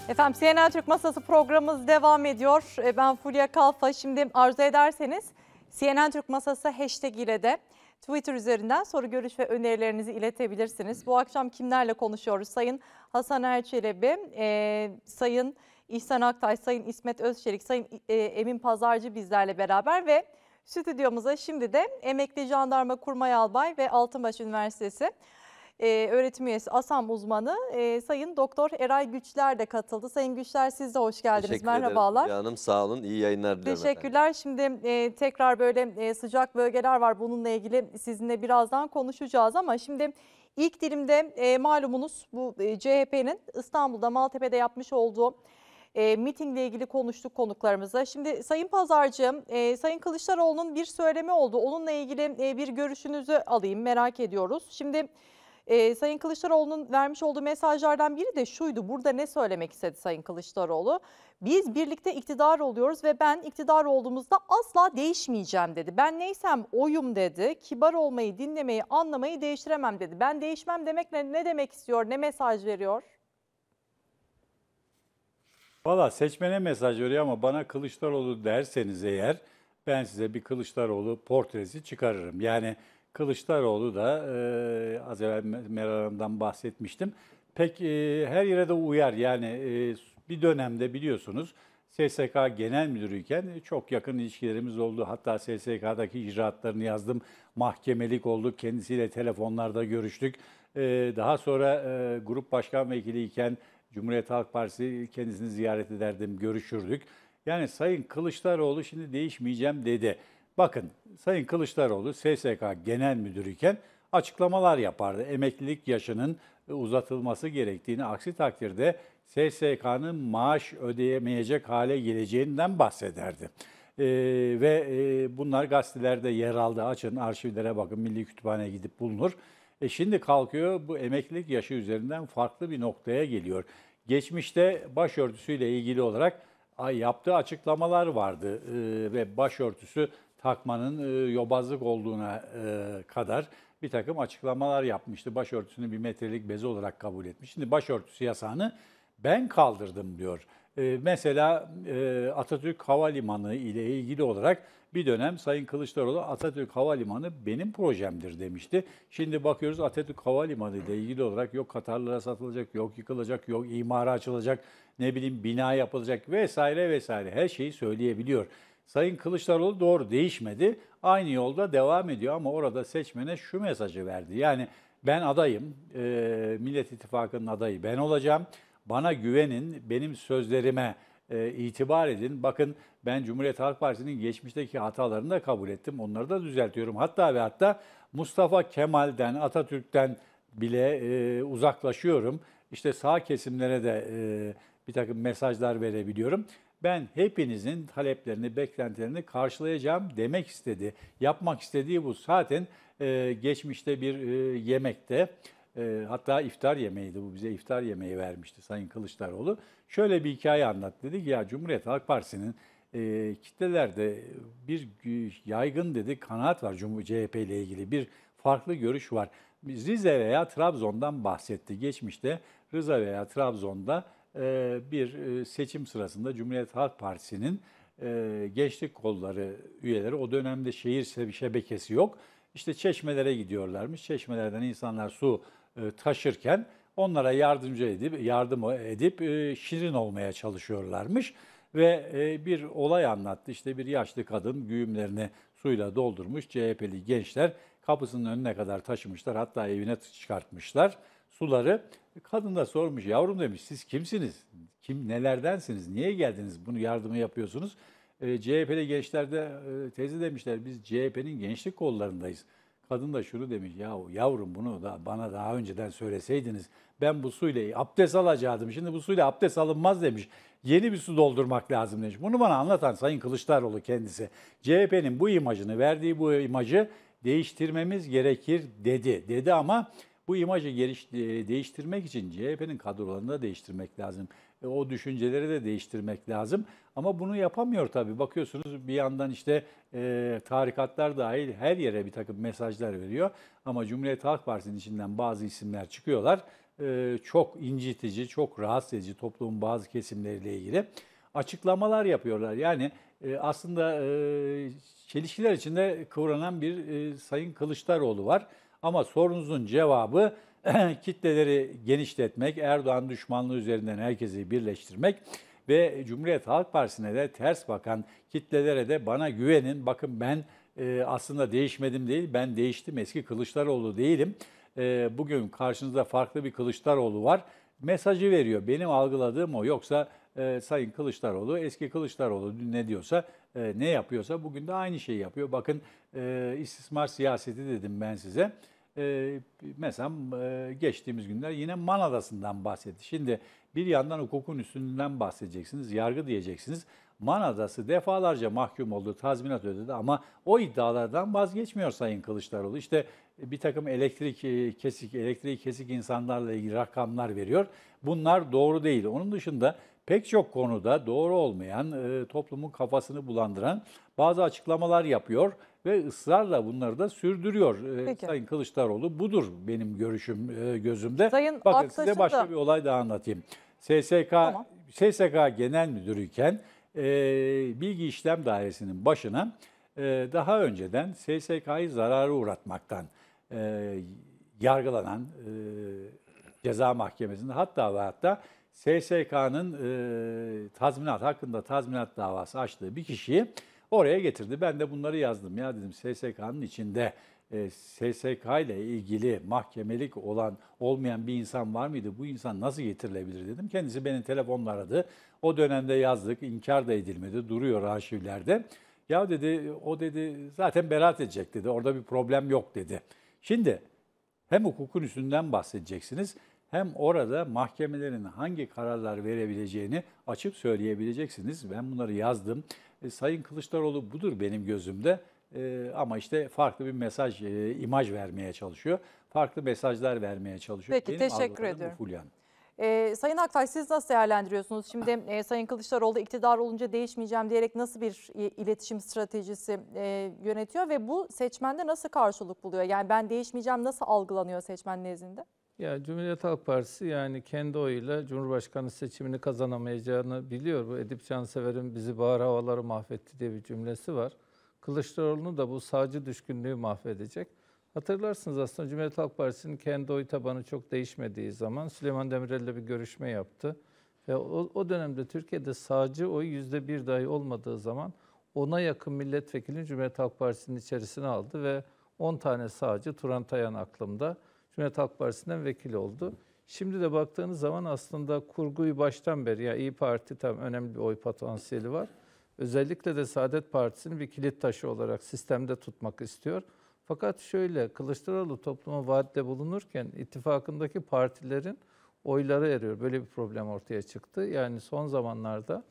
Speaker 1: Efendim CNN Türk Masası programımız devam ediyor. E, ben Fulya Kalfa. Şimdi arzu ederseniz CNN Türk Masası hashtag ile de Twitter üzerinden soru, görüş ve önerilerinizi iletebilirsiniz. Bu akşam kimlerle konuşuyoruz? Sayın Hasan Erçelebi, e, Sayın İhsan Aktay, Sayın İsmet Özçelik, Sayın e, Emin Pazarcı bizlerle beraber ve stüdyomuza şimdi de emekli jandarma kurmay albay ve Altınbaş Üniversitesi e, öğretim üyesi ASAM uzmanı e, Sayın Doktor Eray Güçler de katıldı. Sayın Güçler siz de hoş geldiniz. Teşekkür Merhabalar.
Speaker 6: Ederim. sağ olun. İyi yayınlar diliyorum.
Speaker 1: Teşekkürler. Efendim. Şimdi e, tekrar böyle e, sıcak bölgeler var. Bununla ilgili sizinle birazdan konuşacağız ama şimdi ilk dilimde e, malumunuz bu e, CHP'nin İstanbul'da Maltepe'de yapmış olduğu e, mitingle ilgili konuştuk konuklarımıza. Şimdi Sayın Pazarcı, e, Sayın Kılıçdaroğlu'nun bir söylemi oldu. Onunla ilgili e, bir görüşünüzü alayım merak ediyoruz. Şimdi e, Sayın Kılıçdaroğlu'nun vermiş olduğu mesajlardan biri de şuydu. Burada ne söylemek istedi Sayın Kılıçdaroğlu? Biz birlikte iktidar oluyoruz ve ben iktidar olduğumuzda asla değişmeyeceğim dedi. Ben neysem oyum dedi. Kibar olmayı, dinlemeyi, anlamayı değiştiremem dedi. Ben değişmem demekle ne demek istiyor, ne mesaj veriyor?
Speaker 4: Valla seçmene mesaj veriyor ama bana Kılıçdaroğlu derseniz eğer ben size bir Kılıçdaroğlu portresi çıkarırım. Yani Kılıçdaroğlu da e, az evvel Meral Hanım'dan bahsetmiştim. Pek e, her yere de uyar yani e, bir dönemde biliyorsunuz SSK Genel Müdürüyken çok yakın ilişkilerimiz oldu. Hatta SSK'daki icraatlarını yazdım. Mahkemelik olduk. Kendisiyle telefonlarda görüştük. E, daha sonra e, grup başkan vekiliyken Cumhuriyet Halk Partisi kendisini ziyaret ederdim, görüşürdük. Yani Sayın Kılıçdaroğlu şimdi değişmeyeceğim dedi. Bakın Sayın Kılıçdaroğlu SSK Genel Müdürü iken açıklamalar yapardı. Emeklilik yaşının e, uzatılması gerektiğini aksi takdirde SSK'nın maaş ödeyemeyecek hale geleceğinden bahsederdi. Ee, ve e, bunlar gazetelerde yer aldı. Açın arşivlere bakın Milli Kütüphane'ye gidip bulunur. E şimdi kalkıyor bu emeklilik yaşı üzerinden farklı bir noktaya geliyor. Geçmişte başörtüsüyle ilgili olarak yaptığı açıklamalar vardı ee, ve başörtüsü takmanın e, yobazlık olduğuna e, kadar bir takım açıklamalar yapmıştı. Başörtüsünü bir metrelik bezi olarak kabul etmiş. Şimdi başörtüsü yasağını ben kaldırdım diyor. E, mesela e, Atatürk Havalimanı ile ilgili olarak bir dönem Sayın Kılıçdaroğlu Atatürk Havalimanı benim projemdir demişti. Şimdi bakıyoruz Atatürk Havalimanı ile ilgili olarak yok Katarlara satılacak, yok yıkılacak, yok imara açılacak, ne bileyim bina yapılacak vesaire vesaire her şeyi söyleyebiliyor. Sayın Kılıçdaroğlu doğru değişmedi. Aynı yolda devam ediyor ama orada seçmene şu mesajı verdi. Yani ben adayım, e, Millet İttifakı'nın adayı ben olacağım. Bana güvenin, benim sözlerime e, itibar edin. Bakın ben Cumhuriyet Halk Partisi'nin geçmişteki hatalarını da kabul ettim. Onları da düzeltiyorum. Hatta ve hatta Mustafa Kemal'den, Atatürk'ten bile e, uzaklaşıyorum. İşte sağ kesimlere de e, bir takım mesajlar verebiliyorum ben hepinizin taleplerini, beklentilerini karşılayacağım demek istedi. Yapmak istediği bu. Zaten e, geçmişte bir e, yemekte, e, hatta iftar yemeğiydi bu bize iftar yemeği vermişti Sayın Kılıçdaroğlu. Şöyle bir hikaye anlattı. Dedi ki ya Cumhuriyet Halk Partisi'nin e, kitlelerde bir yaygın dedi kanaat var Cumhur CHP ile ilgili bir farklı görüş var. Rize veya Trabzon'dan bahsetti geçmişte. Rize veya Trabzon'da e, bir e, seçim sırasında Cumhuriyet Halk Partisi'nin e, gençlik kolları üyeleri o dönemde şehir şebekesi yok. İşte çeşmelere gidiyorlarmış. Çeşmelerden insanlar su taşırken onlara yardımcı edip yardım edip şirin olmaya çalışıyorlarmış ve bir olay anlattı. İşte bir yaşlı kadın güğümlerini suyla doldurmuş. CHP'li gençler kapısının önüne kadar taşımışlar. Hatta evine çıkartmışlar suları kadın da sormuş yavrum demiş siz kimsiniz? Kim nelerdensiniz? Niye geldiniz? Bunu yardımı yapıyorsunuz. E, CHP'li gençlerde e, teyze demişler biz CHP'nin gençlik kollarındayız. Kadın da şunu demiş ya yavrum bunu da bana daha önceden söyleseydiniz ben bu suyla abdest alacaktım. Şimdi bu suyla abdest alınmaz demiş. Yeni bir su doldurmak lazım demiş. Bunu bana anlatan Sayın Kılıçdaroğlu kendisi. CHP'nin bu imajını verdiği bu imajı değiştirmemiz gerekir dedi. Dedi ama bu imajı geliş, e, değiştirmek için CHP'nin kadrolarını da değiştirmek lazım. E, o düşünceleri de değiştirmek lazım. Ama bunu yapamıyor tabii. Bakıyorsunuz bir yandan işte e, tarikatlar dahil her yere bir takım mesajlar veriyor. Ama Cumhuriyet Halk Partisi'nin içinden bazı isimler çıkıyorlar. E, çok incitici, çok rahatsız edici toplumun bazı kesimleriyle ilgili açıklamalar yapıyorlar. Yani e, aslında e, çelişkiler içinde kıvranan bir e, Sayın Kılıçdaroğlu var. Ama sorunuzun cevabı kitleleri genişletmek, Erdoğan düşmanlığı üzerinden herkesi birleştirmek ve Cumhuriyet Halk Partisi'ne de ters bakan kitlelere de bana güvenin. Bakın ben e, aslında değişmedim değil, ben değiştim. Eski Kılıçdaroğlu değilim. E, bugün karşınızda farklı bir Kılıçdaroğlu var. Mesajı veriyor. Benim algıladığım o. Yoksa e, Sayın Kılıçdaroğlu, eski Kılıçdaroğlu dün ne diyorsa, e, ne yapıyorsa bugün de aynı şeyi yapıyor. Bakın e, istismar siyaseti dedim ben size e, mesela e, geçtiğimiz günler yine Man Adası'ndan bahsetti. Şimdi bir yandan hukukun üstünden bahsedeceksiniz, yargı diyeceksiniz. Man Adası defalarca mahkum oldu, tazminat ödedi ama o iddialardan vazgeçmiyor Sayın Kılıçdaroğlu. İşte bir takım elektrik e, kesik, elektriği kesik insanlarla ilgili rakamlar veriyor. Bunlar doğru değil. Onun dışında pek çok konuda doğru olmayan, e, toplumun kafasını bulandıran bazı açıklamalar yapıyor ve ısrarla bunları da sürdürüyor ee, Peki. Sayın Kılıçdaroğlu. Budur benim görüşüm e, gözümde. Sayın Bakın Aktaş'ın size başka da... bir olay daha anlatayım. SSK tamam. SSK Genel Müdürüyken e, Bilgi İşlem Dairesi'nin başına e, daha önceden SSK'yı zararı uğratmaktan e, yargılanan e, ceza mahkemesinde hatta ve hatta SSK'nın e, tazminat hakkında tazminat davası açtığı bir kişiyi Oraya getirdi. Ben de bunları yazdım. Ya dedim SSK'nın içinde e, SSK ile ilgili mahkemelik olan olmayan bir insan var mıydı? Bu insan nasıl getirilebilir dedim. Kendisi beni telefonla aradı. O dönemde yazdık. İnkar da edilmedi. Duruyor arşivlerde. Ya dedi o dedi zaten beraat edecek dedi. Orada bir problem yok dedi. Şimdi hem hukukun üstünden bahsedeceksiniz hem orada mahkemelerin hangi kararlar verebileceğini açık söyleyebileceksiniz. Ben bunları yazdım. E, Sayın Kılıçdaroğlu budur benim gözümde. E, ama işte farklı bir mesaj, e, imaj vermeye çalışıyor. Farklı mesajlar vermeye çalışıyor. Peki benim teşekkür ederim.
Speaker 1: E, Sayın Aktay siz nasıl değerlendiriyorsunuz? Şimdi e, Sayın Kılıçdaroğlu iktidar olunca değişmeyeceğim diyerek nasıl bir e, iletişim stratejisi e, yönetiyor ve bu seçmende nasıl karşılık buluyor? Yani ben değişmeyeceğim nasıl algılanıyor seçmen nezdinde?
Speaker 5: Ya Cumhuriyet Halk Partisi yani kendi oyuyla Cumhurbaşkanı seçimini kazanamayacağını biliyor. Bu Edip Cansever'in bizi bahar havaları mahvetti diye bir cümlesi var. Kılıçdaroğlu'nu da bu sağcı düşkünlüğü mahvedecek. Hatırlarsınız aslında Cumhuriyet Halk Partisi'nin kendi oy tabanı çok değişmediği zaman Süleyman Demirel ile bir görüşme yaptı. Ve o, o dönemde Türkiye'de sağcı oy yüzde bir dahi olmadığı zaman ona yakın milletvekilini Cumhuriyet Halk Partisi'nin içerisine aldı ve 10 tane sağcı, Turan Tayan aklımda, Cumhuriyet Halk Partisi'nden vekil oldu. Şimdi de baktığınız zaman aslında kurguyu baştan beri, yani İyi Parti tam önemli bir oy potansiyeli var. Özellikle de Saadet Partisi'ni bir kilit taşı olarak sistemde tutmak istiyor. Fakat şöyle, Kılıçdaroğlu topluma vaatte bulunurken ittifakındaki partilerin oyları eriyor. Böyle bir problem ortaya çıktı. Yani son zamanlarda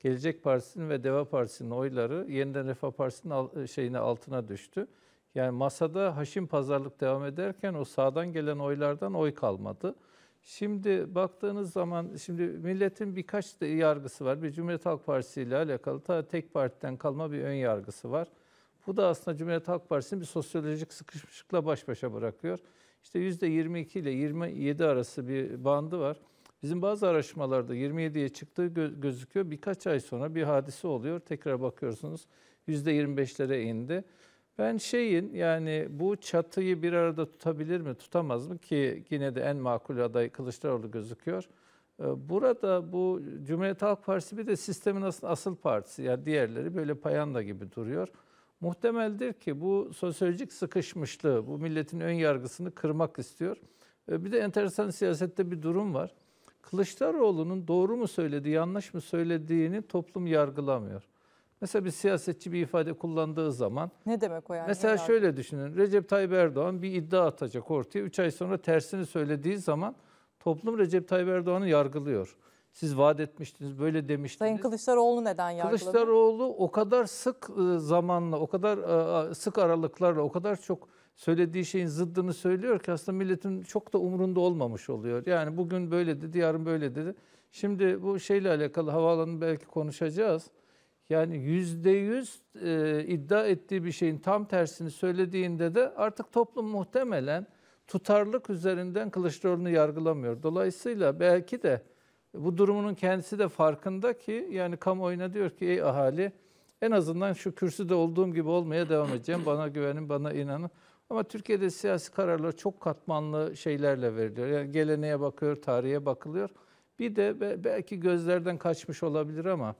Speaker 5: Gelecek Partisi'nin ve Deva Partisi'nin oyları yeniden Refah Partisi'nin şeyine altına düştü. Yani masada haşim pazarlık devam ederken o sağdan gelen oylardan oy kalmadı. Şimdi baktığınız zaman şimdi milletin birkaç yargısı var. Bir Cumhuriyet Halk Partisi ile alakalı ta tek partiden kalma bir ön yargısı var. Bu da aslında Cumhuriyet Halk Partisi'ni bir sosyolojik sıkışmışlıkla baş başa bırakıyor. İşte %22 ile 27 arası bir bandı var. Bizim bazı araştırmalarda 27'ye çıktığı gözüküyor. Birkaç ay sonra bir hadise oluyor. Tekrar bakıyorsunuz %25'lere indi. Ben şeyin yani bu çatıyı bir arada tutabilir mi tutamaz mı ki yine de en makul aday Kılıçdaroğlu gözüküyor. Ee, burada bu Cumhuriyet Halk Partisi bir de sistemin aslında asıl partisi. Yani diğerleri böyle payanda gibi duruyor. Muhtemeldir ki bu sosyolojik sıkışmışlığı, bu milletin ön yargısını kırmak istiyor. Ee, bir de enteresan siyasette bir durum var. Kılıçdaroğlu'nun doğru mu söylediği, yanlış mı söylediğini toplum yargılamıyor. Mesela bir siyasetçi bir ifade kullandığı zaman
Speaker 1: ne demek o yani? Mesela şöyle
Speaker 5: düşünün. Recep Tayyip Erdoğan bir iddia atacak ortaya. üç ay sonra tersini söylediği zaman toplum Recep Tayyip Erdoğan'ı yargılıyor. Siz vaat etmiştiniz, böyle demiştiniz.
Speaker 1: Sayın Kılıçdaroğlu neden yargıladı? Kılıçdaroğlu
Speaker 5: o kadar sık e, zamanla, o kadar e, sık aralıklarla, o kadar çok söylediği şeyin zıddını söylüyor ki aslında milletin çok da umrunda olmamış oluyor. Yani bugün böyle dedi, yarın böyle dedi. Şimdi bu şeyle alakalı havaalanı belki konuşacağız. Yani yüzde yüz e, iddia ettiği bir şeyin tam tersini söylediğinde de artık toplum muhtemelen tutarlılık üzerinden Kılıçdaroğlu'nu yargılamıyor. Dolayısıyla belki de bu durumunun kendisi de farkında ki yani kamuoyuna diyor ki ey ahali en azından şu kürsüde olduğum gibi olmaya devam edeceğim. Bana güvenin, bana inanın. Ama Türkiye'de siyasi kararlar çok katmanlı şeylerle veriliyor. Yani geleneğe bakıyor, tarihe bakılıyor. Bir de belki gözlerden kaçmış olabilir ama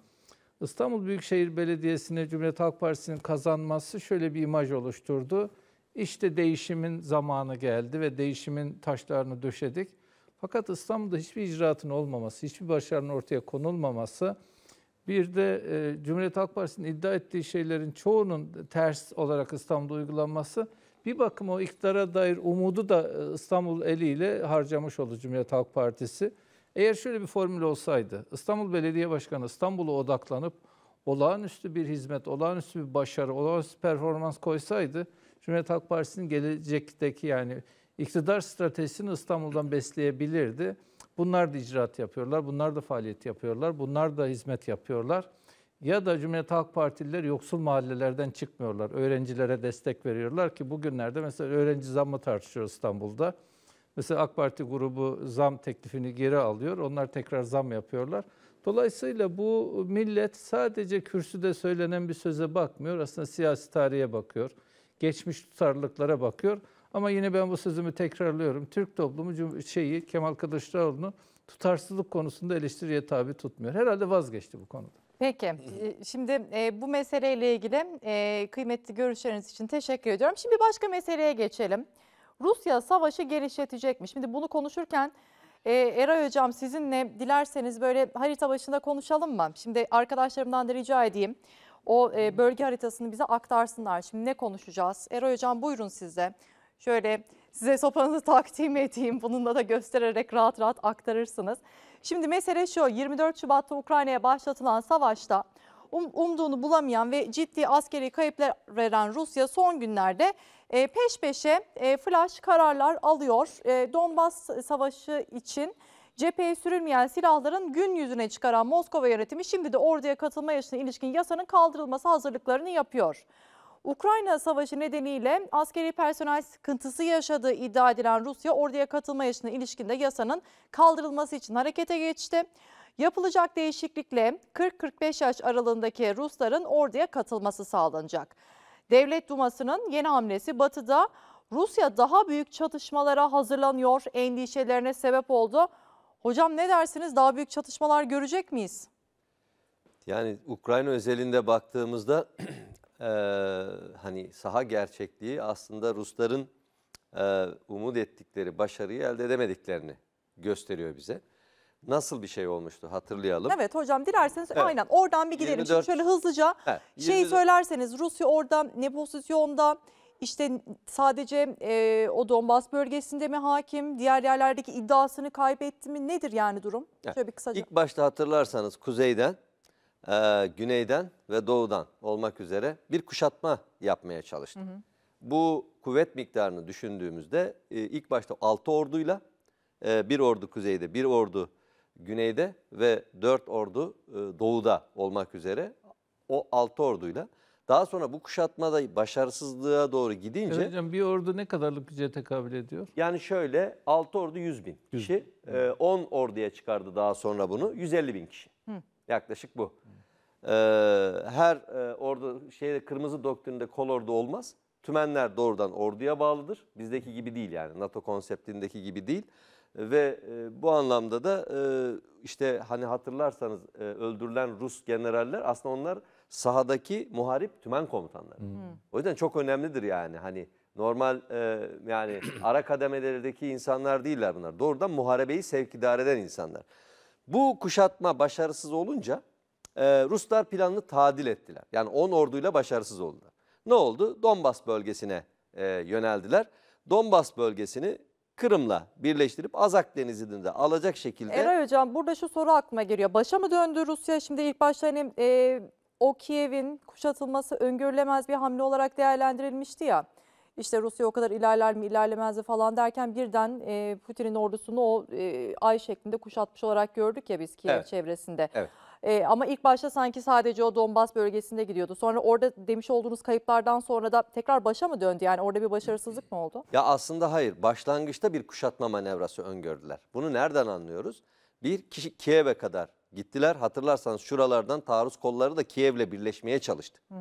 Speaker 5: İstanbul Büyükşehir Belediyesi'ne Cumhuriyet Halk Partisi'nin kazanması şöyle bir imaj oluşturdu. İşte değişimin zamanı geldi ve değişimin taşlarını döşedik. Fakat İstanbul'da hiçbir icraatın olmaması, hiçbir başarının ortaya konulmaması, bir de e, Cumhuriyet Halk Partisi'nin iddia ettiği şeylerin çoğunun ters olarak İstanbul'da uygulanması, bir bakıma o iktidara dair umudu da e, İstanbul eliyle harcamış oldu Cumhuriyet Halk Partisi. Eğer şöyle bir formül olsaydı, İstanbul Belediye Başkanı İstanbul'a odaklanıp olağanüstü bir hizmet, olağanüstü bir başarı, olağanüstü performans koysaydı, Cumhuriyet Halk Partisi'nin gelecekteki yani iktidar stratejisini İstanbul'dan besleyebilirdi. Bunlar da icraat yapıyorlar, bunlar da faaliyet yapıyorlar, bunlar da hizmet yapıyorlar. Ya da Cumhuriyet Halk Partilileri yoksul mahallelerden çıkmıyorlar. Öğrencilere destek veriyorlar ki bugünlerde mesela öğrenci zammı tartışıyor İstanbul'da. Mesela AK Parti grubu zam teklifini geri alıyor. Onlar tekrar zam yapıyorlar. Dolayısıyla bu millet sadece kürsüde söylenen bir söze bakmıyor. Aslında siyasi tarihe bakıyor. Geçmiş tutarlıklara bakıyor. Ama yine ben bu sözümü tekrarlıyorum. Türk toplumu şeyi Kemal Kılıçdaroğlu'nu tutarsızlık konusunda eleştiriye tabi tutmuyor. Herhalde vazgeçti bu konuda.
Speaker 1: Peki. Ee, şimdi e, bu meseleyle ilgili e, kıymetli görüşleriniz için teşekkür ediyorum. Şimdi başka meseleye geçelim. Rusya savaşı genişletecekmiş. Şimdi bunu konuşurken e, Eray Hocam sizinle dilerseniz böyle harita başında konuşalım mı? Şimdi arkadaşlarımdan da rica edeyim o e, bölge haritasını bize aktarsınlar. Şimdi ne konuşacağız? Eray Hocam buyurun size, Şöyle size sopanızı takdim edeyim. Bununla da göstererek rahat rahat aktarırsınız. Şimdi mesele şu 24 Şubat'ta Ukrayna'ya başlatılan savaşta um, umduğunu bulamayan ve ciddi askeri kayıplar veren Rusya son günlerde e, peş peşe e, flash kararlar alıyor. E, Donbas Savaşı için cepheye sürülmeyen silahların gün yüzüne çıkaran Moskova yönetimi şimdi de orduya katılma yaşına ilişkin yasanın kaldırılması hazırlıklarını yapıyor. Ukrayna Savaşı nedeniyle askeri personel sıkıntısı yaşadığı iddia edilen Rusya orduya katılma yaşına ilişkin de yasanın kaldırılması için harekete geçti. Yapılacak değişiklikle 40-45 yaş aralığındaki Rusların orduya katılması sağlanacak. Devlet Duması'nın yeni hamlesi batıda Rusya daha büyük çatışmalara hazırlanıyor endişelerine sebep oldu. Hocam ne dersiniz daha büyük çatışmalar görecek miyiz?
Speaker 6: Yani Ukrayna özelinde baktığımızda e, hani saha gerçekliği aslında Rusların e, umut ettikleri başarıyı elde edemediklerini gösteriyor bize nasıl bir şey olmuştu hatırlayalım. Evet
Speaker 1: hocam dilerseniz evet. aynen oradan bir gidelim. 24, şöyle hızlıca he, 24, şey söylerseniz Rusya orada ne pozisyonda? İşte sadece e, o Donbas bölgesinde mi hakim, diğer yerlerdeki iddiasını kaybetti mi nedir yani durum? Evet. Şöyle bir kısaca. İlk
Speaker 6: başta hatırlarsanız kuzeyden, e, güneyden ve doğudan olmak üzere bir kuşatma yapmaya çalıştı. Hı hı. Bu kuvvet miktarını düşündüğümüzde e, ilk başta 6 orduyla e, bir ordu kuzeyde, bir ordu güneyde ve dört ordu e, doğuda olmak üzere o 6 orduyla. Daha sonra bu kuşatmada başarısızlığa doğru gidince... Evet
Speaker 5: hocam bir ordu ne kadarlık güce tekabül ediyor?
Speaker 6: Yani şöyle 6 ordu 100 bin kişi, 10 e, orduya çıkardı daha sonra bunu 150 bin kişi. Hı. Yaklaşık bu. E, her e, ordu, şeyde, kırmızı doktrinde kol ordu olmaz. Tümenler doğrudan orduya bağlıdır. Bizdeki gibi değil yani NATO konseptindeki gibi değil. Ve e, bu anlamda da e, işte hani hatırlarsanız e, öldürülen Rus generaller aslında onlar sahadaki muharip tümen komutanları. Hmm. O yüzden çok önemlidir yani hani normal e, yani ara kademelerdeki insanlar değiller bunlar. Doğrudan muharebeyi sevk idare eden insanlar. Bu kuşatma başarısız olunca e, Ruslar planını tadil ettiler. Yani 10 orduyla başarısız oldular. Ne oldu? Donbas bölgesine e, yöneldiler. Donbas bölgesini Kırım'la birleştirip Azak Denizi'ni de alacak şekilde. Eray
Speaker 1: Hocam burada şu soru aklıma geliyor. Başa mı döndü Rusya? Şimdi ilk başta hani e, o Kiev'in kuşatılması öngörülemez bir hamle olarak değerlendirilmişti ya. İşte Rusya o kadar ilerler mi ilerlemez mi falan derken birden e, Putin'in ordusunu o e, ay şeklinde kuşatmış olarak gördük ya biz Kiev evet. çevresinde. Evet. E, ama ilk başta sanki sadece o Donbas bölgesinde gidiyordu. Sonra orada demiş olduğunuz kayıplardan sonra da tekrar başa mı döndü? Yani orada bir başarısızlık mı oldu?
Speaker 6: Ya aslında hayır. Başlangıçta bir kuşatma manevrası öngördüler. Bunu nereden anlıyoruz? Bir kişi Kiev'e kadar gittiler. Hatırlarsanız şuralardan taarruz kolları da Kiev'le birleşmeye çalıştı. Hı.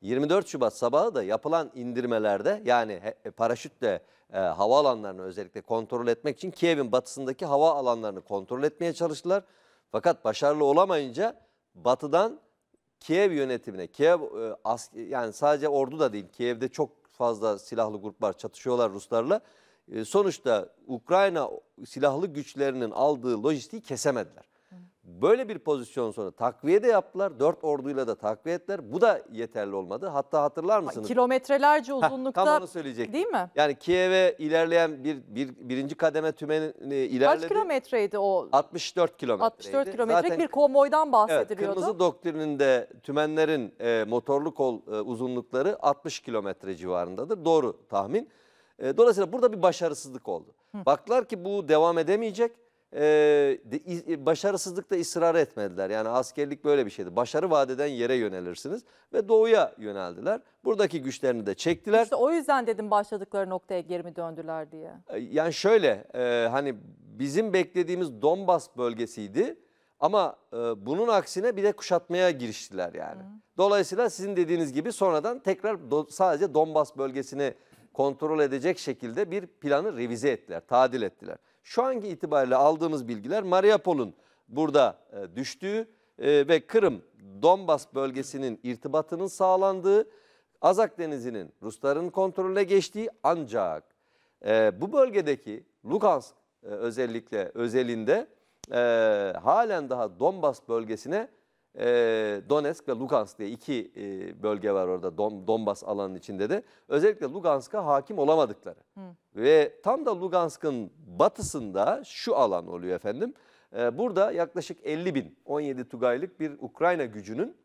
Speaker 6: 24 Şubat sabahı da yapılan indirmelerde yani e, paraşütle e, havaalanlarını özellikle kontrol etmek için Kiev'in batısındaki hava alanlarını kontrol etmeye çalıştılar. Fakat başarılı olamayınca batıdan Kiev yönetimine, Kiev e, yani sadece ordu da değil, Kiev'de çok fazla silahlı gruplar çatışıyorlar Ruslarla. E, sonuçta Ukrayna silahlı güçlerinin aldığı lojistiği kesemediler. Böyle bir pozisyon sonra takviye de yaptılar. Dört orduyla da takviye ettiler. Bu da yeterli olmadı. Hatta hatırlar mısınız?
Speaker 1: Kilometrelerce uzunlukta. Heh, tam onu söyleyecek. Değil mi?
Speaker 6: Yani Kiev'e ilerleyen bir, bir birinci kademe tümeni e, ilerledi. Kaç
Speaker 1: kilometreydi o?
Speaker 6: 64 kilometre. 64 kilometrelik Zaten, bir
Speaker 1: konvoydan bahsediliyordu. Evet, kırmızı
Speaker 6: doktrininde tümenlerin e, motorlu kol e, uzunlukları 60 kilometre civarındadır. Doğru tahmin. E, dolayısıyla burada bir başarısızlık oldu. Hı. Baktılar ki bu devam edemeyecek. Ee, e, başarısızlıkta ısrar etmediler. Yani askerlik böyle bir şeydi. Başarı vadeden yere yönelirsiniz ve doğuya yöneldiler. Buradaki güçlerini de çektiler. İşte
Speaker 1: o yüzden dedim başladıkları noktaya geri mi döndüler diye.
Speaker 6: Ee, yani şöyle e, hani bizim beklediğimiz Donbas bölgesiydi. Ama e, bunun aksine bir de kuşatmaya giriştiler yani. Hı. Dolayısıyla sizin dediğiniz gibi sonradan tekrar do, sadece Donbas bölgesini kontrol edecek şekilde bir planı revize ettiler, tadil ettiler. Şu anki itibariyle aldığımız bilgiler Mariupol'un burada e, düştüğü e, ve Kırım Donbas bölgesinin irtibatının sağlandığı, Azak Denizi'nin Rusların kontrolüne geçtiği ancak e, bu bölgedeki Lugansk özellikle özelinde halen daha Donbas bölgesine e, Donetsk ve Lugansk diye iki e, bölge var orada Don, Donbas alanının içinde de. Özellikle Lugansk'a hakim olamadıkları. Hı. Ve tam da Lugansk'ın batısında şu alan oluyor efendim. E, burada yaklaşık 50 bin 17 Tugaylık bir Ukrayna gücünün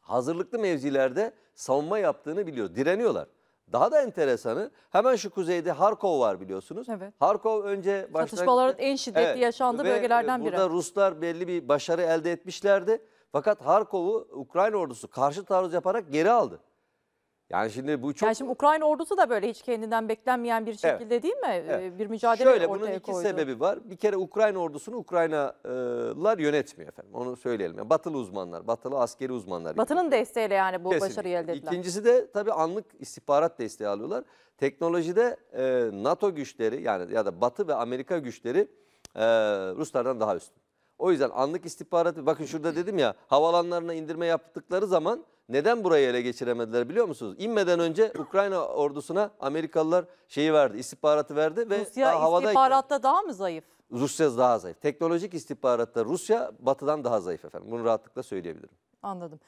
Speaker 6: hazırlıklı mevzilerde savunma yaptığını biliyor, Direniyorlar. Daha da enteresanı hemen şu kuzeyde Harkov var biliyorsunuz. Evet. Harkov önce başlangıçta... Çatışmaların en şiddetli evet, yaşandığı e, bölgelerden burada biri. Burada Ruslar belli bir başarı elde etmişlerdi. Fakat Harkov'u Ukrayna ordusu karşı taarruz yaparak geri aldı. Yani şimdi bu çok... Yani şimdi
Speaker 1: Ukrayna ordusu da böyle hiç kendinden beklenmeyen bir şekilde evet. değil mi? Evet. Ee, bir mücadele Şöyle, ortaya koydu. Şöyle bunun iki sebebi
Speaker 6: var. Bir kere Ukrayna ordusunu Ukraynalılar yönetmiyor efendim. Onu söyleyelim. Yani batılı uzmanlar, batılı askeri uzmanlar.
Speaker 1: Batı'nın desteğiyle yani bu Kesinlikle. başarıyı elde ettiler. İkincisi
Speaker 6: de tabii anlık istihbarat desteği alıyorlar. Teknolojide e, NATO güçleri yani ya da Batı ve Amerika güçleri e, Ruslardan daha üstün. O yüzden anlık istihbarat bakın şurada dedim ya havalanlarına indirme yaptıkları zaman neden burayı ele geçiremediler biliyor musunuz? İnmeden önce Ukrayna ordusuna Amerikalılar şeyi verdi, istihbaratı verdi ve Rusya daha havada istihbaratta
Speaker 1: daha mı zayıf?
Speaker 6: Rusya daha zayıf. Teknolojik istihbaratta Rusya batıdan daha zayıf efendim. Bunu rahatlıkla söyleyebilirim.
Speaker 1: Anladım.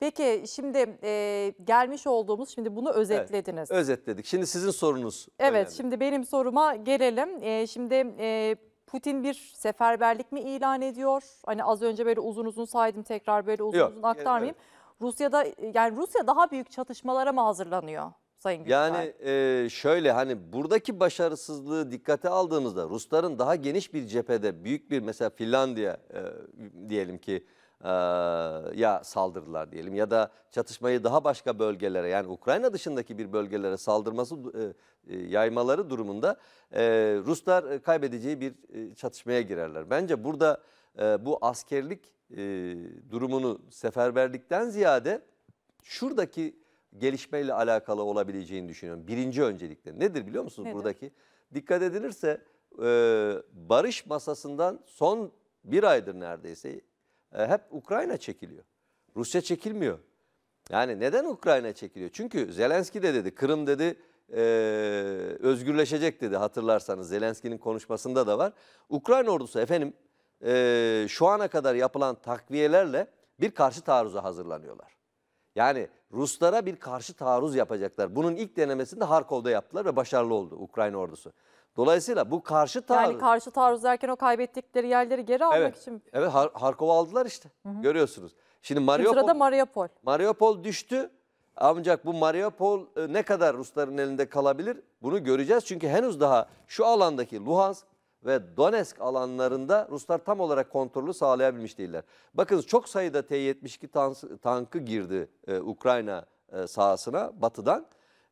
Speaker 1: Peki şimdi e, gelmiş olduğumuz şimdi bunu özetlediniz. Evet,
Speaker 6: özetledik. Şimdi sizin sorunuz. Evet önemli.
Speaker 1: şimdi benim soruma gelelim. E, şimdi e, Putin bir seferberlik mi ilan ediyor? Hani az önce böyle uzun uzun saydım tekrar böyle uzun Yok, uzun aktarmayayım. Evet. Rusya'da yani Rusya daha büyük çatışmalara mı hazırlanıyor? Sayın Gülsel. Yani
Speaker 6: e, şöyle hani buradaki başarısızlığı dikkate aldığınızda Rusların daha geniş bir cephede büyük bir mesela Finlandiya e, diyelim ki e, ya saldırdılar diyelim ya da çatışmayı daha başka bölgelere yani Ukrayna dışındaki bir bölgelere saldırması e, yaymaları durumunda e, Ruslar kaybedeceği bir e, çatışmaya girerler. Bence burada e, bu askerlik e, durumunu seferberlikten ziyade şuradaki gelişmeyle alakalı olabileceğini düşünüyorum. Birinci öncelikle nedir biliyor musunuz nedir? buradaki? Dikkat edilirse e, barış masasından son bir aydır neredeyse e, hep Ukrayna çekiliyor. Rusya çekilmiyor. Yani neden Ukrayna çekiliyor? Çünkü Zelenski de dedi, Kırım dedi, e, özgürleşecek dedi hatırlarsanız. Zelenski'nin konuşmasında da var. Ukrayna ordusu efendim e, şu ana kadar yapılan takviyelerle bir karşı taarruza hazırlanıyorlar. Yani Ruslara bir karşı taarruz yapacaklar. Bunun ilk denemesini de Harkov'da yaptılar ve başarılı oldu Ukrayna ordusu. Dolayısıyla bu karşı taarruz. Yani karşı
Speaker 1: taarruz derken o kaybettikleri yerleri geri almak evet. için.
Speaker 6: Evet Har Harkov'u aldılar işte hı hı. görüyorsunuz. Şimdi Mariupol, sırada Mariupol. Mariupol düştü ancak bu Mariupol e, ne kadar Rusların elinde kalabilir bunu göreceğiz. Çünkü henüz daha şu alandaki Luhansk ve Donetsk alanlarında Ruslar tam olarak kontrolü sağlayabilmiş değiller. Bakın çok sayıda T-72 tankı girdi e, Ukrayna e, sahasına batıdan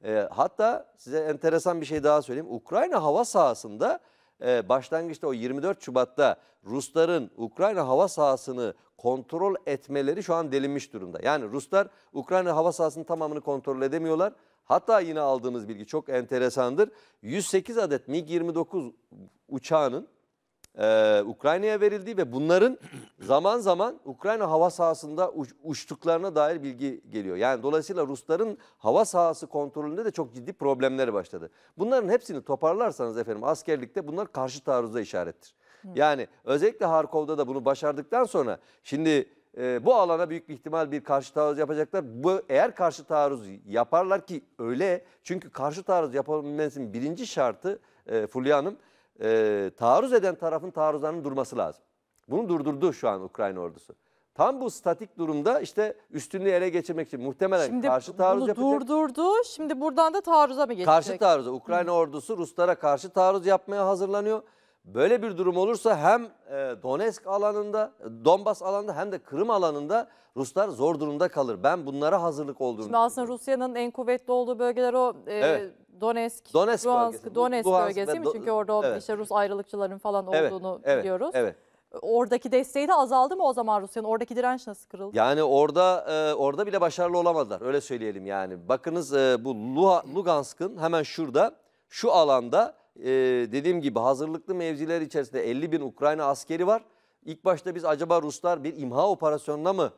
Speaker 6: e, hatta size enteresan bir şey daha söyleyeyim. Ukrayna hava sahasında e, başlangıçta o 24 Şubat'ta Rusların Ukrayna hava sahasını kontrol etmeleri şu an delinmiş durumda. Yani Ruslar Ukrayna hava sahasının tamamını kontrol edemiyorlar. Hatta yine aldığımız bilgi çok enteresandır. 108 adet MiG-29 uçağının e, Ukrayna'ya verildiği ve bunların zaman zaman Ukrayna hava sahasında uç, uçtuklarına dair bilgi geliyor. Yani dolayısıyla Rusların hava sahası kontrolünde de çok ciddi problemleri başladı. Bunların hepsini toparlarsanız efendim askerlikte bunlar karşı taarruza işarettir. Yani özellikle Harkov'da da bunu başardıktan sonra şimdi e, bu alana büyük bir ihtimal bir karşı taarruz yapacaklar. Bu eğer karşı taarruz yaparlar ki öyle çünkü karşı taarruz yapabilmesinin birinci şartı e, Fulya Hanım e, taarruz eden tarafın taarruzlarının durması lazım. Bunu durdurdu şu an Ukrayna ordusu. Tam bu statik durumda işte üstünlüğü ele geçirmek için muhtemelen şimdi karşı taarruz bunu yapacak.
Speaker 1: durdurdu. Şimdi buradan da taarruza mı geçecek? Karşı taarruza.
Speaker 6: Ukrayna Hı. ordusu Ruslara karşı taarruz yapmaya hazırlanıyor. Böyle bir durum olursa hem e, Donetsk alanında, Donbas alanında hem de Kırım alanında Ruslar zor durumda kalır. Ben bunlara hazırlık olduğunu Şimdi
Speaker 1: aslında Rusya'nın en kuvvetli olduğu bölgeler o e, evet. e, Donetsk, Donetsk Luhansk, Donetsk bölgesi mi? Çünkü orada evet. işte Rus ayrılıkçıların falan evet, olduğunu evet, biliyoruz. Evet. Oradaki desteği de azaldı mı o zaman Rusya'nın? Oradaki direnç nasıl kırıldı?
Speaker 6: Yani orada e, orada bile başarılı olamadılar. Öyle söyleyelim yani. Bakınız e, bu Lugansk'ın hemen şurada şu alanda e, dediğim gibi hazırlıklı mevziler içerisinde 50 bin Ukrayna askeri var. İlk başta biz acaba Ruslar bir imha operasyonuna mı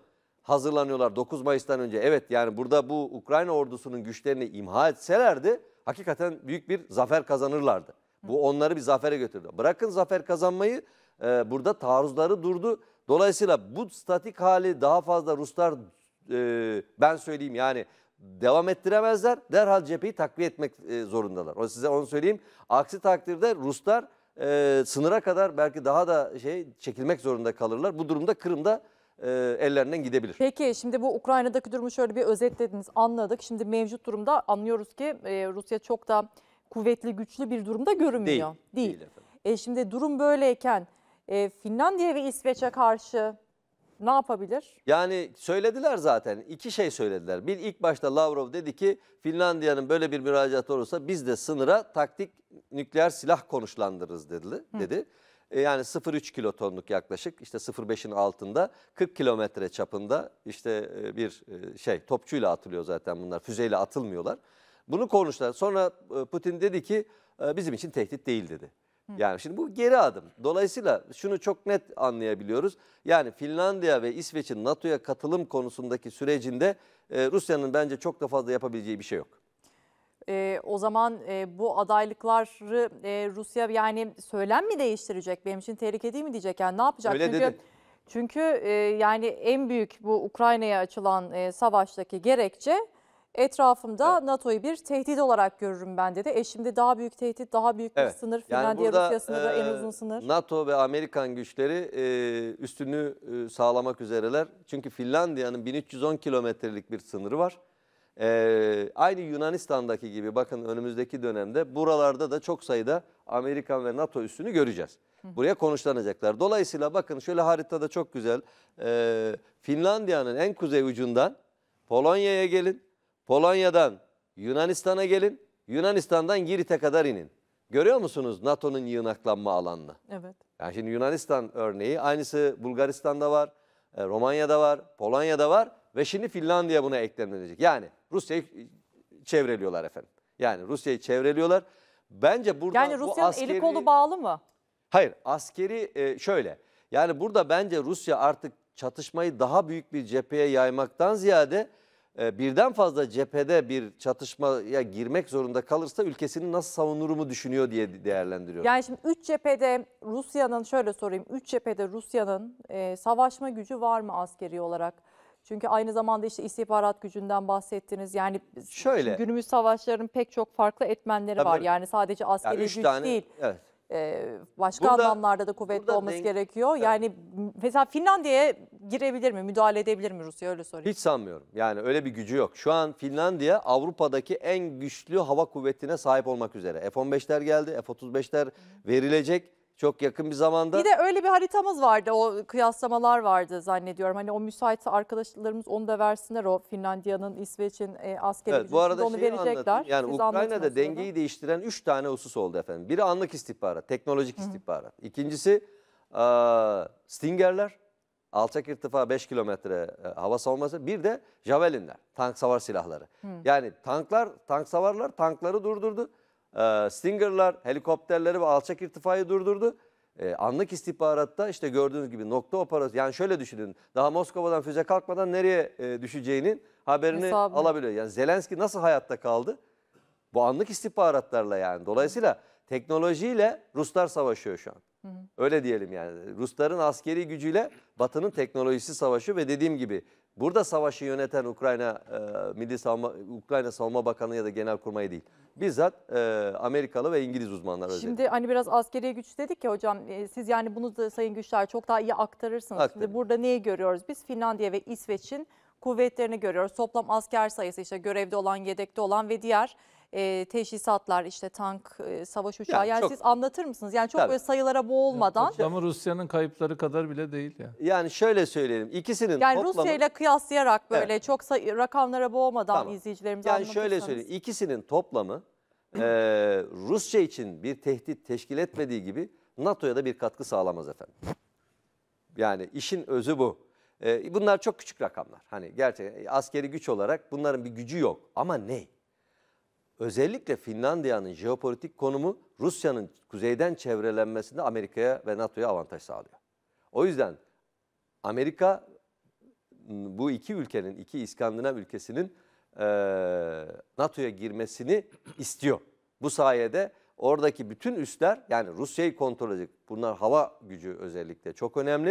Speaker 6: hazırlanıyorlar 9 Mayıs'tan önce? Evet yani burada bu Ukrayna ordusunun güçlerini imha etselerdi hakikaten büyük bir zafer kazanırlardı. Bu onları bir zafere götürdü. Bırakın zafer kazanmayı e, burada taarruzları durdu. Dolayısıyla bu statik hali daha fazla Ruslar e, ben söyleyeyim yani devam ettiremezler. Derhal cepheyi takviye etmek e, zorundalar. O size onu söyleyeyim. Aksi takdirde Ruslar e, sınıra kadar belki daha da şey çekilmek zorunda kalırlar. Bu durumda Kırım'da e, ellerinden gidebilir.
Speaker 1: Peki şimdi bu Ukrayna'daki durumu şöyle bir özetlediniz anladık. Şimdi mevcut durumda anlıyoruz ki e, Rusya çok da kuvvetli güçlü bir durumda görünmüyor. Değil. Değil. değil e, şimdi durum böyleyken e, Finlandiya ve İsveç'e karşı ne yapabilir?
Speaker 6: Yani söylediler zaten iki şey söylediler. Bir ilk başta Lavrov dedi ki Finlandiya'nın böyle bir müracaatı olursa biz de sınıra taktik nükleer silah konuşlandırırız dedi. Hı. dedi. E, yani 0,3 kilotonluk yaklaşık işte 0,5'in altında 40 kilometre çapında işte e, bir e, şey topçuyla atılıyor zaten bunlar füzeyle atılmıyorlar. Bunu konuştular. Sonra Putin dedi ki bizim için tehdit değil dedi. Yani şimdi bu geri adım. Dolayısıyla şunu çok net anlayabiliyoruz. Yani Finlandiya ve İsveç'in NATO'ya katılım konusundaki sürecinde Rusya'nın bence çok da fazla yapabileceği bir şey yok.
Speaker 1: E, o zaman e, bu adaylıkları e, Rusya yani söylem mi değiştirecek? Benim için tehlike değil mi diyecek? Yani ne yapacak? Öyle Çünkü dedi. Çünkü e, yani en büyük bu Ukrayna'ya açılan e, savaştaki gerekçe etrafımda evet. NATO'yu bir tehdit olarak görürüm ben dedi. E şimdi daha büyük tehdit, daha büyük bir evet. sınır. Finlandiya, yani Rusya sınırı e, en uzun sınır.
Speaker 6: NATO ve Amerikan güçleri e, üstünü e, sağlamak üzereler. Çünkü Finlandiya'nın 1310 kilometrelik bir sınırı var. Ee, aynı Yunanistan'daki gibi bakın önümüzdeki dönemde buralarda da çok sayıda Amerikan ve NATO üssünü göreceğiz. Buraya konuşlanacaklar. Dolayısıyla bakın şöyle haritada çok güzel e, Finlandiya'nın en kuzey ucundan Polonya'ya gelin. Polonya'dan Yunanistan'a gelin. Yunanistan'dan Girit'e kadar inin. Görüyor musunuz NATO'nun yığınaklanma alanını? Evet. Yani şimdi Yunanistan örneği aynısı Bulgaristan'da var, e, Romanya'da var, Polonya'da var. Ve şimdi Finlandiya buna eklemlenecek. Yani Rusya'yı çevreliyorlar efendim. Yani Rusya'yı çevreliyorlar. Bence burada yani bu askeri... eli kolu bağlı mı? Hayır askeri e, şöyle. Yani burada bence Rusya artık çatışmayı daha büyük bir cepheye yaymaktan ziyade e, birden fazla cephede bir çatışmaya girmek zorunda kalırsa ülkesini nasıl savunurumu düşünüyor diye değerlendiriyor.
Speaker 1: Yani şimdi 3 cephede Rusya'nın şöyle sorayım 3 cephede Rusya'nın e, savaşma gücü var mı askeri olarak? Çünkü aynı zamanda işte istihbarat gücünden bahsettiniz. Yani şöyle günümüz savaşların pek çok farklı etmenleri Tabii, var. Yani sadece askeri yani güç tane, değil. Evet. Ee, başka burada, anlamlarda da kuvvetli olması denk, gerekiyor. Evet. Yani mesela Finlandiya'ya girebilir mi, müdahale edebilir mi Rusya öyle sorayım.
Speaker 6: Hiç sanmıyorum. Yani öyle bir gücü yok. Şu an Finlandiya Avrupa'daki en güçlü hava kuvvetine sahip olmak üzere. F-15'ler geldi, F-35'ler verilecek. Çok yakın bir zamanda. Bir de
Speaker 1: öyle bir haritamız vardı. O kıyaslamalar vardı zannediyorum. Hani o müsait arkadaşlarımız onu da versinler o Finlandiya'nın İsveç'in e, askeri evet, bu arada onu verecekler. Yani Siz Ukrayna'da dengeyi
Speaker 6: değiştiren 3 tane husus oldu efendim. Biri anlık istihbarat, teknolojik istihbarat. Hı -hı. İkincisi e, Stinger'ler, alçak irtifa 5 kilometre e, hava savunması. Bir de Javelin'ler, tank savar silahları. Hı. Yani tanklar, tank savarlar tankları durdurdu e, Stinger'lar helikopterleri ve alçak irtifayı durdurdu. E, anlık istihbaratta işte gördüğünüz gibi nokta operasyonu yani şöyle düşünün daha Moskova'dan füze kalkmadan nereye e, düşeceğinin haberini Hesabı. alabiliyor. Yani Zelenski nasıl hayatta kaldı? Bu anlık istihbaratlarla yani. Dolayısıyla teknolojiyle Ruslar savaşıyor şu an. Öyle diyelim yani. Rusların askeri gücüyle Batı'nın teknolojisi savaşı ve dediğim gibi Burada savaşı yöneten Ukrayna e, Milli Savunma Ukrayna Savunma Bakanı ya da Genelkurmay değil. Bizzat e, Amerikalı ve İngiliz uzmanlar özellikle. Şimdi
Speaker 1: hani biraz askeri güç dedik ya hocam e, siz yani bunu da Sayın Güçler çok daha iyi aktarırsınız. Aktarım. Şimdi burada neyi görüyoruz? Biz Finlandiya ve İsveç'in kuvvetlerini görüyoruz. Toplam asker sayısı işte görevde olan, yedekte olan ve diğer e, teşhisatlar işte tank, e, savaş uçağı yani, Yani çok- siz anlatır mısınız? Yani çok Tabii. böyle sayılara boğulmadan Ama
Speaker 6: Rusya'nın kayıpları kadar bile değil ya. Yani şöyle söyleyelim ikisinin yani toplamı... Rusya ile
Speaker 1: kıyaslayarak böyle çok say- rakamlara boğulmadan Tamam. izleyicilerimize Yani şöyle söyleyeyim ikisinin
Speaker 6: toplamı eee, Rusya için bir tehdit teşkil etmediği gibi NATO'ya da bir katkı sağlamaz efendim. Yani işin özü bu. E, bunlar çok küçük rakamlar. Hani gerçekten askeri güç olarak bunların bir gücü yok. Ama ne? Özellikle Finlandiya'nın jeopolitik konumu Rusya'nın kuzeyden çevrelenmesinde Amerika'ya ve NATO'ya avantaj sağlıyor. O yüzden Amerika bu iki ülkenin, iki İskandinav ülkesinin e, NATO'ya girmesini istiyor. Bu sayede oradaki bütün üsler yani Rusya'yı kontrol edecek. Bunlar hava gücü özellikle çok önemli.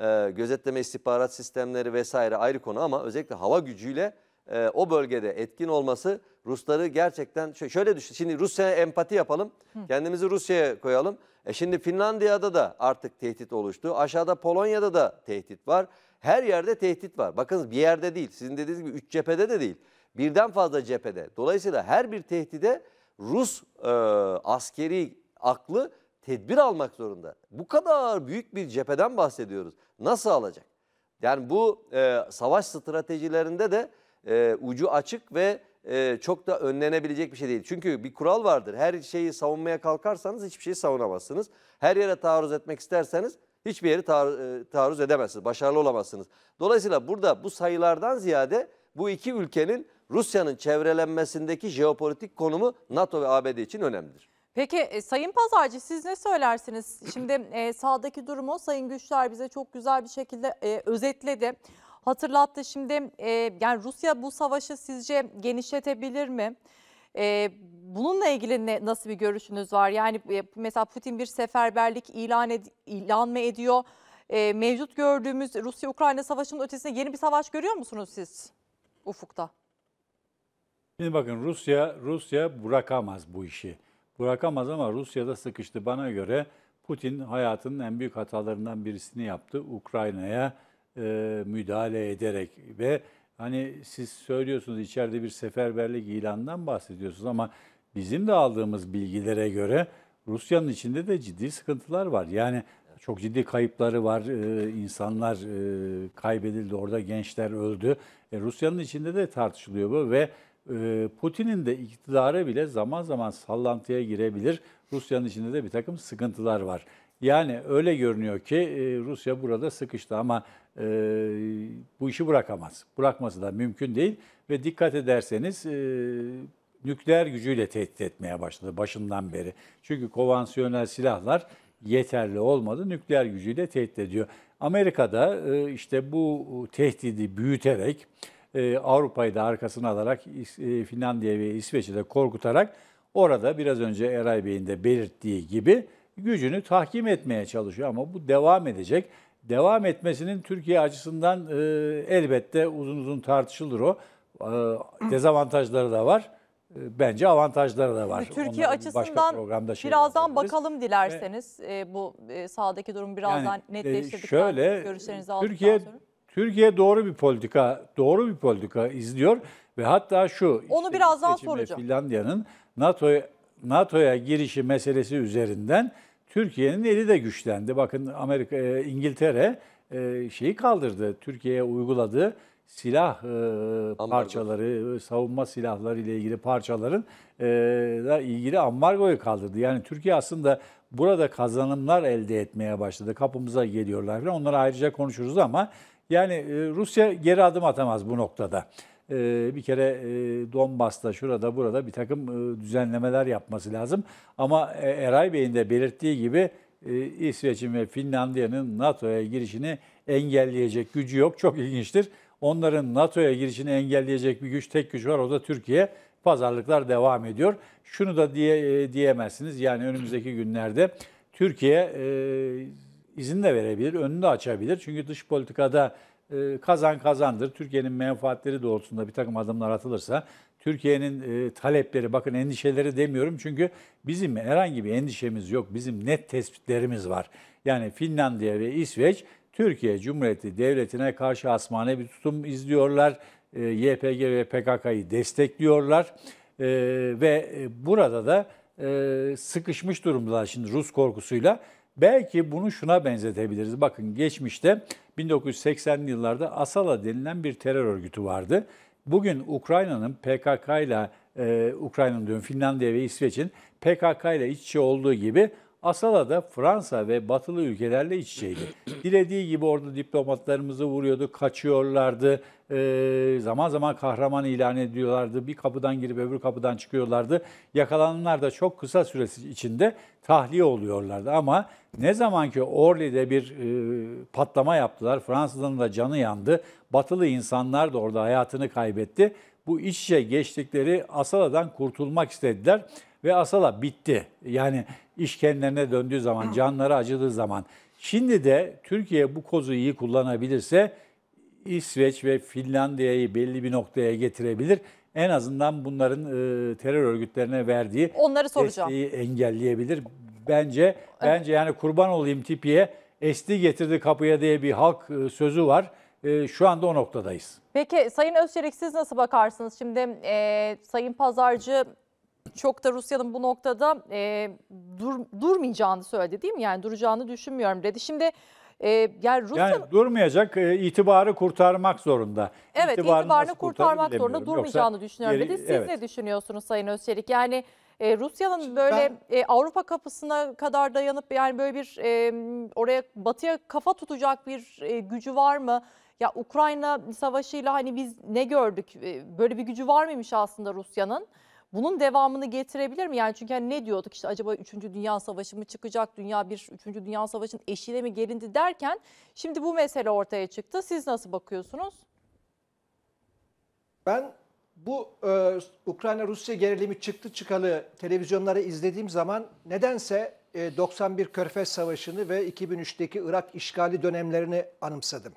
Speaker 6: E, gözetleme istihbarat sistemleri vesaire ayrı konu ama özellikle hava gücüyle e, o bölgede etkin olması Rusları gerçekten şöyle düşün. Şimdi Rusya'ya empati yapalım. Hı. Kendimizi Rusya'ya koyalım. E şimdi Finlandiya'da da artık tehdit oluştu. Aşağıda Polonya'da da tehdit var. Her yerde tehdit var. Bakınız bir yerde değil. Sizin dediğiniz gibi üç cephede de değil. Birden fazla cephede. Dolayısıyla her bir tehdide Rus e, askeri aklı tedbir almak zorunda. Bu kadar büyük bir cepheden bahsediyoruz. Nasıl alacak? Yani bu e, savaş stratejilerinde de e, ucu açık ve e, çok da önlenebilecek bir şey değil. Çünkü bir kural vardır. Her şeyi savunmaya kalkarsanız hiçbir şeyi savunamazsınız. Her yere taarruz etmek isterseniz hiçbir yeri taar e, taarruz edemezsiniz. Başarılı olamazsınız. Dolayısıyla burada bu sayılardan ziyade bu iki ülkenin Rusya'nın çevrelenmesindeki jeopolitik konumu NATO ve ABD için önemlidir.
Speaker 1: Peki e, Sayın Pazarcı siz ne söylersiniz? Şimdi e, sahadaki durumu Sayın Güçler bize çok güzel bir şekilde e, özetledi hatırlattı. Şimdi e, yani Rusya bu savaşı sizce genişletebilir mi? E, bununla ilgili ne, nasıl bir görüşünüz var? Yani e, mesela Putin bir seferberlik ilan, ed, ilan mı ediyor? E, mevcut gördüğümüz Rusya-Ukrayna savaşının ötesinde yeni bir savaş görüyor musunuz siz ufukta?
Speaker 4: Şimdi bakın Rusya Rusya bırakamaz bu işi. Bırakamaz ama Rusya'da sıkıştı. Bana göre Putin hayatının en büyük hatalarından birisini yaptı. Ukrayna'ya e, müdahale ederek ve hani siz söylüyorsunuz içeride bir seferberlik ilanından bahsediyorsunuz ama bizim de aldığımız bilgilere göre Rusya'nın içinde de ciddi sıkıntılar var. Yani çok ciddi kayıpları var. Ee, insanlar e, kaybedildi. Orada gençler öldü. E, Rusya'nın içinde de tartışılıyor bu ve e, Putin'in de iktidarı bile zaman zaman sallantıya girebilir. Rusya'nın içinde de bir takım sıkıntılar var. Yani öyle görünüyor ki e, Rusya burada sıkıştı ama e, bu işi bırakamaz. Bırakması da mümkün değil ve dikkat ederseniz e, nükleer gücüyle tehdit etmeye başladı başından beri. Çünkü konvansiyonel silahlar yeterli olmadı, nükleer gücüyle tehdit ediyor. Amerika'da e, işte bu tehdidi büyüterek, e, Avrupa'yı da arkasına alarak e, Finlandiya ve İsveç'i de korkutarak orada biraz önce Eray Bey'in de belirttiği gibi gücünü tahkim etmeye çalışıyor ama bu devam edecek devam etmesinin Türkiye açısından e, elbette uzun uzun tartışılır o. E, dezavantajları da var. E, bence avantajları da var. Türkiye Onları açısından şey birazdan
Speaker 1: bakalım dilerseniz Ve, e, bu e, sahadaki durum birazdan yani, e, netleştirdikten şöyle, görüşlerinizi aldıktan Türkiye,
Speaker 4: sonra. Türkiye doğru bir politika, doğru bir politika izliyor ve hatta şu Onu işte birazdan soracağım. Finlandiya'nın NATO'ya NATO girişi meselesi üzerinden Türkiye'nin eli de güçlendi. Bakın Amerika e, İngiltere e, şeyi kaldırdı. Türkiye'ye uyguladığı silah e, ambargo. parçaları, savunma silahları ile ilgili parçaların da ilgili ambargoyu kaldırdı. Yani Türkiye aslında burada kazanımlar elde etmeye başladı. Kapımıza geliyorlar falan. Onları ayrıca konuşuruz ama yani Rusya geri adım atamaz bu noktada. Ee, bir kere e, Donbas'ta şurada burada bir takım e, düzenlemeler yapması lazım. Ama e, Eray Bey'in de belirttiği gibi İsveç'in ve Finlandiya'nın NATO'ya girişini engelleyecek gücü yok. Çok ilginçtir. Onların NATO'ya girişini engelleyecek bir güç, tek güç var o da Türkiye. Pazarlıklar devam ediyor. Şunu da diye diyemezsiniz. Yani önümüzdeki günlerde Türkiye e, izin de verebilir, önünü de açabilir. Çünkü dış politikada e, kazan kazandır. Türkiye'nin menfaatleri doğrultusunda bir takım adımlar atılırsa Türkiye'nin e, talepleri, bakın endişeleri demiyorum çünkü bizim herhangi bir endişemiz yok. Bizim net tespitlerimiz var. Yani Finlandiya ve İsveç Türkiye Cumhuriyeti Devleti'ne karşı asmane bir tutum izliyorlar. E, YPG ve PKK'yı destekliyorlar. ve burada da sıkışmış durumdalar şimdi Rus korkusuyla. Belki bunu şuna benzetebiliriz. Bakın geçmişte 1980'li yıllarda Asala denilen bir terör örgütü vardı. Bugün Ukrayna'nın PKK ile Ukrayna'nın diyorum Finlandiya ve İsveç'in PKK ile iç içe olduğu gibi Asala'da Fransa ve batılı ülkelerle iç içeydi. Dilediği gibi orada diplomatlarımızı vuruyordu, kaçıyorlardı. Ee, zaman zaman kahraman ilan ediyorlardı. Bir kapıdan girip öbür kapıdan çıkıyorlardı. Yakalananlar da çok kısa süresi içinde tahliye oluyorlardı. Ama ne zaman ki Orly'de bir e, patlama yaptılar, Fransızların da canı yandı. Batılı insanlar da orada hayatını kaybetti. Bu iç içe geçtikleri Asala'dan kurtulmak istediler ve Asala bitti. Yani iş kendilerine döndüğü zaman, canları acıdığı zaman. Şimdi de Türkiye bu kozu iyi kullanabilirse İsveç ve Finlandiya'yı belli bir noktaya getirebilir. En azından bunların e, terör örgütlerine verdiği Onları desteği engelleyebilir. Bence bence yani kurban olayım tipiye esti getirdi kapıya diye bir halk e, sözü var. E, şu anda o noktadayız.
Speaker 1: Peki Sayın Özçelik siz nasıl bakarsınız? Şimdi e, Sayın Pazarcı çok da Rusya'nın bu noktada e, dur, durmayacağını söyledi değil mi? Yani duracağını düşünmüyorum dedi. Şimdi e, yani Rusya... Yani
Speaker 4: durmayacak, e, itibarı kurtarmak zorunda. Evet, itibarını, itibarını kurtarmak zorunda durmayacağını Yoksa düşünüyorum dedi. Siz evet. ne
Speaker 1: düşünüyorsunuz Sayın Özçelik? Yani e, Rusya'nın böyle ben, e, Avrupa kapısına kadar dayanıp yani böyle bir e, oraya batıya kafa tutacak bir e, gücü var mı? Ya Ukrayna savaşıyla hani biz ne gördük? E, böyle bir gücü var mıymış aslında Rusya'nın? bunun devamını getirebilir mi? Yani çünkü hani ne diyorduk işte acaba 3. Dünya Savaşı mı çıkacak? Dünya bir 3. Dünya Savaşı'nın eşiğine mi gelindi derken şimdi bu mesele ortaya çıktı. Siz nasıl bakıyorsunuz?
Speaker 3: Ben bu e, Ukrayna-Rusya gerilimi çıktı çıkalı televizyonları izlediğim zaman nedense e, 91 Körfez Savaşı'nı ve 2003'teki Irak işgali dönemlerini anımsadım.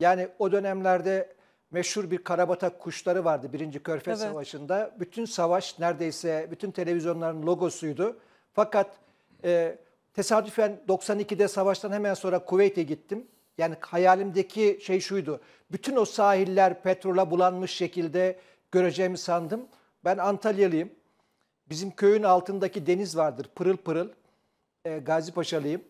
Speaker 3: Yani o dönemlerde meşhur bir karabatak kuşları vardı Birinci Körfez evet. Savaşı'nda. Bütün savaş neredeyse bütün televizyonların logosuydu. Fakat e, tesadüfen 92'de savaştan hemen sonra Kuveyt'e gittim. Yani hayalimdeki şey şuydu. Bütün o sahiller petrola bulanmış şekilde göreceğimi sandım. Ben Antalyalıyım. Bizim köyün altındaki deniz vardır pırıl pırıl. E, Gazi Paşalıyım.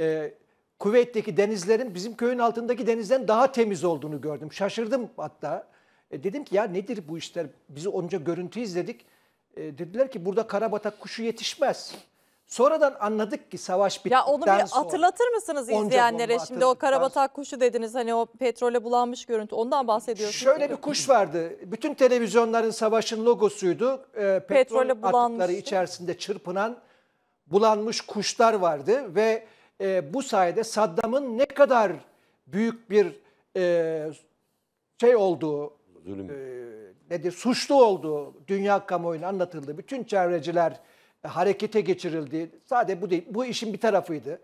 Speaker 3: E, Kuveyt'teki denizlerin bizim köyün altındaki denizden daha temiz olduğunu gördüm. Şaşırdım hatta. E, dedim ki ya nedir bu işler? Bizi onca görüntü izledik. E, dediler ki burada karabatak kuşu yetişmez. Sonradan anladık ki savaş bittikten sonra. Ya onu bir sonra, hatırlatır mısınız izleyenlere? Şimdi o karabatak
Speaker 1: kuşu dediniz hani o petrole bulanmış görüntü ondan bahsediyorsunuz. Şöyle bir kuş
Speaker 3: vardı. Bütün televizyonların savaşın logosuydu. E, petrole bulanmış. atıkları içerisinde çırpınan bulanmış kuşlar vardı ve e, bu sayede Saddam'ın ne kadar büyük bir e, şey olduğu, Zulüm. E, nedir suçlu olduğu dünya kamuoyuna anlatıldı. Bütün çevreciler e, harekete geçirildi. Sadece bu değil, bu işin bir tarafıydı.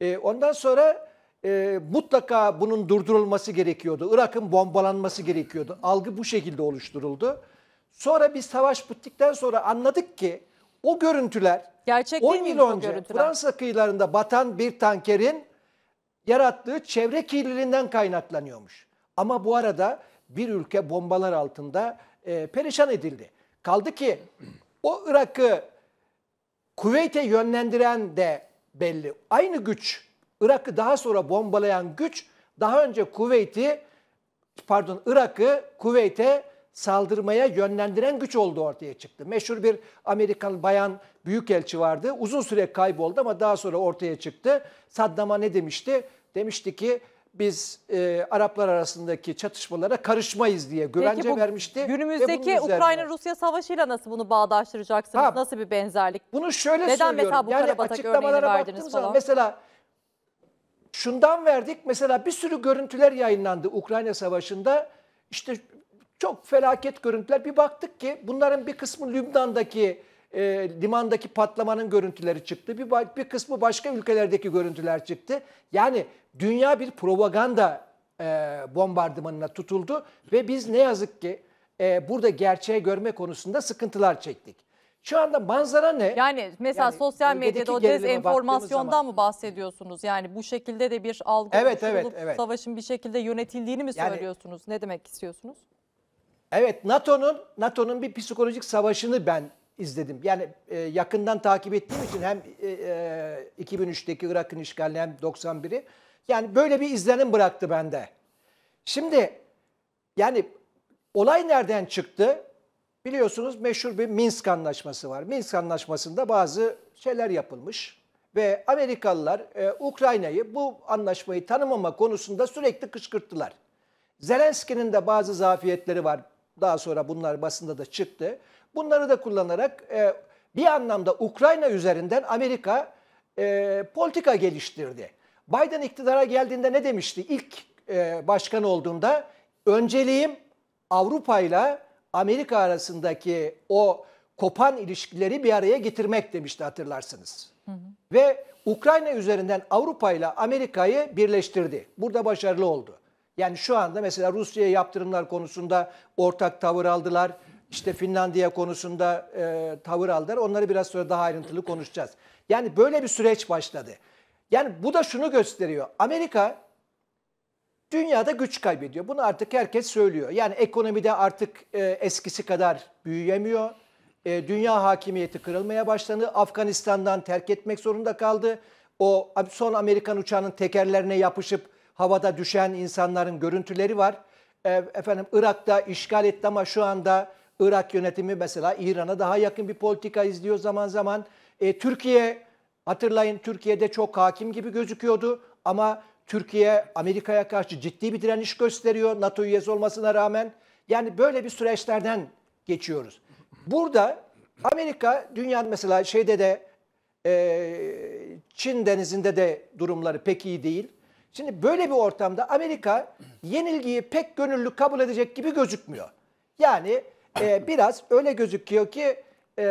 Speaker 3: E, ondan sonra e, mutlaka bunun durdurulması gerekiyordu. Irak'ın bombalanması gerekiyordu. Algı bu şekilde oluşturuldu. Sonra biz savaş bittikten sonra anladık ki o görüntüler Gerçek 10 yıl önce Fransa kıyılarında batan bir tankerin yarattığı çevre kirliliğinden kaynaklanıyormuş. Ama bu arada bir ülke bombalar altında e, perişan edildi. Kaldı ki o Irak'ı Kuveyt'e yönlendiren de belli. Aynı güç Irak'ı daha sonra bombalayan güç daha önce Kuveyt'i pardon Irak'ı Kuveyt'e saldırmaya yönlendiren güç olduğu ortaya çıktı. Meşhur bir Amerikan bayan büyükelçi vardı. Uzun süre kayboldu ama daha sonra ortaya çıktı. Saddam'a ne demişti? Demişti ki biz e, Araplar arasındaki çatışmalara karışmayız diye güvence Peki bu vermişti. Günümüzdeki
Speaker 1: Ukrayna-Rusya savaşıyla nasıl bunu bağdaştıracaksınız? Ha, nasıl bir benzerlik? Bunu şöyle Neden söylüyorum. mesela bu yani Karabatak örneğini verdiniz falan? Mesela
Speaker 3: şundan verdik. Mesela bir sürü görüntüler yayınlandı Ukrayna Savaşı'nda. İşte çok felaket görüntüler. Bir baktık ki bunların bir kısmı Lübnan'daki e, limandaki patlamanın görüntüleri çıktı. Bir, bir kısmı başka ülkelerdeki görüntüler çıktı. Yani dünya bir propaganda e, bombardımanına tutuldu ve biz ne yazık ki e, burada gerçeği görme konusunda sıkıntılar çektik.
Speaker 1: Şu anda manzara ne? Yani mesela yani sosyal medyada o dezenformasyondan zaman... mı bahsediyorsunuz? Yani bu şekilde de bir algı evet, evet, evet. savaşın bir şekilde yönetildiğini mi söylüyorsunuz? ne demek istiyorsunuz?
Speaker 3: Evet NATO'nun NATO'nun bir psikolojik savaşını ben izledim. Yani e, yakından takip ettiğim için hem e, e, 2003'teki Irak'ın işgali hem 91'i yani böyle bir izlenim bıraktı bende. Şimdi yani olay nereden çıktı? Biliyorsunuz meşhur bir Minsk Anlaşması var. Minsk Anlaşması'nda bazı şeyler yapılmış ve Amerikalılar e, Ukrayna'yı bu anlaşmayı tanımama konusunda sürekli kışkırttılar. Zelenski'nin de bazı zafiyetleri var. Daha sonra bunlar basında da çıktı. Bunları da kullanarak e, bir anlamda Ukrayna üzerinden Amerika e, politika geliştirdi. Biden iktidara geldiğinde ne demişti? İlk e, başkan olduğunda önceliğim Avrupa ile Amerika arasındaki o kopan ilişkileri bir araya getirmek demişti hatırlarsınız. Hı hı. Ve Ukrayna üzerinden Avrupa ile Amerika'yı birleştirdi. Burada başarılı oldu. Yani şu anda mesela Rusya'ya yaptırımlar konusunda ortak tavır aldılar. İşte Finlandiya konusunda e, tavır aldılar. Onları biraz sonra daha ayrıntılı konuşacağız. Yani böyle bir süreç başladı. Yani bu da şunu gösteriyor. Amerika dünyada güç kaybediyor. Bunu artık herkes söylüyor. Yani ekonomide artık e, eskisi kadar büyüyemiyor. E, dünya hakimiyeti kırılmaya başladı. Afganistan'dan terk etmek zorunda kaldı. O son Amerikan uçağının tekerlerine yapışıp havada düşen insanların görüntüleri var. E, efendim Irak'ta işgal etti ama şu anda Irak yönetimi mesela İran'a daha yakın bir politika izliyor zaman zaman. E, Türkiye hatırlayın Türkiye'de çok hakim gibi gözüküyordu ama Türkiye Amerika'ya karşı ciddi bir direniş gösteriyor NATO üyesi olmasına rağmen. Yani böyle bir süreçlerden geçiyoruz. Burada Amerika dünya mesela şeyde de e, Çin denizinde de durumları pek iyi değil. Şimdi böyle bir ortamda Amerika yenilgiyi pek gönüllü kabul edecek gibi gözükmüyor. Yani e, biraz öyle gözüküyor ki e,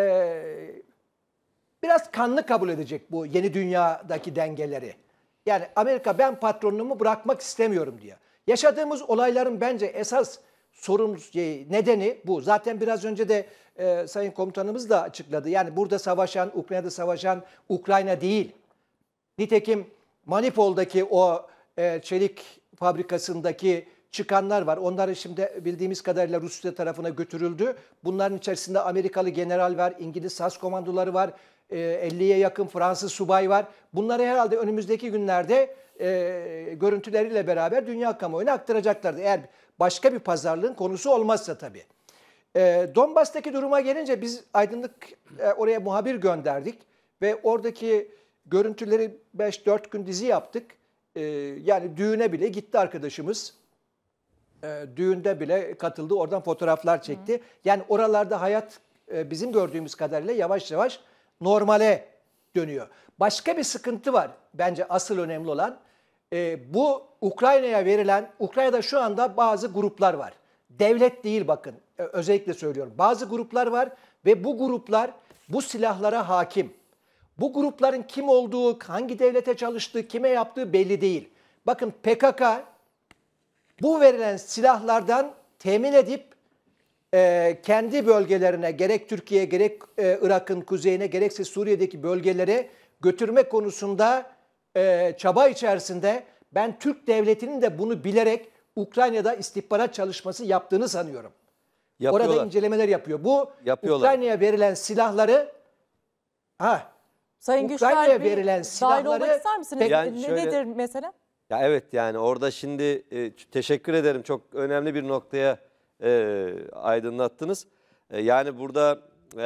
Speaker 3: biraz kanlı kabul edecek bu yeni dünyadaki dengeleri. Yani Amerika ben patronumu bırakmak istemiyorum diye. Yaşadığımız olayların bence esas sorun e, nedeni bu. Zaten biraz önce de e, Sayın Komutanımız da açıkladı. Yani burada savaşan, Ukrayna'da savaşan Ukrayna değil. Nitekim Manipol'daki o e, çelik fabrikasındaki çıkanlar var. Onlar şimdi bildiğimiz kadarıyla Rusya tarafına götürüldü. Bunların içerisinde Amerikalı general var, İngiliz SAS komandoları var, 50'ye e, yakın Fransız subay var. Bunları herhalde önümüzdeki günlerde e, görüntüleriyle beraber dünya kamuoyuna aktaracaklardı. Eğer başka bir pazarlığın konusu olmazsa tabii. Donbas'taki duruma gelince biz aydınlık oraya muhabir gönderdik ve oradaki görüntüleri 5-4 gün dizi yaptık e, yani düğüne bile gitti arkadaşımız. E, düğünde bile katıldı. Oradan fotoğraflar çekti. Hı. Yani oralarda hayat e, bizim gördüğümüz kadarıyla yavaş yavaş normale dönüyor. Başka bir sıkıntı var bence asıl önemli olan. E, bu Ukrayna'ya verilen, Ukrayna'da şu anda bazı gruplar var. Devlet değil bakın e, özellikle söylüyorum. Bazı gruplar var ve bu gruplar bu silahlara hakim. Bu grupların kim olduğu, hangi devlete çalıştığı, kime yaptığı belli değil. Bakın PKK bu verilen silahlardan temin edip e, kendi bölgelerine gerek Türkiye gerek e, Irak'ın kuzeyine gerekse Suriye'deki bölgelere götürme konusunda e, çaba içerisinde ben Türk devletinin de bunu bilerek Ukrayna'da istihbarat çalışması yaptığını sanıyorum. Yapıyorlar. Orada incelemeler yapıyor. Bu Yapıyorlar. Ukrayna'ya verilen silahları ha Sayın Ukrayna'ya verilen silahları ister
Speaker 1: misiniz? Yani ne şöyle- nedir mesela?
Speaker 6: Ya evet yani orada şimdi e, teşekkür ederim çok önemli bir noktaya e, aydınlattınız. E, yani burada e,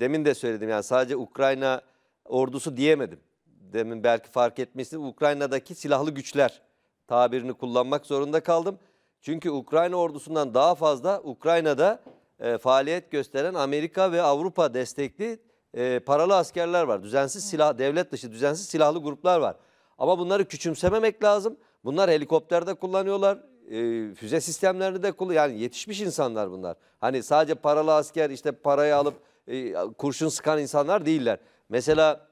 Speaker 6: demin de söyledim yani sadece Ukrayna ordusu diyemedim. Demin belki fark etmişsiniz Ukrayna'daki silahlı güçler tabirini kullanmak zorunda kaldım. Çünkü Ukrayna ordusundan daha fazla Ukrayna'da e, faaliyet gösteren Amerika ve Avrupa destekli e, paralı askerler var. Düzensiz silah, devlet dışı düzensiz silahlı gruplar var. Ama bunları küçümsememek lazım. Bunlar helikopterde kullanıyorlar. E, füze sistemlerini de kullanıyorlar. Yani yetişmiş insanlar bunlar. Hani sadece paralı asker işte parayı alıp e, kurşun sıkan insanlar değiller. Mesela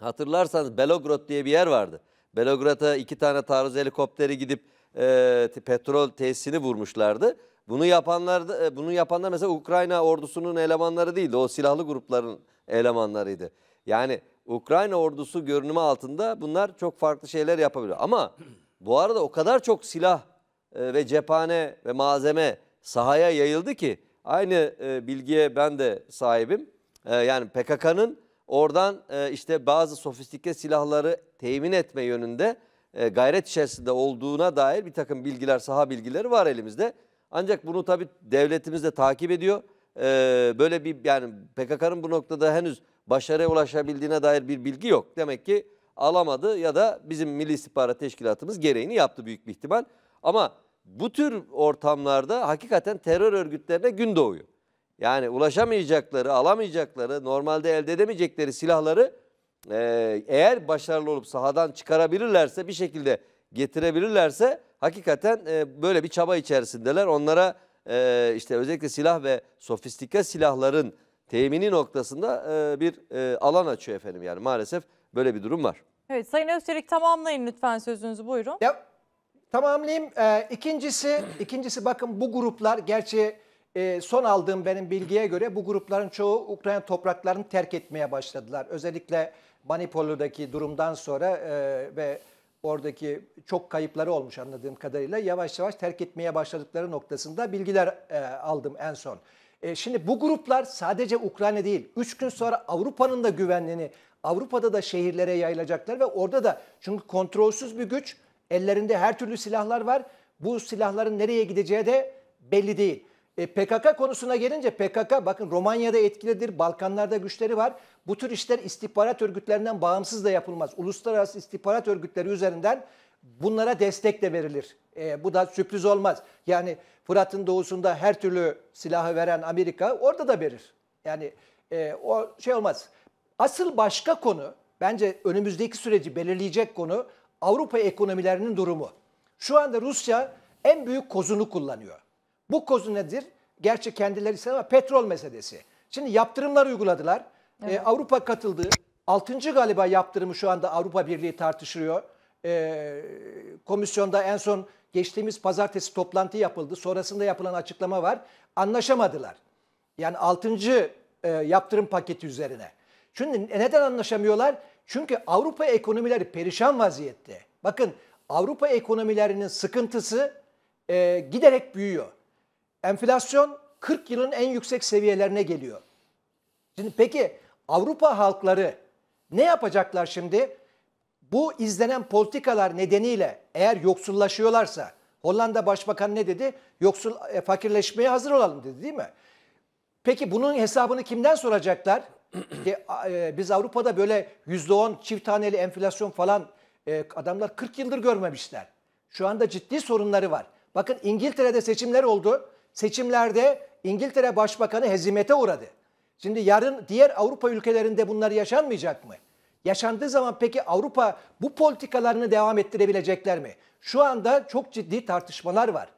Speaker 6: hatırlarsanız Belograd diye bir yer vardı. Belograd'a iki tane taarruz helikopteri gidip e, petrol tesisini vurmuşlardı. Bunu yapanlar, e, bunu yapanlar mesela Ukrayna ordusunun elemanları değildi. O silahlı grupların elemanlarıydı. Yani Ukrayna ordusu görünümü altında bunlar çok farklı şeyler yapabiliyor. Ama bu arada o kadar çok silah e, ve cephane ve malzeme sahaya yayıldı ki aynı e, bilgiye ben de sahibim. E, yani PKK'nın oradan işte bazı sofistike silahları temin etme yönünde gayret içerisinde olduğuna dair bir takım bilgiler, saha bilgileri var elimizde. Ancak bunu tabii devletimiz de takip ediyor e, böyle bir yani PKK'nın bu noktada henüz başarıya ulaşabildiğine dair bir bilgi yok. Demek ki alamadı ya da bizim Milli İstihbarat Teşkilatımız gereğini yaptı büyük bir ihtimal. Ama bu tür ortamlarda hakikaten terör örgütlerine gün doğuyor. Yani ulaşamayacakları, alamayacakları, normalde elde edemeyecekleri silahları e, eğer başarılı olup sahadan çıkarabilirlerse bir şekilde getirebilirlerse hakikaten e, böyle bir çaba içerisindeler. Onlara e, işte özellikle silah ve sofistike silahların temini noktasında e, bir e, alan açıyor efendim. Yani maalesef böyle bir durum var.
Speaker 1: Evet Sayın Öztürk tamamlayın lütfen sözünüzü buyurun. Ya, tamamlayayım. Ee, ikincisi, ikincisi bakın
Speaker 3: bu gruplar gerçi e, son aldığım benim bilgiye göre bu grupların çoğu Ukrayna topraklarını terk etmeye başladılar. Özellikle Manipolu'daki durumdan sonra e, ve oradaki çok kayıpları olmuş anladığım kadarıyla yavaş yavaş terk etmeye başladıkları noktasında bilgiler e, aldım en son. E, şimdi bu gruplar sadece Ukrayna değil, 3 gün sonra Avrupa'nın da güvenliğini, Avrupa'da da şehirlere yayılacaklar ve orada da çünkü kontrolsüz bir güç, ellerinde her türlü silahlar var. Bu silahların nereye gideceği de belli değil. E, PKK konusuna gelince PKK bakın Romanya'da etkilidir, Balkanlarda güçleri var. Bu tür işler istihbarat örgütlerinden bağımsız da yapılmaz. Uluslararası istihbarat örgütleri üzerinden bunlara destek de verilir. E, bu da sürpriz olmaz. Yani Fırat'ın doğusunda her türlü silahı veren Amerika orada da verir. Yani e, o şey olmaz. Asıl başka konu bence önümüzdeki süreci belirleyecek konu Avrupa ekonomilerinin durumu. Şu anda Rusya en büyük kozunu kullanıyor. Bu kozu nedir? Gerçi kendileri ise ama petrol meselesi. Şimdi yaptırımlar uyguladılar. Ee, evet. Ee, Avrupa katıldı. Altıncı galiba yaptırımı şu anda Avrupa Birliği tartışıyor. Ee, komisyonda en son geçtiğimiz pazartesi toplantı yapıldı. Sonrasında yapılan açıklama var. Anlaşamadılar. Yani altıncı e, yaptırım paketi üzerine. Şimdi e, neden anlaşamıyorlar? Çünkü Avrupa ekonomileri perişan vaziyette. Bakın Avrupa ekonomilerinin sıkıntısı e, giderek büyüyor enflasyon 40 yılın en yüksek seviyelerine geliyor. Şimdi peki Avrupa halkları ne yapacaklar şimdi? Bu izlenen politikalar nedeniyle eğer yoksullaşıyorlarsa Hollanda Başbakanı ne dedi? Yoksul e, fakirleşmeye hazır olalım dedi değil mi? Peki bunun hesabını kimden soracaklar? Ki, e, biz Avrupa'da böyle %10 çift taneli enflasyon falan e, adamlar 40 yıldır görmemişler. Şu anda ciddi sorunları var. Bakın İngiltere'de seçimler oldu seçimlerde İngiltere Başbakanı hezimete uğradı. Şimdi yarın diğer Avrupa ülkelerinde bunlar yaşanmayacak mı? Yaşandığı zaman peki Avrupa bu politikalarını devam ettirebilecekler mi? Şu anda çok ciddi tartışmalar var.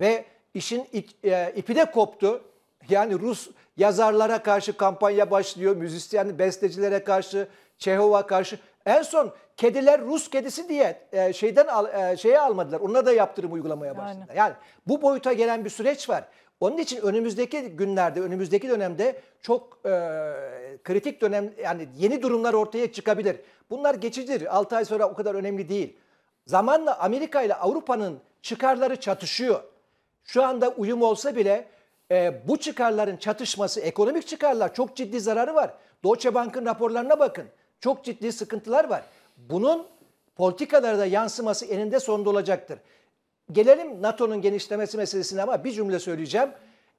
Speaker 3: Ve işin e, ipi de koptu. Yani Rus yazarlara karşı kampanya başlıyor, müzisyen, bestecilere karşı, Çehova karşı en son kediler Rus kedisi diye e, şeyden e, şeye almadılar. Onlara da yaptırım uygulamaya başladılar. Yani. yani bu boyuta gelen bir süreç var. Onun için önümüzdeki günlerde, önümüzdeki dönemde çok e, kritik dönem yani yeni durumlar ortaya çıkabilir. Bunlar geçicidir. 6 ay sonra o kadar önemli değil. Zamanla Amerika ile Avrupa'nın çıkarları çatışıyor. Şu anda uyum olsa bile e, bu çıkarların çatışması, ekonomik çıkarlar çok ciddi zararı var. Deutsche Bank'ın raporlarına bakın. Çok ciddi sıkıntılar var. Bunun politikalarda yansıması eninde sonunda olacaktır. Gelelim NATO'nun genişlemesi meselesine ama bir cümle söyleyeceğim.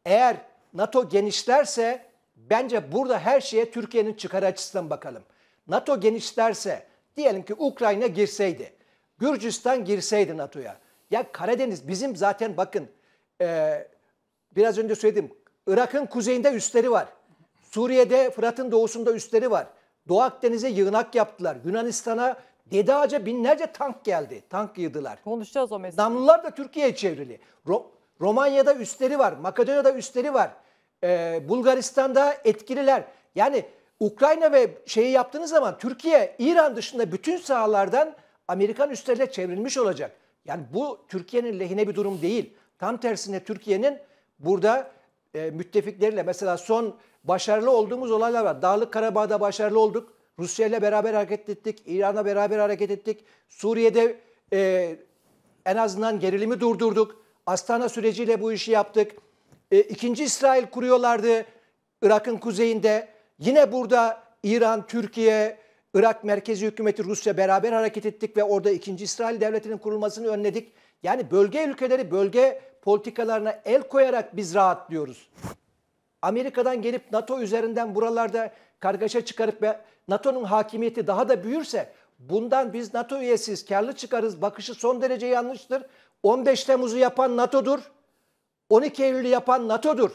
Speaker 3: Eğer NATO genişlerse bence burada her şeye Türkiye'nin çıkar açısından bakalım. NATO genişlerse diyelim ki Ukrayna girseydi, Gürcistan girseydi NATO'ya. Ya Karadeniz bizim zaten bakın e, biraz önce söyledim Irak'ın kuzeyinde üstleri var. Suriye'de Fırat'ın doğusunda üstleri var. Doğu Akdeniz'e yığınak yaptılar. Yunanistan'a Dede Ağaca binlerce tank geldi. Tank yığdılar. Konuşacağız o mesela. Namlular da Türkiye'ye çevrili. Ro- Romanya'da üstleri var. Makedonya'da üstleri var. Ee, Bulgaristan'da etkililer. Yani Ukrayna ve şeyi yaptığınız zaman Türkiye İran dışında bütün sahalardan Amerikan üstleriyle çevrilmiş olacak. Yani bu Türkiye'nin lehine bir durum değil. Tam tersine Türkiye'nin burada e, müttefikleriyle mesela son başarılı olduğumuz olaylar var. Dağlık Karabağ'da başarılı olduk. Rusya ile beraber hareket ettik. İran'la beraber hareket ettik. Suriye'de e, en azından gerilimi durdurduk. Astana süreciyle bu işi yaptık. E, ikinci İsrail kuruyorlardı Irak'ın kuzeyinde. Yine burada İran, Türkiye, Irak merkezi hükümeti Rusya beraber hareket ettik ve orada ikinci İsrail devletinin kurulmasını önledik. Yani bölge ülkeleri bölge politikalarına el koyarak biz rahatlıyoruz. Amerika'dan gelip NATO üzerinden buralarda kargaşa çıkarıp ve NATO'nun hakimiyeti daha da büyürse bundan biz NATO üyesiyiz, karlı çıkarız bakışı son derece yanlıştır. 15 Temmuz'u yapan NATO'dur. 12 Eylül'ü yapan NATO'dur.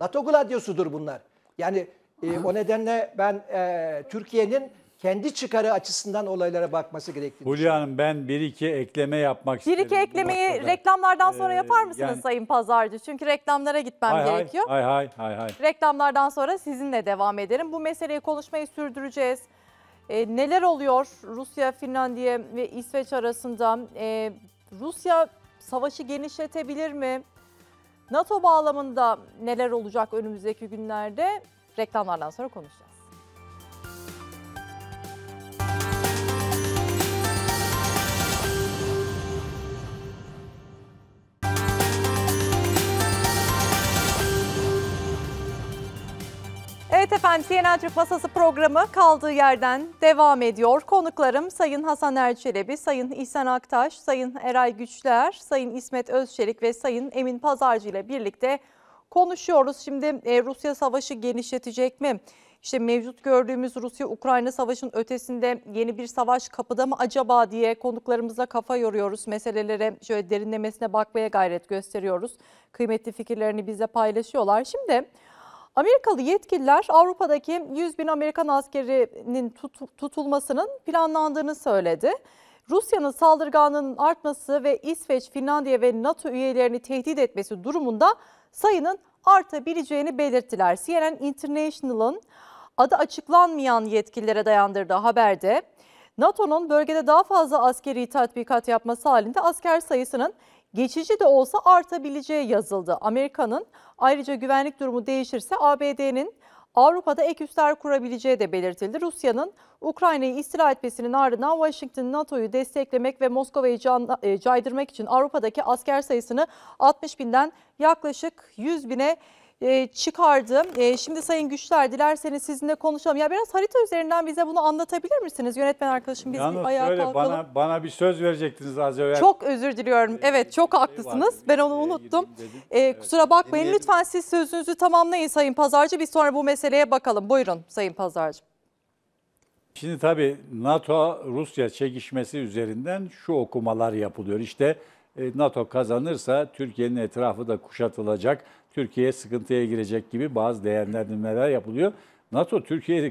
Speaker 3: NATO gladyosudur bunlar. Yani e, o nedenle ben e, Türkiye'nin kendi çıkarı açısından olaylara bakması
Speaker 4: gerektiğini Hülya Hanım ben bir iki ekleme yapmak istiyorum. Bir iki
Speaker 1: eklemeyi reklamlardan sonra ee, yapar mısınız yani, Sayın Pazarcı? Çünkü reklamlara gitmem hay gerekiyor. Hay
Speaker 4: hay hay hay.
Speaker 1: Reklamlardan sonra sizinle devam edelim. Bu meseleyi konuşmayı sürdüreceğiz. E, neler oluyor Rusya, Finlandiya ve İsveç arasında? E, Rusya savaşı genişletebilir mi? NATO bağlamında neler olacak önümüzdeki günlerde? Reklamlardan sonra konuşacağız. Evet efendim CNN Türk Masası programı kaldığı yerden devam ediyor. Konuklarım Sayın Hasan Erçelebi, Sayın İhsan Aktaş, Sayın Eray Güçler, Sayın İsmet Özçelik ve Sayın Emin Pazarcı ile birlikte konuşuyoruz. Şimdi e, Rusya savaşı genişletecek mi? İşte mevcut gördüğümüz Rusya-Ukrayna savaşın ötesinde yeni bir savaş kapıda mı acaba diye konuklarımızla kafa yoruyoruz. Meselelere şöyle derinlemesine bakmaya gayret gösteriyoruz. Kıymetli fikirlerini bize paylaşıyorlar. Şimdi... Amerikalı yetkililer Avrupa'daki 100 bin Amerikan askerinin tutulmasının planlandığını söyledi. Rusya'nın saldırganlığının artması ve İsveç, Finlandiya ve NATO üyelerini tehdit etmesi durumunda sayının artabileceğini belirttiler. CNN International'ın adı açıklanmayan yetkililere dayandırdığı haberde NATO'nun bölgede daha fazla askeri tatbikat yapması halinde asker sayısının geçici de olsa artabileceği yazıldı. Amerika'nın ayrıca güvenlik durumu değişirse ABD'nin Avrupa'da ek üsler kurabileceği de belirtildi. Rusya'nın Ukrayna'yı istila etmesinin ardından Washington NATO'yu desteklemek ve Moskova'yı e, caydırmak için Avrupa'daki asker sayısını 60 binden yaklaşık 100 bine e, çıkardı. E, şimdi Sayın Güçler dilerseniz sizinle konuşalım. Ya biraz harita üzerinden bize bunu anlatabilir misiniz? Yönetmen arkadaşım biz Yalnız bir ayağa kalkalım. Bana,
Speaker 4: bana bir söz verecektiniz az evvel. Çok
Speaker 1: özür diliyorum. Ee, evet çok şey haklısınız. Ben onu unuttum. Ee, kusura bakmayın. Lütfen siz sözünüzü tamamlayın Sayın Pazarcı. Biz sonra bu meseleye bakalım. Buyurun Sayın Pazarcı.
Speaker 4: Şimdi tabii NATO-Rusya çekişmesi üzerinden şu okumalar yapılıyor. İşte e, NATO kazanırsa Türkiye'nin etrafı da kuşatılacak. Türkiye sıkıntıya girecek gibi bazı değerlendirmeler yapılıyor. NATO Türkiye e,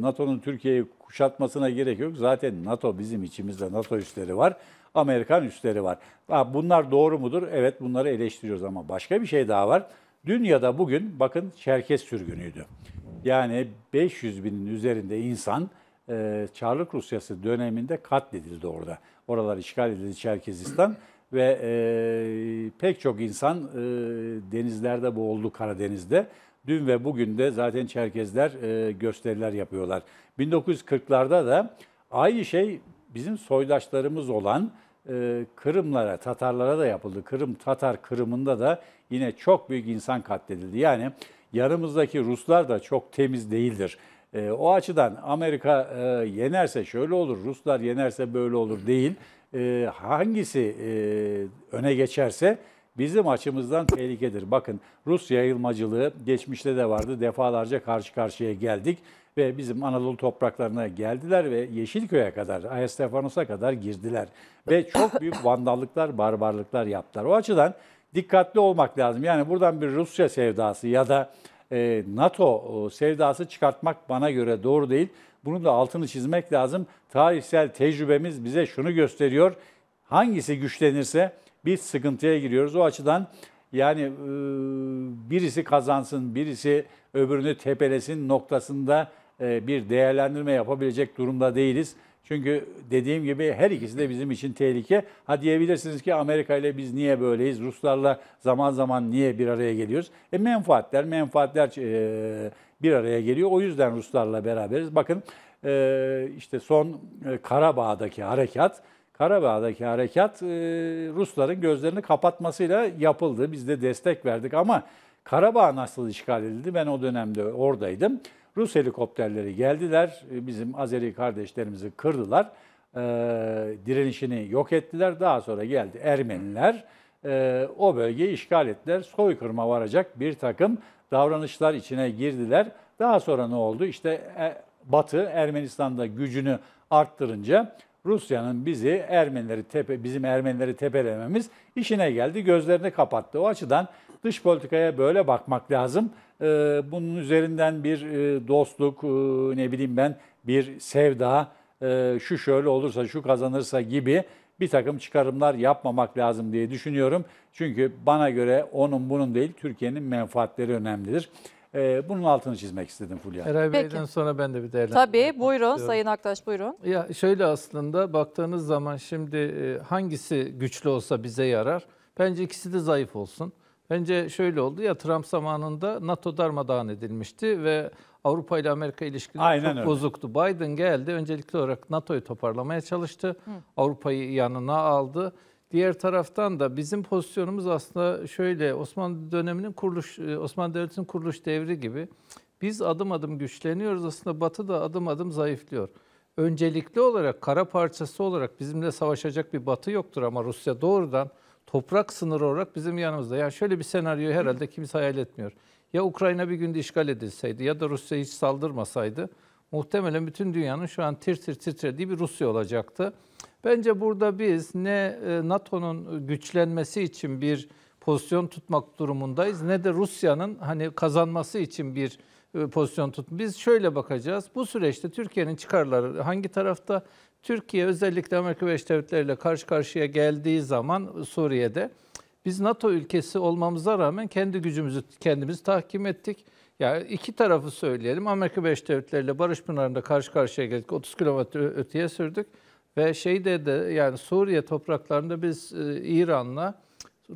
Speaker 4: NATO'nun Türkiye'yi kuşatmasına gerek yok. Zaten NATO bizim içimizde NATO üsleri var. Amerikan üsleri var. Bunlar doğru mudur? Evet bunları eleştiriyoruz ama başka bir şey daha var. Dün da bugün bakın Çerkes sürgünüydü. Yani 500 binin üzerinde insan e, Çarlık Rusyası döneminde katledildi orada. Oralar işgal edildi Çerkezistan ve e, pek çok insan e, denizlerde boğuldu Karadeniz'de. Dün ve bugün de zaten Çerkezler e, gösteriler yapıyorlar. 1940'larda da aynı şey bizim soydaşlarımız olan e, Kırımlara, Tatarlara da yapıldı. Kırım, Tatar Kırım'ında da yine çok büyük insan katledildi. Yani yanımızdaki Ruslar da çok temiz değildir. E, o açıdan Amerika e, yenerse şöyle olur, Ruslar yenerse böyle olur değil e, hangisi e, öne geçerse bizim açımızdan tehlikedir. Bakın Rus yayılmacılığı geçmişte de vardı. Defalarca karşı karşıya geldik ve bizim Anadolu topraklarına geldiler ve Yeşilköy'e kadar, Ayastefanos'a kadar girdiler. Ve çok büyük vandallıklar, barbarlıklar yaptılar. O açıdan dikkatli olmak lazım. Yani buradan bir Rusya sevdası ya da e, NATO sevdası çıkartmak bana göre doğru değil. Bunu da altını çizmek lazım. Tarihsel tecrübemiz bize şunu gösteriyor. Hangisi güçlenirse bir sıkıntıya giriyoruz. O açıdan yani e, birisi kazansın, birisi öbürünü tepelesin noktasında e, bir değerlendirme yapabilecek durumda değiliz. Çünkü dediğim gibi her ikisi de bizim için tehlike. Ha diyebilirsiniz ki Amerika ile biz niye böyleyiz? Ruslarla zaman zaman niye bir araya geliyoruz? E menfaatler, menfaatler e, bir araya geliyor. O yüzden Ruslarla beraberiz. Bakın e, işte son e, Karabağ'daki harekat, Karabağ'daki harekat e, Rusların gözlerini kapatmasıyla yapıldı. Biz de destek verdik ama Karabağ nasıl işgal edildi? Ben o dönemde oradaydım. Rus helikopterleri geldiler, bizim Azeri kardeşlerimizi kırdılar, direnişini yok ettiler. Daha sonra geldi Ermeniler, o bölgeyi işgal ettiler. Soykırıma varacak bir takım davranışlar içine girdiler. Daha sonra ne oldu? İşte e, Batı Ermenistan'da gücünü arttırınca Rusya'nın bizi Ermenileri tepe bizim Ermenileri tepelememiz işine geldi. Gözlerini kapattı. O açıdan dış politikaya böyle bakmak lazım. E, bunun üzerinden bir e, dostluk, ne bileyim ben bir sevda, şu şöyle olursa, şu kazanırsa gibi bir takım çıkarımlar yapmamak lazım diye düşünüyorum. Çünkü bana göre onun bunun değil Türkiye'nin menfaatleri önemlidir. Ee, bunun altını çizmek istedim Fulya. Eray
Speaker 5: Peki. Bey'den sonra ben de bir değerlendirme Tabii buyurun
Speaker 1: Sayın Aktaş buyurun.
Speaker 5: Ya şöyle aslında baktığınız zaman şimdi e, hangisi güçlü olsa bize yarar? Bence ikisi de zayıf olsun. Bence şöyle oldu ya Trump zamanında NATO darmadağın edilmişti ve Avrupa ile Amerika ilişkileri Aynen çok öyle. bozuktu. Biden geldi. Öncelikli olarak NATO'yu toparlamaya çalıştı. Hı. Avrupa'yı yanına aldı. Diğer taraftan da bizim pozisyonumuz aslında şöyle Osmanlı döneminin kuruluş e, Osmanlı Devleti'nin kuruluş devri gibi biz adım adım güçleniyoruz aslında Batı da adım adım zayıflıyor. Öncelikli olarak kara parçası olarak bizimle savaşacak bir Batı yoktur ama Rusya doğrudan toprak sınırı olarak bizim yanımızda. Yani şöyle bir senaryo herhalde kimse hayal etmiyor ya Ukrayna bir günde işgal edilseydi ya da Rusya hiç saldırmasaydı muhtemelen bütün dünyanın şu an tir tir titrediği bir Rusya olacaktı. Bence burada biz ne e, NATO'nun güçlenmesi için bir pozisyon tutmak durumundayız ne de Rusya'nın hani kazanması için bir e, pozisyon tut. Biz şöyle bakacağız. Bu süreçte Türkiye'nin çıkarları hangi tarafta? Türkiye özellikle Amerika Birleşik Devletleri ile karşı karşıya geldiği zaman Suriye'de biz NATO ülkesi olmamıza rağmen kendi gücümüzü kendimiz tahkim ettik. Yani iki tarafı söyleyelim. Amerika Birleşik Devletleri ile Barış Pınarı'nda karşı karşıya geldik. 30 kilometre öteye sürdük. Ve şeyde de yani Suriye topraklarında biz e, İran'la,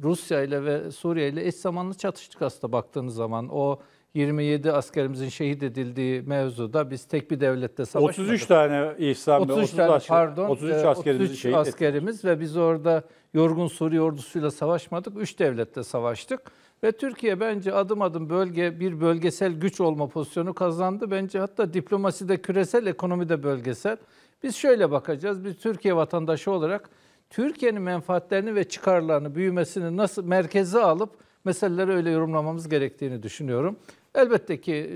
Speaker 5: Rusya ile ve Suriye ile eş zamanlı çatıştık aslında baktığınız zaman. O 27 askerimizin şehit edildiği mevzuda biz tek bir devlette savaşmadık. 33 tane İhsan Bey, tane, pardon, 33 askerimiz, 33 şehit askerimiz ve biz orada yorgun Suriye ordusuyla savaşmadık. Üç devlette savaştık. Ve Türkiye bence adım adım bölge bir bölgesel güç olma pozisyonu kazandı. Bence hatta diplomasi de küresel, ekonomi de bölgesel. Biz şöyle bakacağız. Biz Türkiye vatandaşı olarak Türkiye'nin menfaatlerini ve çıkarlarını, büyümesini nasıl merkeze alıp meseleleri öyle yorumlamamız gerektiğini düşünüyorum. Elbette ki e,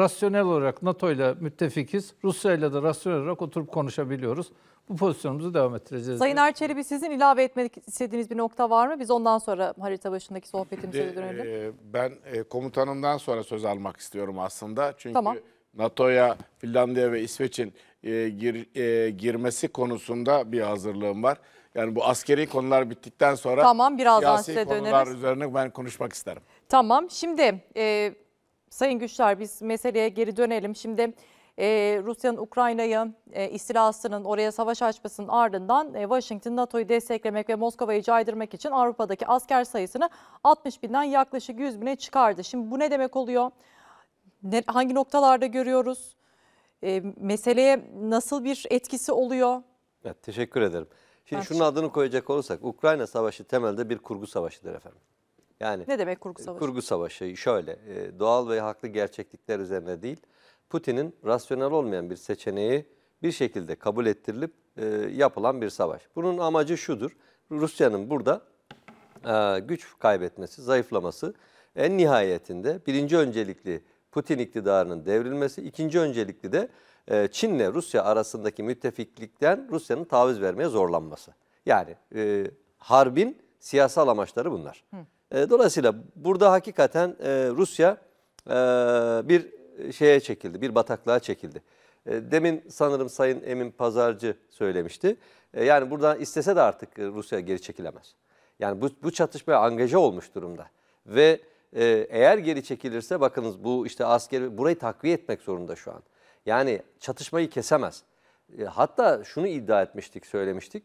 Speaker 5: rasyonel olarak NATO ile müttefikiz. Rusya ile de rasyonel olarak oturup konuşabiliyoruz. Bu pozisyonumuzu devam
Speaker 2: ettireceğiz. Sayın
Speaker 1: Erçeli bir sizin ilave etmek istediğiniz bir nokta var mı? Biz ondan sonra harita başındaki
Speaker 2: sohbetimize de, dönelim. E, ben e, komutanımdan sonra söz almak istiyorum aslında. Çünkü tamam. NATO'ya Finlandiya ve İsveç'in gir, girmesi konusunda bir hazırlığım var. Yani bu askeri konular bittikten sonra tamam, birazdan siyasi size konular döneriz. üzerine ben konuşmak isterim.
Speaker 1: Tamam şimdi e, Sayın Güçler biz meseleye geri dönelim. Şimdi e, Rusya'nın Ukrayna'yı e, istilasının oraya savaş açmasının ardından e, Washington NATO'yu desteklemek ve Moskova'yı caydırmak için Avrupa'daki asker sayısını 60 binden yaklaşık 100 bine çıkardı. Şimdi bu ne demek oluyor? Ne, hangi noktalarda görüyoruz? E, meseleye nasıl bir etkisi oluyor?
Speaker 6: Evet, teşekkür ederim. Şimdi ben şunun adını koyacak olursak Ukrayna Savaşı temelde bir kurgu savaşıdır efendim. Yani Ne demek kurgu e, savaşı? Kurgu savaşı şöyle e, doğal ve haklı gerçeklikler üzerine değil Putin'in rasyonel olmayan bir seçeneği bir şekilde kabul ettirilip e, yapılan bir savaş. Bunun amacı şudur Rusya'nın burada güç kaybetmesi, zayıflaması en nihayetinde birinci öncelikli Putin iktidarının devrilmesi, ikinci öncelikli de Çin'le Rusya arasındaki müttefiklikten Rusya'nın taviz vermeye zorlanması. Yani e, harbin siyasal amaçları bunlar. Hı. E, dolayısıyla burada hakikaten e, Rusya e, bir şeye çekildi, bir bataklığa çekildi. demin sanırım Sayın Emin Pazarcı söylemişti. yani buradan istese de artık Rusya geri çekilemez. Yani bu, bu çatışmaya angaje olmuş durumda. Ve eğer geri çekilirse bakınız bu işte asker burayı takviye etmek zorunda şu an. Yani çatışmayı kesemez. hatta şunu iddia etmiştik, söylemiştik.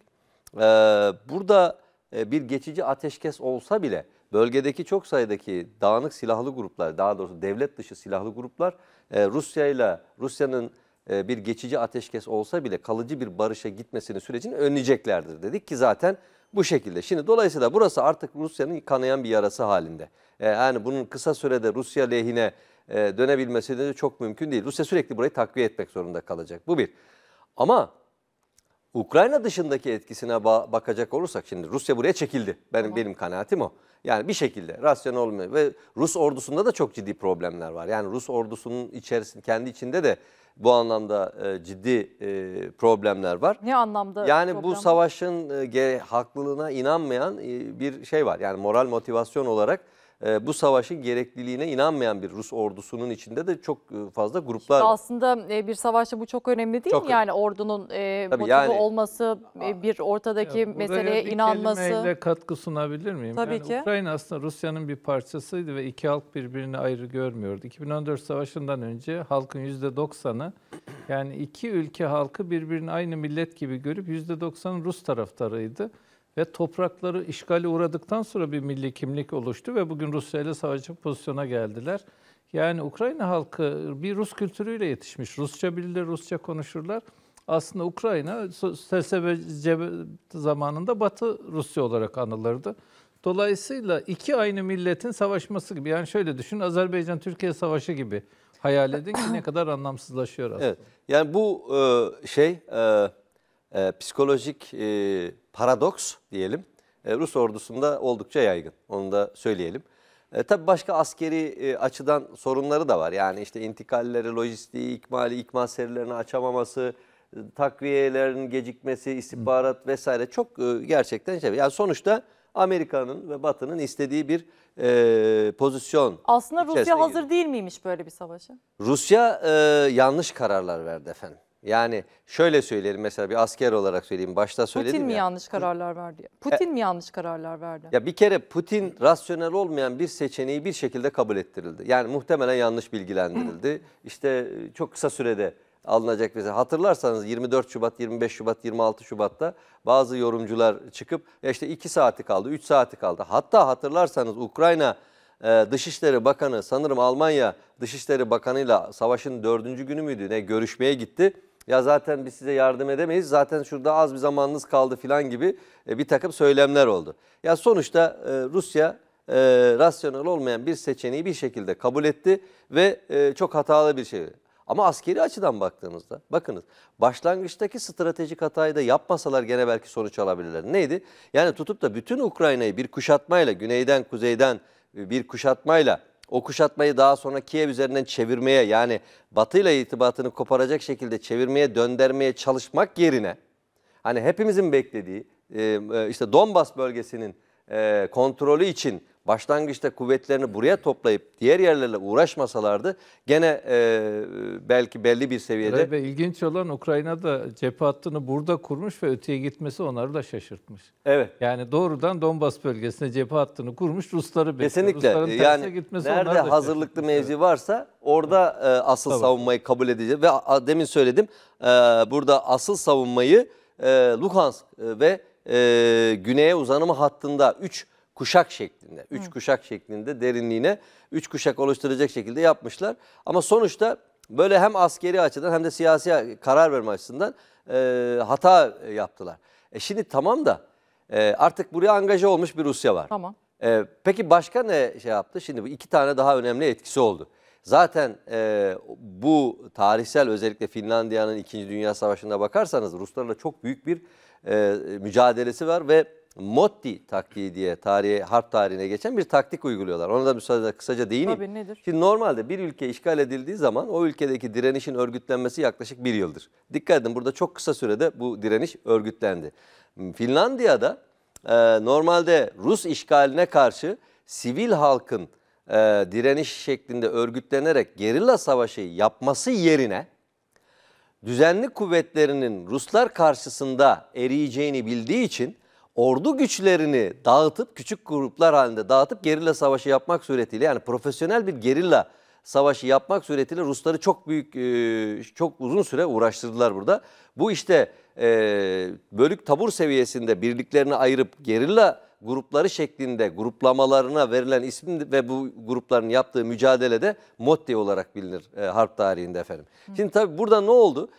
Speaker 6: burada bir geçici ateşkes olsa bile bölgedeki çok sayıdaki dağınık silahlı gruplar, daha doğrusu devlet dışı silahlı gruplar e, Rusya ile Rusya'nın e, bir geçici ateşkes olsa bile kalıcı bir barışa gitmesini sürecini önleyeceklerdir dedik ki zaten bu şekilde. Şimdi dolayısıyla burası artık Rusya'nın kanayan bir yarası halinde. E, yani bunun kısa sürede Rusya lehine dönebilmesi de çok mümkün değil. Rusya sürekli burayı takviye etmek zorunda kalacak. Bu bir. Ama Ukrayna dışındaki etkisine bakacak olursak şimdi Rusya buraya çekildi. Benim tamam. benim kanaatim o. Yani bir şekilde rasyonel olmuyor ve Rus ordusunda da çok ciddi problemler var. Yani Rus ordusunun içerisinde kendi içinde de bu anlamda e, ciddi e, problemler var.
Speaker 1: Ne anlamda? Yani problem? bu
Speaker 6: savaşın e, haklılığına inanmayan e, bir şey var. Yani moral motivasyon olarak e, bu savaşın gerekliliğine inanmayan bir Rus ordusunun içinde de çok e, fazla gruplar işte
Speaker 1: Aslında e, bir savaşta bu çok önemli değil çok mi? Yani ordunun e, yani, olması, bir ortadaki ya, meseleye bir inanması. Buraya
Speaker 5: katkı sunabilir miyim? Tabii yani ki. Ukrayna aslında Rusya'nın bir parçasıydı ve iki halk birbirini ayrı görmüyordu. 2014 savaşından önce halkın %90'ı yani iki ülke halkı birbirini aynı millet gibi görüp %90 Rus taraftarıydı. Ve toprakları işgali uğradıktan sonra bir milli kimlik oluştu ve bugün Rusya ile savaşçı pozisyona geldiler. Yani Ukrayna halkı bir Rus kültürüyle yetişmiş. Rusça bilirler, Rusça konuşurlar. Aslında Ukrayna SSB zamanında Batı Rusya olarak anılırdı. Dolayısıyla iki aynı milletin savaşması gibi. Yani şöyle düşün Azerbaycan-Türkiye savaşı gibi hayal edin ki ne kadar anlamsızlaşıyor aslında. Evet.
Speaker 6: Yani bu e, şey e, e, psikolojik paradoks diyelim e, Rus ordusunda oldukça yaygın. Onu da söyleyelim. E, tabii başka askeri e, açıdan sorunları da var. Yani işte intikalleri, lojistiği, ikmali, ikmal serilerini açamaması, e, takviyelerin gecikmesi, istihbarat vesaire çok e, gerçekten şey. Yani sonuçta Amerika'nın ve Batı'nın istediği bir e, pozisyon. Aslında Rusya hazır
Speaker 1: değil miymiş böyle bir savaşa?
Speaker 6: Rusya e, yanlış kararlar verdi efendim. Yani şöyle söylerim mesela bir asker olarak söyleyeyim. Başta söyledim Putin ya. mi
Speaker 1: yanlış kararlar verdi? Putin e, mi yanlış kararlar verdi?
Speaker 6: Ya bir kere Putin rasyonel olmayan bir seçeneği bir şekilde kabul ettirildi. Yani muhtemelen yanlış bilgilendirildi. İşte e, çok kısa sürede alınacak bize şey. hatırlarsanız 24 Şubat, 25 Şubat, 26 Şubat'ta bazı yorumcular çıkıp ya işte 2 saati kaldı, 3 saati kaldı. Hatta hatırlarsanız Ukrayna ee, Dışişleri Bakanı sanırım Almanya Dışişleri Bakanı'yla savaşın dördüncü günü müydü ne görüşmeye gitti ya zaten biz size yardım edemeyiz zaten şurada az bir zamanınız kaldı filan gibi e, bir takım söylemler oldu. Ya sonuçta e, Rusya e, rasyonel olmayan bir seçeneği bir şekilde kabul etti ve çok hatalı bir şey. Ama askeri açıdan baktığımızda bakınız başlangıçtaki stratejik hatayı da yapmasalar gene belki sonuç alabilirler. Neydi? Yani tutup da bütün Ukrayna'yı bir kuşatmayla güneyden kuzeyden bir kuşatmayla o kuşatmayı daha sonra Kiev üzerinden çevirmeye yani Batı ile irtibatını koparacak şekilde çevirmeye, döndürmeye çalışmak yerine hani hepimizin beklediği e, e, işte Donbas bölgesinin e, kontrolü için başlangıçta kuvvetlerini buraya toplayıp diğer yerlerle uğraşmasalardı gene e, belki belli bir seviyede.
Speaker 5: Ve ilginç olan Ukrayna'da cephe hattını burada kurmuş ve öteye gitmesi onları da şaşırtmış. Evet. Yani doğrudan Donbas bölgesine cephe hattını kurmuş Rusları bekliyor. Kesinlikle. Rusların yani gitmesi nerede
Speaker 6: hazırlıklı mevzi varsa orada evet. e, asıl Tabii. savunmayı kabul edeceğiz. Ve a, demin söyledim e, burada asıl savunmayı e, Luhansk e, ve e, güneye uzanımı hattında 3 kuşak şeklinde, üç Hı. kuşak şeklinde derinliğine üç kuşak oluşturacak şekilde yapmışlar. Ama sonuçta böyle hem askeri açıdan hem de siyasi karar verme açısından e, hata yaptılar. E şimdi tamam da e, artık buraya angaje olmuş bir Rusya var. Tamam. E, peki başka ne şey yaptı? Şimdi bu iki tane daha önemli etkisi oldu. Zaten e, bu tarihsel özellikle Finlandiya'nın 2. Dünya Savaşı'na bakarsanız Ruslarla çok büyük bir e, mücadelesi var ve Motti taktiği diye tarihe, harp tarihine geçen bir taktik uyguluyorlar. Ona da müsaade kısaca değineyim. Tabii nedir? Şimdi normalde bir ülke işgal edildiği zaman o ülkedeki direnişin örgütlenmesi yaklaşık bir yıldır. Dikkat edin burada çok kısa sürede bu direniş örgütlendi. Finlandiya'da e, normalde Rus işgaline karşı sivil halkın e, direniş şeklinde örgütlenerek gerilla savaşı yapması yerine düzenli kuvvetlerinin Ruslar karşısında eriyeceğini bildiği için ordu güçlerini dağıtıp küçük gruplar halinde dağıtıp gerilla savaşı yapmak suretiyle yani profesyonel bir gerilla savaşı yapmak suretiyle Rusları çok büyük e, çok uzun süre uğraştırdılar burada. Bu işte e, bölük tabur seviyesinde birliklerini ayırıp gerilla grupları şeklinde gruplamalarına verilen isim ve bu grupların yaptığı mücadelede Motte olarak bilinir e, harp tarihinde efendim. Hı. Şimdi tabii burada ne oldu?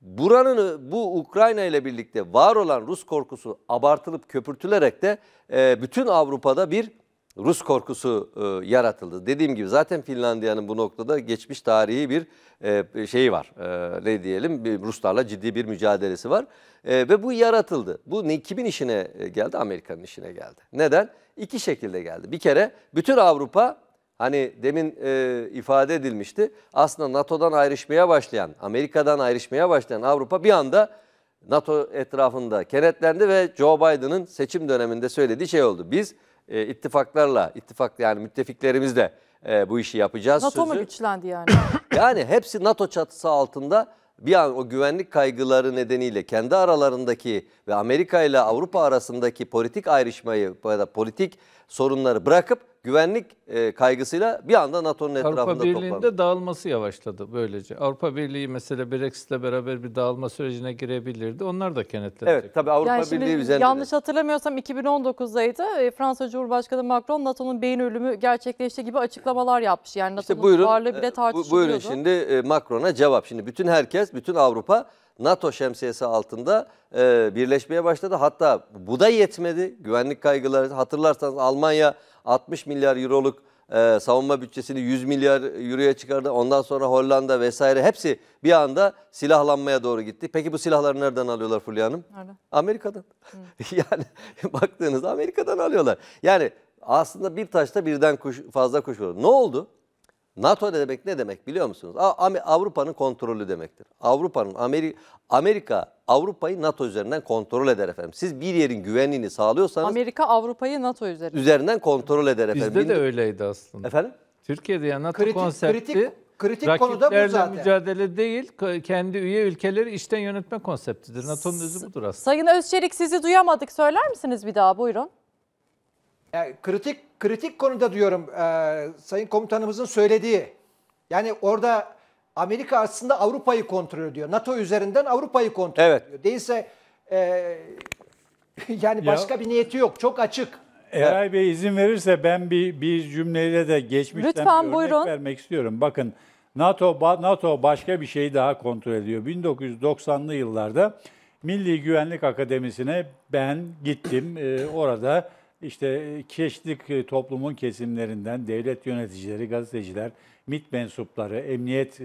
Speaker 6: buranın bu Ukrayna ile birlikte var olan Rus korkusu abartılıp köpürtülerek de e, bütün Avrupa'da bir Rus korkusu e, yaratıldı. Dediğim gibi zaten Finlandiya'nın bu noktada geçmiş tarihi bir e, şeyi var. E, ne diyelim bir Ruslarla ciddi bir mücadelesi var. E, ve bu yaratıldı. Bu ne, kimin işine geldi? Amerika'nın işine geldi. Neden? İki şekilde geldi. Bir kere bütün Avrupa hani demin e, ifade edilmişti. Aslında NATO'dan ayrışmaya başlayan, Amerika'dan ayrışmaya başlayan Avrupa bir anda NATO etrafında kenetlendi ve Joe Biden'ın seçim döneminde söylediği şey oldu. Biz e, ittifaklarla, ittifak yani müttefiklerimizle e, bu işi yapacağız NATO sözü. mu
Speaker 1: güçlendi yani?
Speaker 6: yani hepsi NATO çatısı altında bir an o güvenlik kaygıları nedeniyle kendi aralarındaki ve Amerika ile Avrupa arasındaki politik ayrışmayı ya da politik sorunları bırakıp güvenlik e, kaygısıyla bir anda NATO'nun etrafında toplandı. Avrupa Birliği'nde
Speaker 5: toplandı. dağılması yavaşladı böylece. Avrupa Birliği mesela Brexit'le beraber bir dağılma sürecine girebilirdi. Onlar da kenetlenecek. Evet tabii Avrupa yani Birliği üzerinde. Yanlış
Speaker 1: hatırlamıyorsam 2019'daydı. E, Fransa Cumhurbaşkanı Macron NATO'nun beyin ölümü gerçekleşti gibi açıklamalar yapmış. Yani NATO'nun işte buyurun, varlığı bile e, tartışılıyordu. Buyurun şimdi
Speaker 6: e, Macron'a cevap. Şimdi bütün herkes, bütün Avrupa NATO şemsiyesi altında e, birleşmeye başladı. Hatta bu da yetmedi. Güvenlik kaygıları hatırlarsanız Almanya 60 milyar euroluk e, savunma bütçesini 100 milyar euroya çıkardı. Ondan sonra Hollanda vesaire hepsi bir anda silahlanmaya doğru gitti. Peki bu silahları nereden alıyorlar Fulya Hanım? Nerede? Amerika'dan. Hı. Hmm. yani baktığınızda Amerika'dan alıyorlar. Yani aslında bir taşta birden kuş, fazla kuş var. Ne oldu? NATO ne demek ne demek biliyor musunuz? Avrupa'nın kontrolü demektir. Avrupa'nın Amerika, Amerika Avrupa'yı NATO üzerinden kontrol eder efendim. Siz bir yerin güvenliğini sağlıyorsanız
Speaker 1: Amerika Avrupa'yı NATO üzerinden
Speaker 6: üzerinden kontrol eder efendim. Bizde de
Speaker 5: öyleydi aslında. Efendim? Türkiye'de ya NATO kritik, konsepti kritik, kritik konuda bu zaten. mücadele değil, kendi üye ülkeleri işten yönetme konseptidir. NATO'nun özü budur aslında.
Speaker 1: Sayın Özçelik sizi duyamadık. Söyler misiniz bir daha? Buyurun.
Speaker 5: Yani kritik kritik konuda
Speaker 3: diyorum e, Sayın Komutanımızın söylediği yani orada Amerika aslında Avrupa'yı kontrol ediyor. NATO üzerinden Avrupa'yı kontrol evet. ediyor. Değilse e, yani başka ya, bir niyeti yok. Çok açık.
Speaker 4: Eray evet. Bey izin verirse ben bir bir cümleyle de geçmişten Lütfen, bir örnek buyurun. vermek istiyorum. Bakın NATO NATO başka bir şey daha kontrol ediyor. 1990'lı yıllarda Milli Güvenlik Akademisi'ne ben gittim. Ee, orada işte çeşitli e, e, toplumun kesimlerinden devlet yöneticileri, gazeteciler, mit mensupları, emniyet e,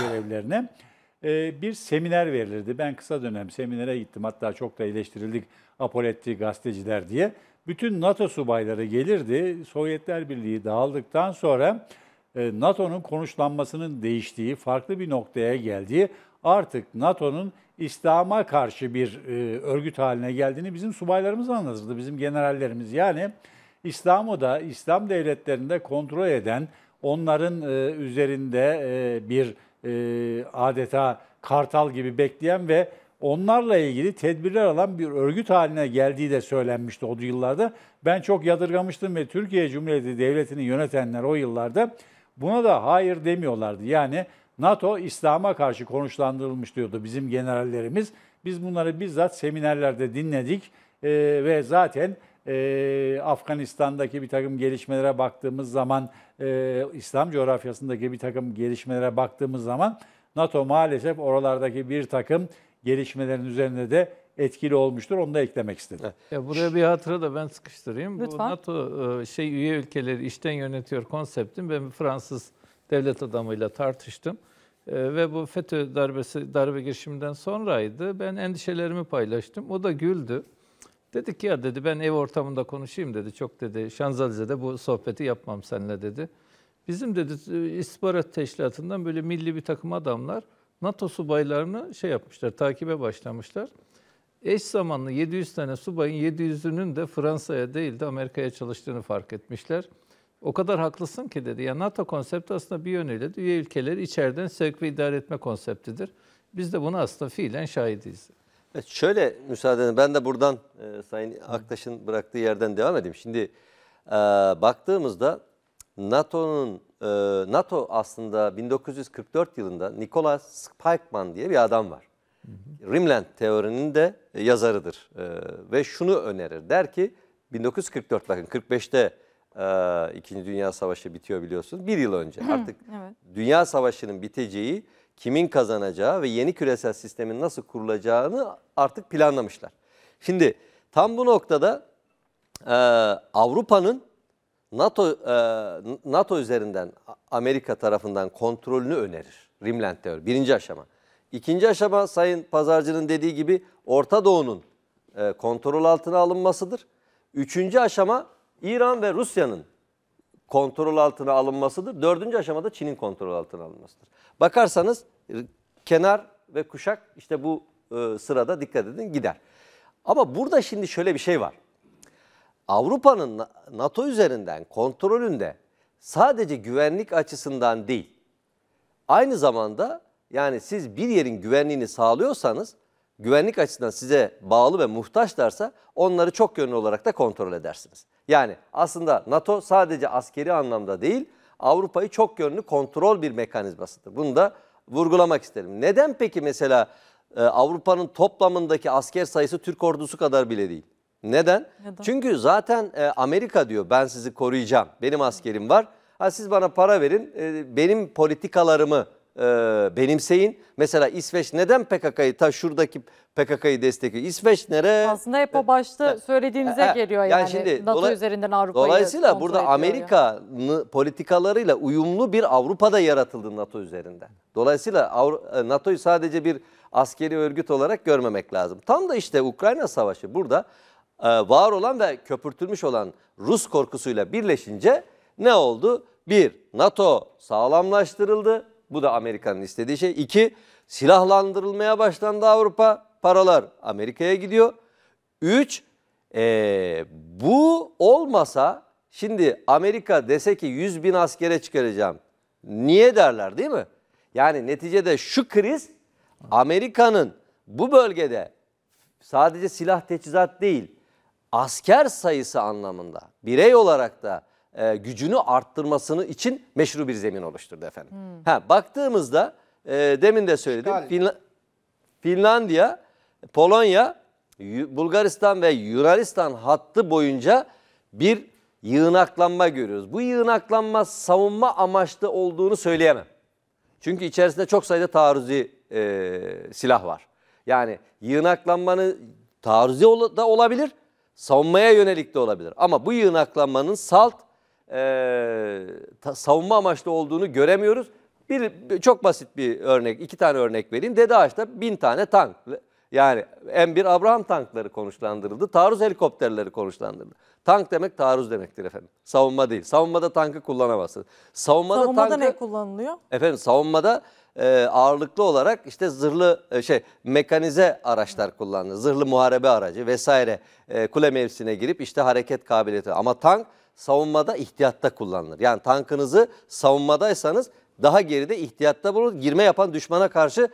Speaker 4: görevlerine bir seminer verilirdi. Ben kısa dönem seminere gittim. Hatta çok da eleştirildik apoletti gazeteciler diye. Bütün NATO subayları gelirdi. Sovyetler Birliği dağıldıktan sonra NATO'nun konuşlanmasının değiştiği, farklı bir noktaya geldiği, artık NATO'nun İslam'a karşı bir e, örgüt haline geldiğini bizim subaylarımız anlatırdı, bizim generallerimiz. Yani İslam'ı da İslam devletlerinde kontrol eden, onların e, üzerinde e, bir e, adeta kartal gibi bekleyen ve onlarla ilgili tedbirler alan bir örgüt haline geldiği de söylenmişti o yıllarda. Ben çok yadırgamıştım ve Türkiye Cumhuriyeti Devleti'ni yönetenler o yıllarda buna da hayır demiyorlardı. Yani NATO İslam'a karşı konuşlandırılmış diyordu bizim generallerimiz. Biz bunları bizzat seminerlerde dinledik e, ve zaten e, Afganistan'daki bir takım gelişmelere baktığımız zaman, e, İslam coğrafyasındaki bir takım gelişmelere baktığımız zaman NATO maalesef oralardaki bir takım gelişmelerin üzerinde de etkili olmuştur. Onu da
Speaker 5: eklemek istedim. Ya buraya bir hatıra da ben sıkıştırayım. Lütfen. Bu NATO e, şey üye ülkeleri işten yönetiyor konseptim ben Fransız devlet adamıyla tartıştım. E, ve bu FETÖ darbesi, darbe girişiminden sonraydı. Ben endişelerimi paylaştım. O da güldü. Dedi ki ya dedi ben ev ortamında konuşayım dedi. Çok dedi Şanzelize'de bu sohbeti yapmam seninle dedi. Bizim dedi istihbarat teşkilatından böyle milli bir takım adamlar NATO subaylarını şey yapmışlar, takibe başlamışlar. Eş zamanlı 700 tane subayın 700'ünün de Fransa'ya değil de Amerika'ya çalıştığını fark etmişler. O kadar haklısın ki dedi. Ya NATO konsepti aslında bir yönüyle de üye ülkeleri içeriden sevk ve idare etme konseptidir. Biz de bunu aslında fiilen şahidiyiz.
Speaker 6: Evet, şöyle müsaadenle ben de buradan e, Sayın Aktaş'ın bıraktığı yerden devam edeyim. Şimdi e, baktığımızda NATO'nun e, NATO aslında 1944 yılında Nicholas Spikeman diye bir adam var. Hı hı. Rimland teorinin de e, yazarıdır e, ve şunu önerir. Der ki 1944 bakın 45'te e, İkinci Dünya Savaşı bitiyor biliyorsun, Bir yıl önce artık evet. Dünya Savaşı'nın biteceği, kimin kazanacağı ve yeni küresel sistemin nasıl kurulacağını artık planlamışlar. Şimdi tam bu noktada e, Avrupa'nın NATO e, NATO üzerinden Amerika tarafından kontrolünü önerir. Rimland teori birinci aşama. İkinci aşama Sayın Pazarcı'nın dediği gibi Orta Doğu'nun e, kontrol altına alınmasıdır. Üçüncü aşama İran ve Rusya'nın kontrol altına alınmasıdır. Dördüncü aşamada Çin'in kontrol altına alınmasıdır. Bakarsanız e, kenar ve kuşak işte bu e, sırada dikkat edin gider. Ama burada şimdi şöyle bir şey var. Avrupa'nın NATO üzerinden kontrolünde sadece güvenlik açısından değil, aynı zamanda yani siz bir yerin güvenliğini sağlıyorsanız güvenlik açısından size bağlı ve muhtaçlarsa onları çok yönlü olarak da kontrol edersiniz. Yani aslında NATO sadece askeri anlamda değil Avrupa'yı çok yönlü kontrol bir mekanizmasıdır. Bunu da vurgulamak isterim. Neden peki mesela e, Avrupa'nın toplamındaki asker sayısı Türk ordusu kadar bile değil? Neden? Neden? Çünkü zaten e, Amerika diyor ben sizi koruyacağım. Benim askerim var. Ha siz bana para verin. E, benim politikalarımı e, benimseyin. Mesela İsveç neden PKK'yı ta şuradaki PKK'yı destekliyor? İsveç nere? Aslında hep
Speaker 1: o e, başta e, söylediğinize e, geliyor yani. yani şimdi, NATO üzerinden Avrupa'yı Dolayısıyla burada Amerika
Speaker 6: yani. politikalarıyla uyumlu bir Avrupa'da yaratıldı NATO üzerinden. Dolayısıyla Avru NATO'yu sadece bir askeri örgüt olarak görmemek lazım. Tam da işte Ukrayna Savaşı burada e, var olan ve köpürtülmüş olan Rus korkusuyla birleşince ne oldu? Bir, NATO sağlamlaştırıldı. Bu da Amerika'nın istediği şey. İki, silahlandırılmaya başlandı Avrupa. Paralar Amerika'ya gidiyor. Üç, ee, bu olmasa şimdi Amerika dese ki 100 bin askere çıkaracağım. Niye derler değil mi? Yani neticede şu kriz Amerika'nın bu bölgede sadece silah teçhizat değil asker sayısı anlamında birey olarak da e, gücünü arttırmasını için meşru bir zemin oluşturdu efendim. Hmm. Ha, baktığımızda e, demin de söyledim Finla Finlandiya, Polonya, Bulgaristan ve Yunanistan hattı boyunca bir yığınaklanma görüyoruz. Bu yığınaklanma savunma amaçlı olduğunu söyleyemem. Çünkü içerisinde çok sayıda taarruzi e, silah var. Yani yığınaklanmanın taarruzi da olabilir, savunmaya yönelik de olabilir. Ama bu yığınaklanmanın salt e, ta, savunma amaçlı olduğunu göremiyoruz. Bir, bir çok basit bir örnek, iki tane örnek vereyim. Dede Ağaç'ta bin tane tank, yani M1 Abraham tankları konuşlandırıldı, taarruz helikopterleri konuşlandırıldı. Tank demek taarruz demektir efendim. Savunma değil. Savunmada tankı kullanamazsınız. Savunmada, savunmada tankı, ne kullanılıyor? Efendim savunmada e, ağırlıklı olarak işte zırhlı e, şey mekanize araçlar kullanılır. Zırhlı muharebe aracı vesaire e, kule mevsine girip işte hareket kabiliyeti. Ama tank savunmada ihtiyatta kullanılır. Yani tankınızı savunmadaysanız daha geride ihtiyatta bulunur. Girme yapan düşmana karşı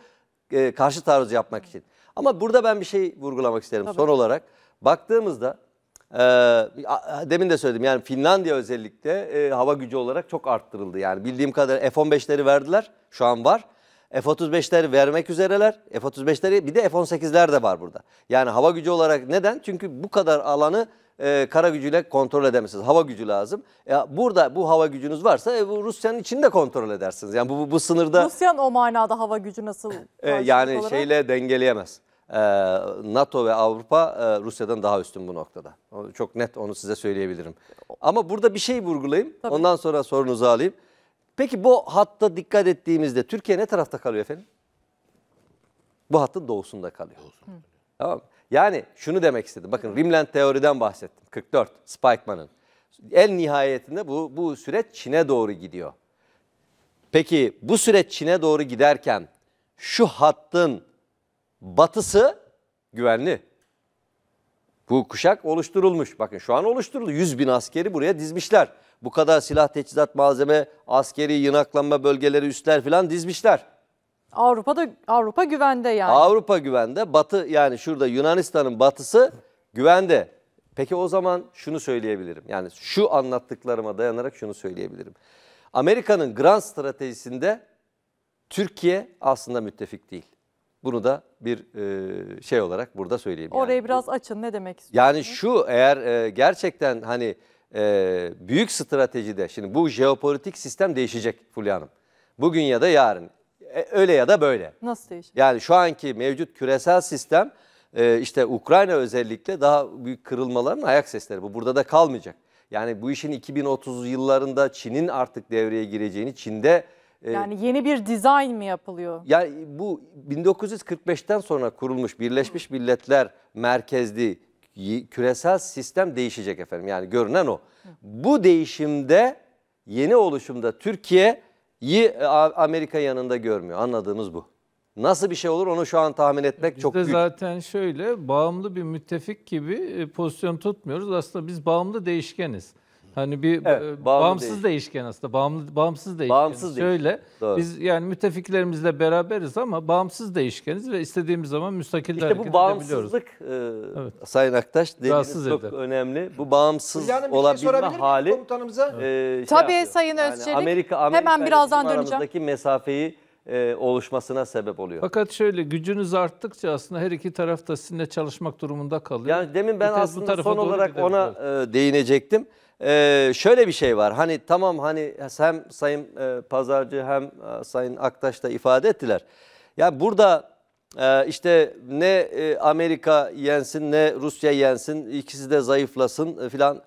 Speaker 6: e, karşı taarruz yapmak için. Ama burada ben bir şey vurgulamak isterim Tabii. son olarak. Baktığımızda e, demin de söyledim yani Finlandiya özellikle e, hava gücü olarak çok arttırıldı. Yani bildiğim kadar F-15'leri verdiler şu an var. F-35'leri vermek üzereler. F-35'leri bir de F-18'ler de var burada. Yani hava gücü olarak neden? Çünkü bu kadar alanı e, kara gücüyle kontrol edemezsiniz. Hava gücü lazım. Ya burada bu hava gücünüz varsa e, bu Rusya'nın içinde kontrol edersiniz. Yani bu bu, bu sınırda
Speaker 1: Rusya'nın o manada hava gücü nasıl? e, yani olarak?
Speaker 6: şeyle dengeleyemez. E, NATO ve Avrupa e, Rusya'dan daha üstün bu noktada. çok net onu size söyleyebilirim. Ama burada bir şey vurgulayayım. Tabii. Ondan sonra sorunuzu alayım. Peki bu hatta dikkat ettiğimizde Türkiye ne tarafta kalıyor efendim? Bu hattın doğusunda kalıyor. Doğusunda. Tamam yani şunu demek istedim. Bakın Rimland teoriden bahsettim. 44 Spikeman'ın. En nihayetinde bu, bu süreç Çin'e doğru gidiyor. Peki bu süreç Çin'e doğru giderken şu hattın batısı güvenli. Bu kuşak oluşturulmuş. Bakın şu an oluşturuldu. 100 bin askeri buraya dizmişler. Bu kadar silah, teçhizat, malzeme, askeri, yınaklanma bölgeleri, üstler filan dizmişler.
Speaker 1: Avrupa'da Avrupa güvende yani.
Speaker 6: Avrupa güvende. Batı yani şurada Yunanistan'ın batısı güvende. Peki o zaman şunu söyleyebilirim. Yani şu anlattıklarıma dayanarak şunu söyleyebilirim. Amerika'nın grand stratejisinde Türkiye aslında müttefik değil. Bunu da bir e, şey olarak burada söyleyeyim.
Speaker 1: Orayı yani. biraz açın ne demek
Speaker 6: istiyorsunuz? Yani şu eğer e, gerçekten hani e, büyük stratejide şimdi bu jeopolitik sistem değişecek Fulya Hanım. Bugün ya da yarın e, öyle ya da böyle. Nasıl değişir? Yani şu anki mevcut küresel sistem e, işte Ukrayna özellikle daha büyük kırılmaların ayak sesleri. Bu burada da kalmayacak. Yani bu işin 2030 yıllarında Çin'in artık devreye gireceğini, Çin'de e, yani
Speaker 1: yeni bir dizayn mı yapılıyor?
Speaker 6: Yani bu 1945'ten sonra kurulmuş Birleşmiş Milletler merkezli küresel sistem değişecek efendim. Yani görünen o. Bu değişimde yeni oluşumda Türkiye Y e, Amerika yanında görmüyor. Anladığımız bu. Nasıl bir şey olur onu şu an tahmin etmek biz çok büyük. Biz de
Speaker 5: zaten şöyle bağımlı bir müttefik gibi e, pozisyon tutmuyoruz. Aslında biz bağımlı değişkeniz. Hani bir evet, e, bağımsız değişken. değişken aslında. Bağımlı bağımsız değişken. Bağımsız Şöyle değişken. biz yani müttefiklerimizle beraberiz ama bağımsız değişkeniz ve istediğimiz zaman müstakil işte hareket İşte bu bağımsızlık
Speaker 6: e, evet. Sayın Aktaş dediğiniz çok eder. önemli. Bu bağımsız yani şey olabilme şey hali. Komutanımıza? E, şey Tabii
Speaker 3: yapıyor. Sayın
Speaker 1: Özçelik. Yani Amerika, Amerika hemen birazdan döneceğim.
Speaker 6: mesafeyi e, oluşmasına sebep oluyor.
Speaker 5: Fakat şöyle gücünüz arttıkça aslında her iki taraf da sizinle çalışmak durumunda kalıyor. Yani demin ben Vites aslında son olarak ona
Speaker 6: e, değinecektim. Ee, şöyle bir şey var hani tamam hani hem Sayın e, Pazarcı hem e, Sayın Aktaş da ifade ettiler. Ya yani burada e, işte ne e, Amerika yensin ne Rusya yensin ikisi de zayıflasın e, filan.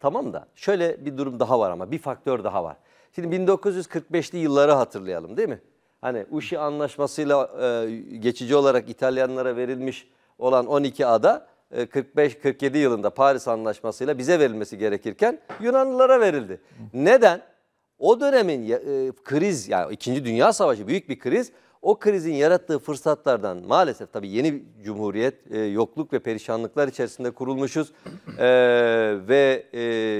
Speaker 6: Tamam da şöyle bir durum daha var ama bir faktör daha var. Şimdi 1945'li yılları hatırlayalım değil mi? Hani Uşi anlaşmasıyla e, geçici olarak İtalyanlara verilmiş olan 12 ada 45-47 e, yılında Paris Anlaşması'yla bize verilmesi gerekirken Yunanlılara verildi. Neden? O dönemin e, kriz yani 2. Dünya Savaşı büyük bir kriz. O krizin yarattığı fırsatlardan maalesef tabii yeni cumhuriyet e, yokluk ve perişanlıklar içerisinde kurulmuşuz ve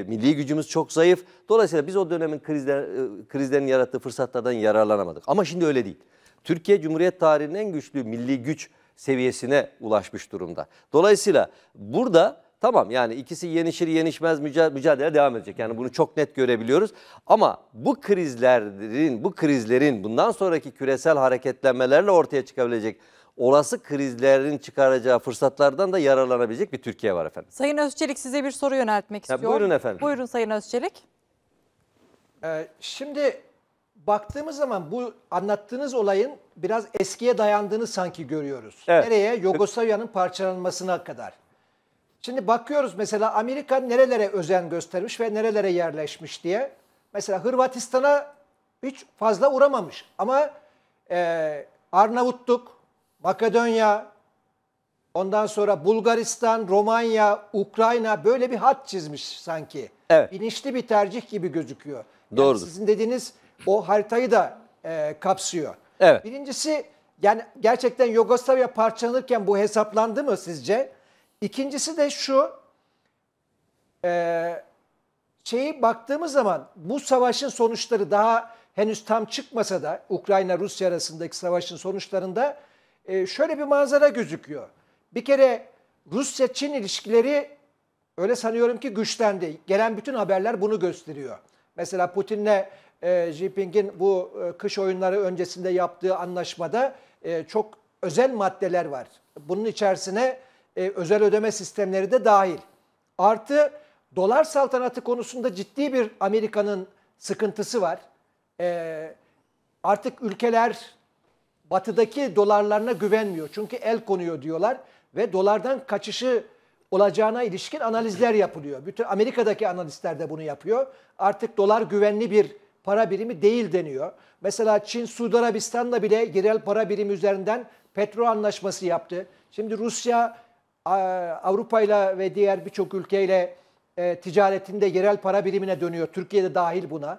Speaker 6: milli gücümüz çok zayıf. Dolayısıyla biz o dönemin krizler, krizlerin yarattığı fırsatlardan yararlanamadık. Ama şimdi öyle değil. Türkiye Cumhuriyet tarihinin en güçlü milli güç seviyesine ulaşmış durumda. Dolayısıyla burada tamam yani ikisi yenişir yenişmez mücadele devam edecek. Yani bunu çok net görebiliyoruz. Ama bu krizlerin, bu krizlerin bundan sonraki küresel hareketlenmelerle ortaya çıkabilecek olası krizlerin çıkaracağı fırsatlardan da yararlanabilecek bir Türkiye
Speaker 4: var efendim.
Speaker 1: Sayın Özçelik size bir soru yöneltmek istiyorum. Ya buyurun efendim. Buyurun Sayın Özçelik. Ee, şimdi baktığımız zaman bu anlattığınız olayın biraz
Speaker 3: eskiye dayandığını sanki görüyoruz. Evet. Nereye? Yugoslavya'nın parçalanmasına kadar. Şimdi bakıyoruz mesela Amerika nerelere özen göstermiş ve nerelere yerleşmiş diye. Mesela Hırvatistan'a hiç fazla uğramamış ama e, Arnavutluk, Makedonya, ondan sonra Bulgaristan, Romanya, Ukrayna böyle bir hat çizmiş sanki. Evet. Bilinçli bir tercih gibi gözüküyor. Yani Doğrudur. Sizin dediğiniz o haritayı da e, kapsıyor. Evet. Birincisi yani gerçekten Yugoslavya parçalanırken bu hesaplandı mı sizce? İkincisi de şu e, şeyi baktığımız zaman bu savaşın sonuçları daha henüz tam çıkmasa da Ukrayna-Rusya arasındaki savaşın sonuçlarında e, şöyle bir manzara gözüküyor. Bir kere Rusya-Çin ilişkileri öyle sanıyorum ki güçlendi. Gelen bütün haberler bunu gösteriyor. Mesela Putin'le e, Jinping'in bu e, kış oyunları öncesinde yaptığı anlaşmada e, çok özel maddeler var. Bunun içerisine e, özel ödeme sistemleri de dahil. Artı dolar saltanatı konusunda ciddi bir Amerika'nın sıkıntısı var. E, artık ülkeler batıdaki dolarlarına güvenmiyor. Çünkü el konuyor diyorlar ve dolardan kaçışı olacağına ilişkin analizler yapılıyor. Bütün Amerika'daki analistler de bunu yapıyor. Artık dolar güvenli bir para birimi değil deniyor. Mesela Çin, Suudi Arabistan'la bile yerel para birimi üzerinden petrol anlaşması yaptı. Şimdi Rusya Avrupa ile ve diğer birçok ülkeyle e, ticaretinde yerel para birimine dönüyor. Türkiye de dahil buna.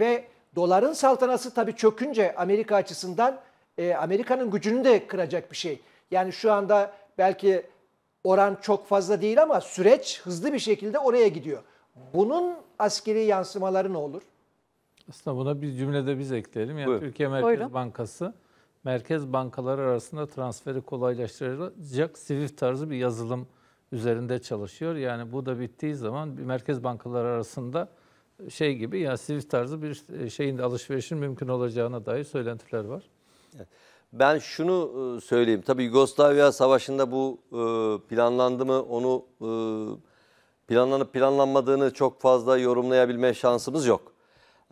Speaker 3: Ve doların saltanası tabii çökünce Amerika açısından e, Amerika'nın gücünü de kıracak bir şey. Yani şu anda belki oran çok fazla değil ama süreç hızlı bir şekilde oraya gidiyor. Bunun askeri yansımaları ne olur?
Speaker 5: Aslında buna bir cümlede biz ekleyelim. Yani Buyurun. Türkiye Merkez Buyurun. Bankası merkez bankaları arasında transferi kolaylaştıracak Swift tarzı bir yazılım üzerinde çalışıyor. Yani bu da bittiği zaman bir merkez bankaları arasında şey gibi ya yani Swift tarzı bir şeyin alışverişin mümkün olacağına dair söylentiler var. Ben
Speaker 6: şunu e, söyleyeyim. Tabii Yugoslavya Savaşı'nda bu e, planlandı mı onu e, planlanıp planlanmadığını çok fazla yorumlayabilme şansımız yok.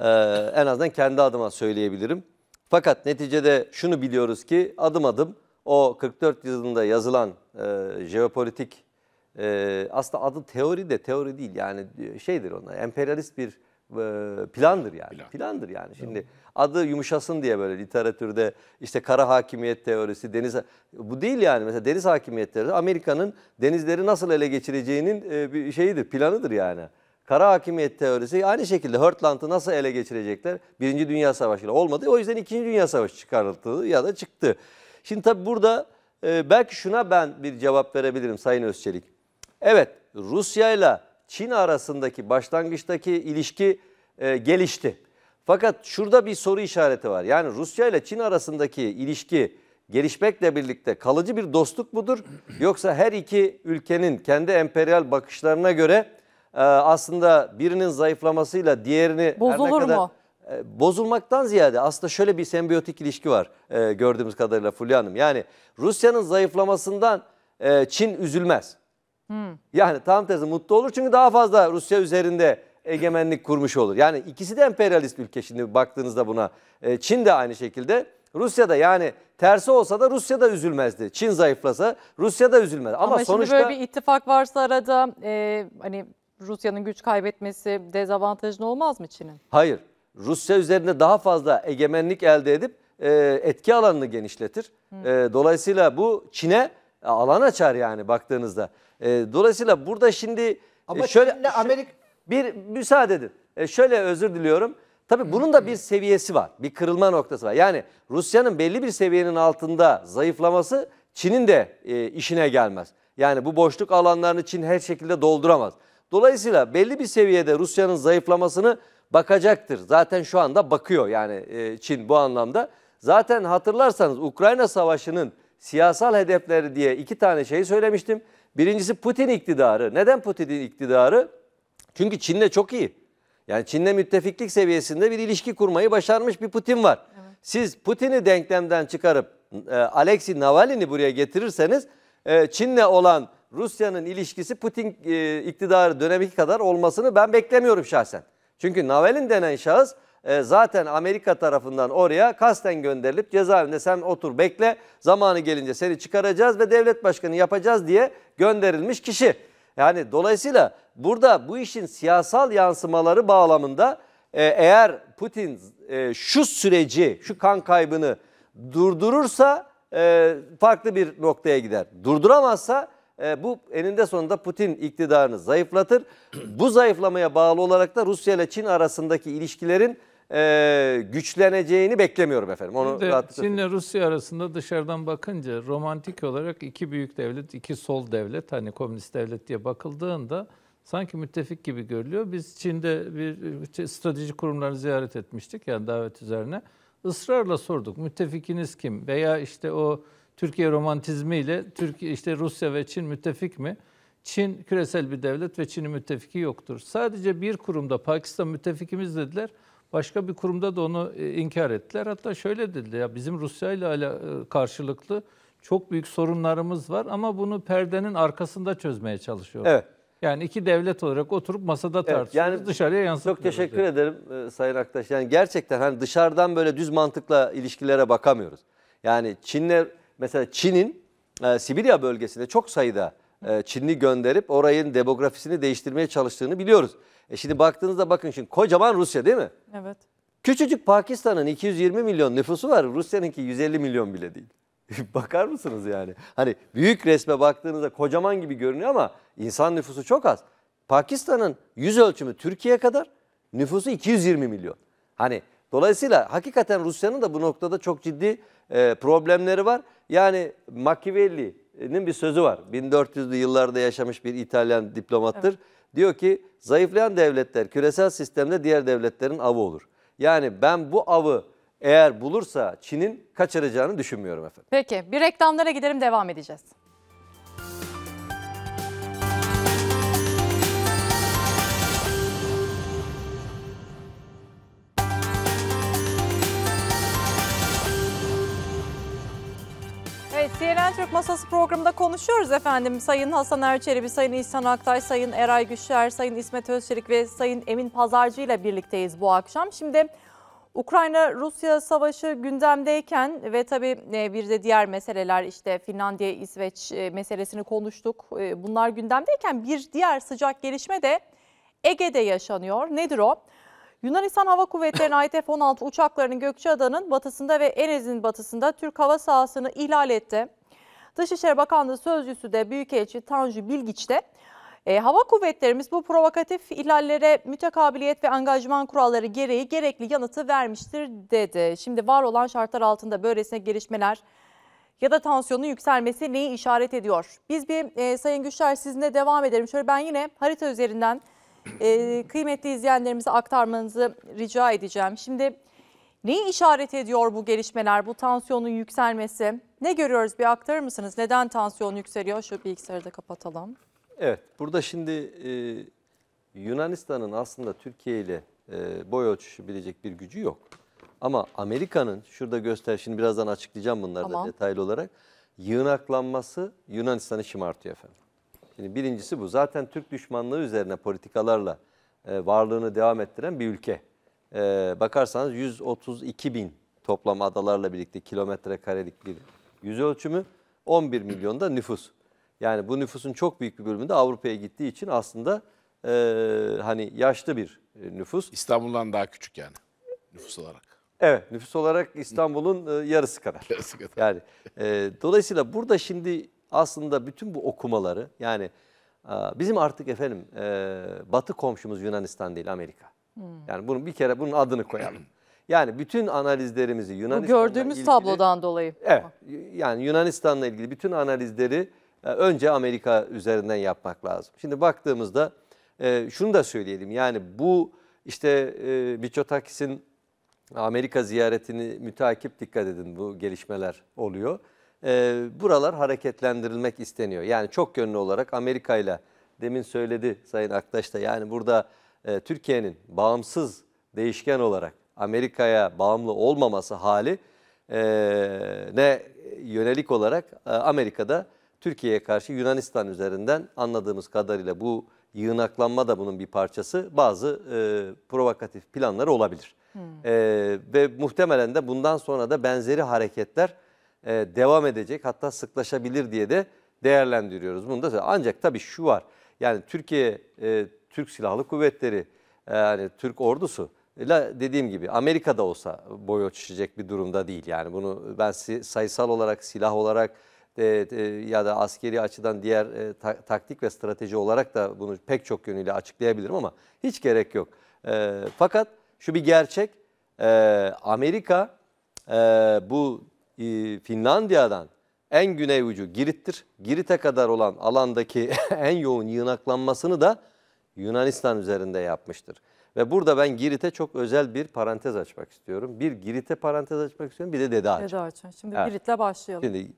Speaker 6: Ee, en azından kendi adıma söyleyebilirim. Fakat neticede şunu biliyoruz ki adım adım o 44 yılında yazılan e, jeopolitik e, aslında adı teori de teori değil yani e, şeydir ona emperyalist bir e, plandır yani. Plan. Plandır yani. Şimdi evet. adı yumuşasın diye böyle literatürde işte kara hakimiyet teorisi, deniz bu değil yani. Mesela deniz hakimiyet teorisi Amerika'nın denizleri nasıl ele geçireceğinin e, bir şeyidir, planıdır yani. Kara hakimiyet teorisi aynı şekilde Hörtlant'ı nasıl ele geçirecekler? Birinci Dünya Savaşı'yla olmadı. O yüzden İkinci Dünya Savaşı çıkarıldı ya da çıktı. Şimdi tabii burada e, belki şuna ben bir cevap verebilirim Sayın Özçelik. Evet Rusya ile Çin arasındaki başlangıçtaki ilişki e, gelişti. Fakat şurada bir soru işareti var. Yani Rusya ile Çin arasındaki ilişki gelişmekle birlikte kalıcı bir dostluk mudur? Yoksa her iki ülkenin kendi emperyal bakışlarına göre ee, aslında birinin zayıflamasıyla diğerini bozulur kadar, mu? Ee, bozulmaktan ziyade aslında şöyle bir sembiyotik ilişki var e, gördüğümüz kadarıyla Fulya Hanım. Yani Rusya'nın zayıflamasından e, Çin üzülmez. Hmm. Yani tam tersi mutlu olur çünkü daha fazla Rusya üzerinde egemenlik kurmuş olur. Yani ikisi de emperyalist ülke şimdi baktığınızda buna. E, Çin de aynı şekilde. Rusya'da yani tersi olsa da Rusya'da üzülmezdi. Çin zayıflasa Rusya'da üzülmez. Ama, Ama sonuçta... böyle bir
Speaker 1: ittifak varsa arada e, hani Rusya'nın güç kaybetmesi dezavantajın olmaz mı Çin'in?
Speaker 6: Hayır. Rusya üzerinde daha fazla egemenlik elde edip e, etki alanını genişletir. E, dolayısıyla bu Çin'e e, alan açar yani baktığınızda. E, dolayısıyla burada şimdi e, Ama şöyle Çin'le Amerika bir müsaade edin. E, şöyle özür diliyorum. Tabii bunun da bir seviyesi var. Bir kırılma noktası var. Yani Rusya'nın belli bir seviyenin altında zayıflaması Çin'in de e, işine gelmez. Yani bu boşluk alanlarını Çin her şekilde dolduramaz. Dolayısıyla belli bir seviyede Rusya'nın zayıflamasını bakacaktır. Zaten şu anda bakıyor yani e, Çin bu anlamda. Zaten hatırlarsanız Ukrayna Savaşı'nın siyasal hedefleri diye iki tane şey söylemiştim. Birincisi Putin iktidarı. Neden Putin'in iktidarı? Çünkü Çin'le çok iyi. Yani Çin'le müttefiklik seviyesinde bir ilişki kurmayı başarmış bir Putin var. Siz Putin'i denklemden çıkarıp e, Alexei Navalny'i buraya getirirseniz e, Çin'le olan Rusya'nın ilişkisi Putin e, iktidarı dönemi kadar olmasını ben beklemiyorum şahsen. Çünkü Naval'in denen şahıs e, zaten Amerika tarafından oraya kasten gönderilip cezaevinde sen otur bekle zamanı gelince seni çıkaracağız ve devlet başkanı yapacağız diye gönderilmiş kişi. Yani dolayısıyla burada bu işin siyasal yansımaları bağlamında e, eğer Putin e, şu süreci, şu kan kaybını durdurursa e, farklı bir noktaya gider. Durduramazsa e, bu eninde sonunda Putin iktidarını zayıflatır. Bu zayıflamaya bağlı olarak da Rusya ile Çin arasındaki ilişkilerin e, güçleneceğini beklemiyorum efendim. Onu Şimdi
Speaker 5: Çin'le Rusya arasında dışarıdan bakınca romantik olarak iki büyük devlet, iki sol devlet hani komünist devlet diye bakıldığında sanki müttefik gibi görülüyor. Biz Çin'de bir strateji kurumlarını ziyaret etmiştik yani davet üzerine. Israrla sorduk müttefikiniz kim veya işte o Türkiye romantizmiyle, Türkiye işte Rusya ve Çin müttefik mi? Çin küresel bir devlet ve Çin'in müttefiki yoktur. Sadece bir kurumda Pakistan müttefikimiz dediler. Başka bir kurumda da onu e, inkar ettiler. Hatta şöyle dediler ya bizim Rusya ile e, karşılıklı çok büyük sorunlarımız var ama bunu perdenin arkasında çözmeye çalışıyoruz. Evet. Yani iki devlet olarak oturup masada tartışıyoruz. Evet, yani dışarıya yansıtıyoruz. Çok teşekkür diye.
Speaker 6: ederim e, Sayın Aktaş. Yani gerçekten hani dışarıdan böyle düz mantıkla ilişkilere bakamıyoruz. Yani Çin'le mesela Çin'in e, Sibirya bölgesinde çok sayıda e, Çinli gönderip orayın demografisini değiştirmeye çalıştığını biliyoruz. E şimdi baktığınızda bakın şimdi kocaman Rusya değil mi? Evet. Küçücük Pakistan'ın 220 milyon nüfusu var. Rusya'nınki 150 milyon bile değil. Bakar mısınız yani? Hani büyük resme baktığınızda kocaman gibi görünüyor ama insan nüfusu çok az. Pakistan'ın yüz ölçümü Türkiye kadar nüfusu 220 milyon. Hani dolayısıyla hakikaten Rusya'nın da bu noktada çok ciddi e, problemleri var. Yani Machiavelli'nin bir sözü var. 1400'lü yıllarda yaşamış bir İtalyan diplomattır. Evet. Diyor ki zayıflayan devletler küresel sistemde diğer devletlerin avı olur. Yani ben bu avı eğer bulursa Çin'in kaçıracağını düşünmüyorum efendim.
Speaker 1: Peki bir reklamlara gidelim devam edeceğiz. Evet, CNN Türk Masası programında konuşuyoruz efendim. Sayın Hasan Erçelebi, Sayın İhsan Aktay, Sayın Eray Güçler, Sayın İsmet Özçelik ve Sayın Emin Pazarcı ile birlikteyiz bu akşam. Şimdi Ukrayna-Rusya savaşı gündemdeyken ve tabii e, bir de diğer meseleler işte Finlandiya-İsveç e, meselesini konuştuk. E, bunlar gündemdeyken bir diğer sıcak gelişme de Ege'de yaşanıyor. Nedir o? Yunanistan Hava Kuvvetleri'ne ait F-16 uçaklarının Gökçeada'nın batısında ve Enes'in batısında Türk hava sahasını ihlal etti. Dışişleri Bakanlığı Sözcüsü de Büyükelçi Tanju Bilgiç de e, hava kuvvetlerimiz bu provokatif ihlallere mütekabiliyet ve angajman kuralları gereği gerekli yanıtı vermiştir dedi. Şimdi var olan şartlar altında böylesine gelişmeler ya da tansiyonun yükselmesi neyi işaret ediyor? Biz bir e, Sayın Güçler sizinle devam edelim. Şöyle ben yine harita üzerinden e, kıymetli izleyenlerimize aktarmanızı rica edeceğim. Şimdi neyi işaret ediyor bu gelişmeler, bu tansiyonun yükselmesi? Ne görüyoruz bir aktarır mısınız? Neden tansiyon yükseliyor? Şu bilgisayarı da kapatalım.
Speaker 6: Evet, burada şimdi e, Yunanistan'ın aslında Türkiye ile e, boy ölçüşü bilecek bir gücü yok. Ama Amerika'nın, şurada göster, şimdi birazdan açıklayacağım bunları tamam. da detaylı olarak, yığınaklanması Yunanistan'ı şımartıyor efendim. Şimdi birincisi bu. Zaten Türk düşmanlığı üzerine politikalarla e, varlığını devam ettiren bir ülke. E, bakarsanız 132 bin toplam adalarla birlikte kilometre karelik bir yüz ölçümü 11 milyonda nüfus. Yani bu nüfusun çok büyük bir bölümü de Avrupa'ya gittiği için aslında e, hani yaşlı bir e, nüfus. İstanbul'dan daha küçük yani nüfus olarak. Evet nüfus olarak İstanbul'un e, yarısı kadar. Yarısı kadar. Yani e, dolayısıyla burada şimdi aslında bütün bu okumaları yani e, bizim artık efendim e, batı komşumuz Yunanistan değil Amerika. Hmm. Yani bunun bir kere bunun adını koyalım. Yani bütün analizlerimizi Yunanistan'la gördüğümüz ilgili, tablodan
Speaker 1: dolayı. Evet.
Speaker 6: Yani Yunanistan'la ilgili bütün analizleri e, önce Amerika üzerinden yapmak lazım. Şimdi baktığımızda şunu da söyleyelim. Yani bu işte Mitsotakis'in Amerika ziyaretini mütakip dikkat edin bu gelişmeler oluyor e, buralar hareketlendirilmek isteniyor. Yani çok yönlü olarak Amerika ile demin söyledi Sayın Aktaş da yani burada e, Türkiye'nin bağımsız değişken olarak Amerika'ya bağımlı olmaması hali e, ne yönelik olarak e, Amerika'da Türkiye'ye karşı Yunanistan üzerinden anladığımız kadarıyla bu yığınaklanma da bunun bir parçası bazı e, provokatif planları olabilir. Hmm. E, ve muhtemelen de bundan sonra da benzeri hareketler e, devam edecek hatta sıklaşabilir diye de değerlendiriyoruz. Bunu da ancak tabii şu var. Yani Türkiye e, Türk Silahlı Kuvvetleri e, yani Türk ordusu La dediğim gibi Amerika'da olsa boy ölçüşecek bir durumda değil. Yani bunu ben sayısal olarak, silah olarak e, e, ya da askeri açıdan diğer e, ta, taktik ve strateji olarak da bunu pek çok yönüyle açıklayabilirim ama hiç gerek yok. E, fakat şu bir gerçek e, Amerika e, bu e, Finlandiya'dan en güney ucu Girit'tir. Girit'e kadar olan alandaki en yoğun yığınaklanmasını da Yunanistan üzerinde yapmıştır. Ve burada ben Girit'e çok özel bir parantez açmak istiyorum. Bir Girit'e parantez açmak istiyorum bir de Dede Ağaç. Dede
Speaker 1: Ağaç. Şimdi evet. Girit'le başlayalım.
Speaker 6: Şimdi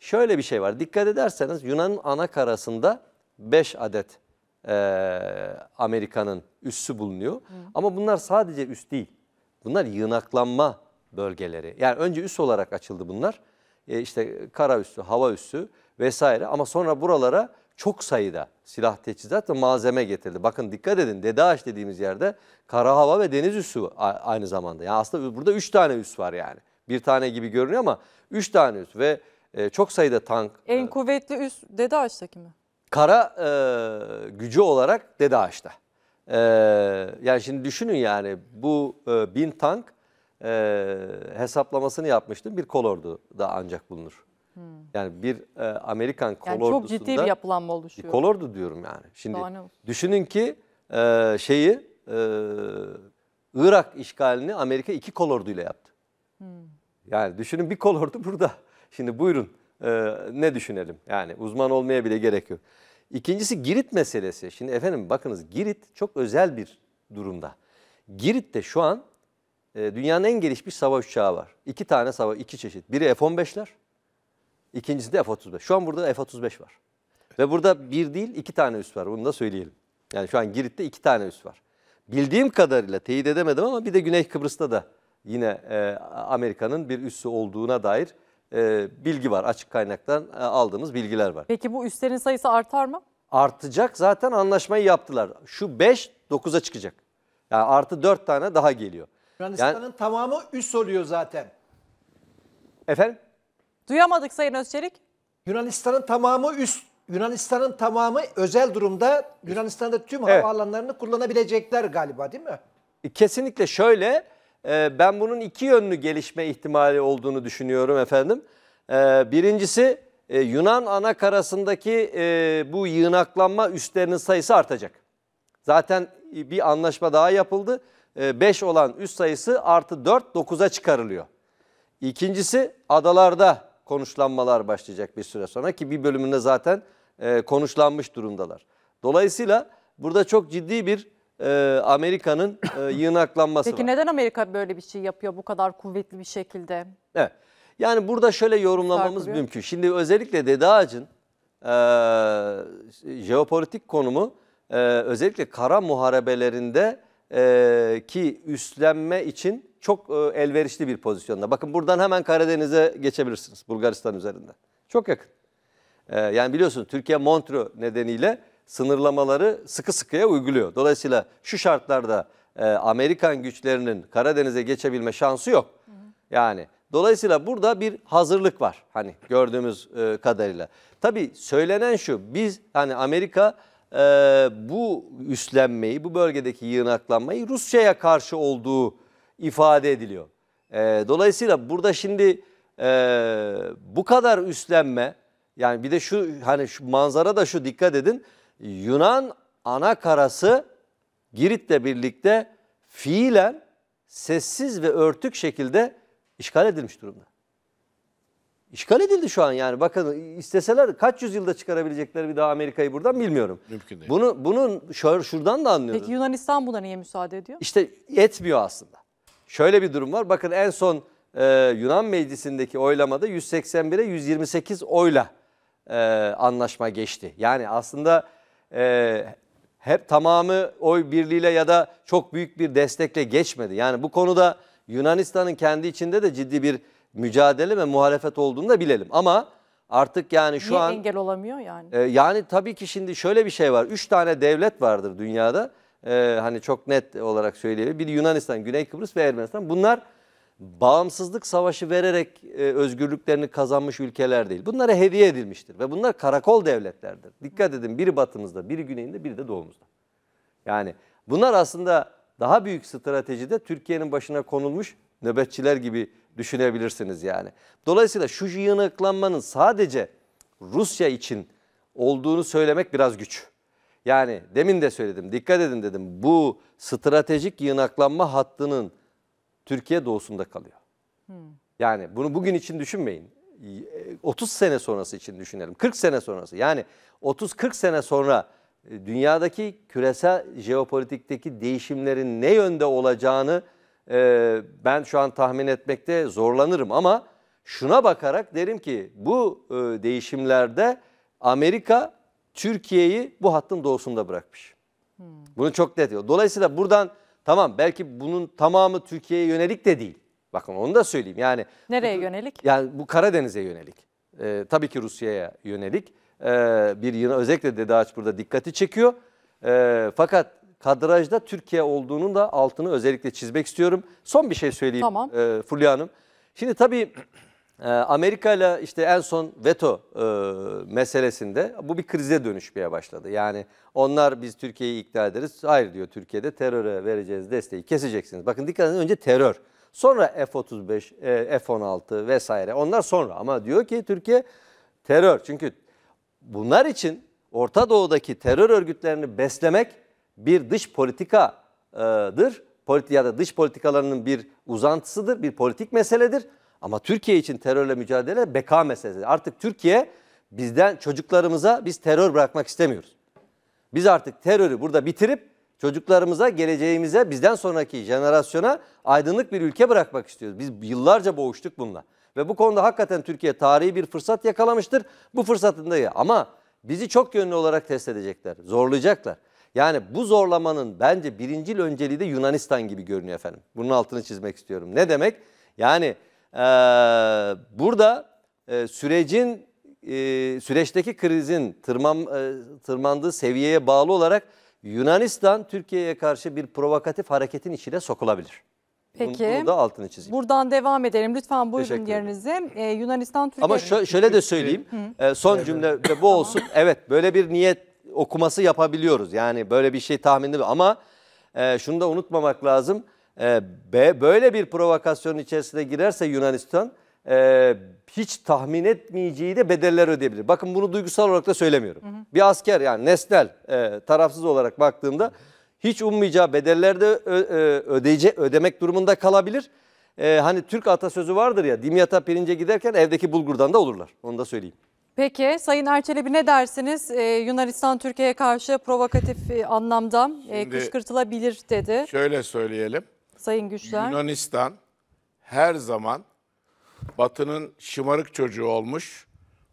Speaker 6: şöyle bir şey var. Dikkat ederseniz Yunan'ın ana karasında 5 adet e, Amerika'nın üssü bulunuyor. Hı. Ama bunlar sadece üst değil. Bunlar yığınaklanma bölgeleri. Yani önce üs olarak açıldı bunlar. E işte kara üssü, hava üssü vesaire ama sonra buralara çok sayıda silah teçhizat ve malzeme getirdi. Bakın dikkat edin DEDAŞ dediğimiz yerde kara hava ve deniz üssü aynı zamanda. Yani aslında burada 3 tane üs var yani. Bir tane gibi görünüyor ama 3 tane üs ve e, çok sayıda tank.
Speaker 1: E, en kuvvetli üs DEDAŞ'taki mi?
Speaker 6: Kara e, gücü olarak DEDAŞ'ta. E, yani şimdi düşünün yani bu e, bin tank e, hesaplamasını yapmıştım. Bir kolordu da ancak bulunur. Hmm. Yani bir e, Amerikan kolordusunda... Yani çok ciddi bir
Speaker 1: yapılanma oluşuyor. Bir Kolordu
Speaker 6: diyorum yani. Şimdi düşünün ki e, şeyi e, Irak işgalini Amerika iki kolorduyla yaptı. Hmm. Yani düşünün bir kolordu burada. Şimdi buyurun e, ne düşünelim? Yani uzman olmaya bile gerek yok. İkincisi Girit meselesi. Şimdi efendim bakınız Girit çok özel bir durumda. Girit'te şu an e, dünyanın en gelişmiş savaş uçağı var. İki tane savaş, iki çeşit. Biri F-15'ler, ikincisi de F-35. Şu an burada F-35 var. Ve burada bir değil iki tane üs var. Bunu da söyleyelim. Yani şu an Girit'te iki tane üs var. Bildiğim kadarıyla teyit edemedim ama bir de Güney Kıbrıs'ta da yine e, Amerika'nın bir üssü olduğuna dair e, bilgi var. Açık kaynaktan e, aldığımız bilgiler var.
Speaker 1: Peki bu üslerin sayısı artar mı?
Speaker 6: Artacak zaten anlaşmayı yaptılar. Şu 5 9'a çıkacak. Yani artı 4 tane daha geliyor.
Speaker 3: Yunanistan'ın yani,
Speaker 1: tamamı üs oluyor zaten. Efendim? Duyamadık Sayın Özçelik.
Speaker 3: Yunanistan'ın tamamı üst Yunanistan'ın tamamı özel durumda Yunanistan'da tüm Evet. havaalanlarını kullanabilecekler galiba değil mi?
Speaker 6: E, kesinlikle şöyle e, ben bunun iki yönlü gelişme ihtimali olduğunu düşünüyorum efendim. E, birincisi Yunan ana karasındaki bu yığınaklanma üstlerinin sayısı artacak. Zaten bir anlaşma daha yapıldı. 5 e, olan üst sayısı artı 4 9'a çıkarılıyor. İkincisi adalarda konuşlanmalar başlayacak bir süre sonra ki bir bölümünde zaten e, konuşlanmış durumdalar. Dolayısıyla burada çok ciddi bir e, Amerika'nın e, yığınaklanması Peki var.
Speaker 1: neden Amerika böyle bir şey yapıyor bu kadar kuvvetli bir şekilde?
Speaker 6: Evet. Yani burada şöyle yorumlamamız mümkün. Şimdi özellikle Dede Ağacın e, jeopolitik konumu e, özellikle kara muharebelerinde e, ki üstlenme için çok e, elverişli bir pozisyonda. Bakın buradan hemen Karadeniz'e geçebilirsiniz Bulgaristan üzerinden. Çok yakın. E, yani biliyorsunuz Türkiye Montreux nedeniyle sınırlamaları sıkı sıkıya uyguluyor. Dolayısıyla şu şartlarda e, Amerikan güçlerinin Karadeniz'e geçebilme şansı yok. Yani dolayısıyla burada bir hazırlık var hani gördüğümüz e, kadarıyla. Tabii söylenen şu biz hani Amerika e, bu üstlenmeyi, bu bölgedeki yığınaklanmayı Rusya'ya karşı olduğu ifade ediliyor. E, dolayısıyla burada şimdi e, bu kadar üstlenme, yani bir de şu hani şu manzara da şu dikkat edin. Yunan ana karası Girit'le birlikte fiilen sessiz ve örtük şekilde işgal edilmiş durumda. İşgal edildi şu an yani. Bakın isteseler kaç yüzyılda çıkarabilecekler bir daha Amerika'yı buradan bilmiyorum. Mümkün değil. Bunu, bunun şuradan da anlıyorum. Peki
Speaker 1: Yunanistan buna niye müsaade ediyor?
Speaker 6: İşte etmiyor aslında. Şöyle bir durum var. Bakın en son e, Yunan Meclisi'ndeki oylamada 181'e 128 oyla e, anlaşma geçti. Yani aslında e, hep tamamı oy birliğiyle ya da çok büyük bir destekle geçmedi. Yani bu konuda Yunanistan'ın kendi içinde de ciddi bir mücadele ve muhalefet olduğunu da bilelim. Ama artık yani şu Niye an... engel
Speaker 1: olamıyor yani?
Speaker 6: E, yani tabii ki şimdi şöyle bir şey var. Üç tane devlet vardır dünyada. E, hani çok net olarak söyleyebilirim. Bir Yunanistan, Güney Kıbrıs ve Ermenistan. Bunlar bağımsızlık savaşı vererek e, özgürlüklerini kazanmış ülkeler değil. Bunlara hediye edilmiştir ve bunlar karakol devletlerdir. Dikkat edin biri batımızda, biri güneyinde, biri de doğumuzda. Yani bunlar aslında daha büyük stratejide Türkiye'nin başına konulmuş nöbetçiler gibi düşünebilirsiniz yani. Dolayısıyla şu yığınaklanmanın sadece Rusya için olduğunu söylemek biraz güç. Yani demin de söyledim dikkat edin dedim bu stratejik yığınaklanma hattının Türkiye doğusunda kalıyor. Yani bunu bugün için düşünmeyin. 30 e, sene sonrası için düşünelim. 40 sene sonrası. Yani 30-40 sene sonra e, dünyadaki küresel jeopolitikteki değişimlerin ne yönde olacağını e, ben şu an tahmin etmekte zorlanırım ama şuna bakarak derim ki bu e, değişimlerde Amerika Türkiye'yi bu hattın doğusunda bırakmış. Hmm. Bunu çok net diyor. Dolayısıyla buradan tamam belki bunun tamamı Türkiye'ye yönelik de değil. Bakın onu da söyleyeyim. Yani
Speaker 1: nereye bu, yönelik?
Speaker 6: Yani bu Karadeniz'e yönelik. Ee, tabii ki Rusya'ya yönelik. Ee, bir yine özellikle Dede Ağaç burada dikkati çekiyor. Ee, fakat kadrajda Türkiye olduğunun da altını özellikle çizmek istiyorum. Son bir şey söyleyeyim tamam. e, Fulya Hanım. Şimdi tabii e, Amerika ile işte en son veto e, meselesinde bu bir krize dönüşmeye başladı. Yani onlar biz Türkiye'yi ikna ederiz. Hayır diyor Türkiye'de teröre vereceğiz desteği keseceksiniz. Bakın dikkat edin önce terör. Sonra F-35, e, F-16 vesaire onlar sonra ama diyor ki Türkiye terör. Çünkü bunlar için Orta Doğu'daki terör örgütlerini beslemek bir dış politikadır. ya da dış politikalarının bir uzantısıdır, bir politik meseledir. Ama Türkiye için terörle mücadele beka meselesidir. Artık Türkiye bizden çocuklarımıza biz terör bırakmak istemiyoruz. Biz artık terörü burada bitirip çocuklarımıza, geleceğimize, bizden sonraki jenerasyona aydınlık bir ülke bırakmak istiyoruz. Biz yıllarca boğuştuk bununla. Ve bu konuda hakikaten Türkiye tarihi bir fırsat yakalamıştır. Bu fırsatında ya ama bizi çok yönlü olarak test edecekler, zorlayacaklar. Yani bu zorlamanın bence birincil önceliği de Yunanistan gibi görünüyor efendim. Bunun altını çizmek istiyorum. Ne demek? Yani e, burada e, sürecin e, süreçteki krizin tırman, e, tırmandığı seviyeye bağlı olarak Yunanistan Türkiye'ye karşı bir provokatif hareketin içine sokulabilir. Peki. Bunu, da altını çizeyim.
Speaker 1: Buradan devam edelim. Lütfen buyurun yerinize. Ee, Yunanistan Türkiye... Ama şö
Speaker 6: şöyle de söyleyeyim. Ee, son cümle de bu olsun. evet böyle bir niyet okuması yapabiliyoruz. Yani böyle bir şey tahminli. ama e, şunu da unutmamak lazım. E, be, böyle bir provokasyon içerisine girerse Yunanistan e, hiç tahmin etmeyeceği de bedeller ödeyebilir. Bakın bunu duygusal olarak da söylemiyorum. Hı hı. Bir asker yani nesnel e, tarafsız olarak baktığımda hiç ummayacağı bedeller de ö, ö, e, ödeyece, ödemek durumunda kalabilir. E, hani Türk atasözü vardır ya dimyata pirince giderken evdeki bulgurdan da olurlar. Onu da söyleyeyim.
Speaker 1: Peki Sayın Erçelebi ne dersiniz? Ee, Yunanistan Türkiye'ye karşı provokatif e, anlamda e, kışkırtılabilir dedi.
Speaker 2: Şöyle söyleyelim.
Speaker 1: Sayın Güçler.
Speaker 2: Yunanistan her zaman Batı'nın şımarık çocuğu olmuş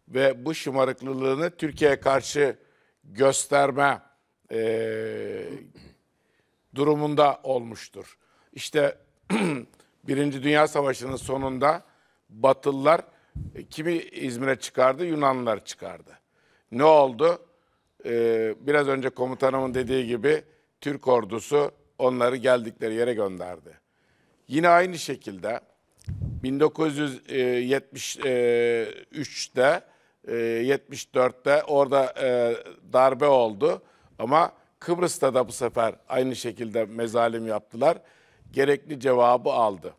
Speaker 2: ve bu şımarıklılığını Türkiye'ye karşı gösterme e, durumunda olmuştur. İşte Birinci Dünya Savaşı'nın sonunda Batılılar e, kimi İzmir'e çıkardı? Yunanlılar çıkardı. Ne oldu? E, biraz önce komutanımın dediği gibi Türk ordusu onları geldikleri yere gönderdi. Yine aynı şekilde 1973'te e, 74'te orada darbe oldu ama Kıbrıs'ta da bu sefer aynı şekilde mezalim yaptılar. Gerekli cevabı aldı.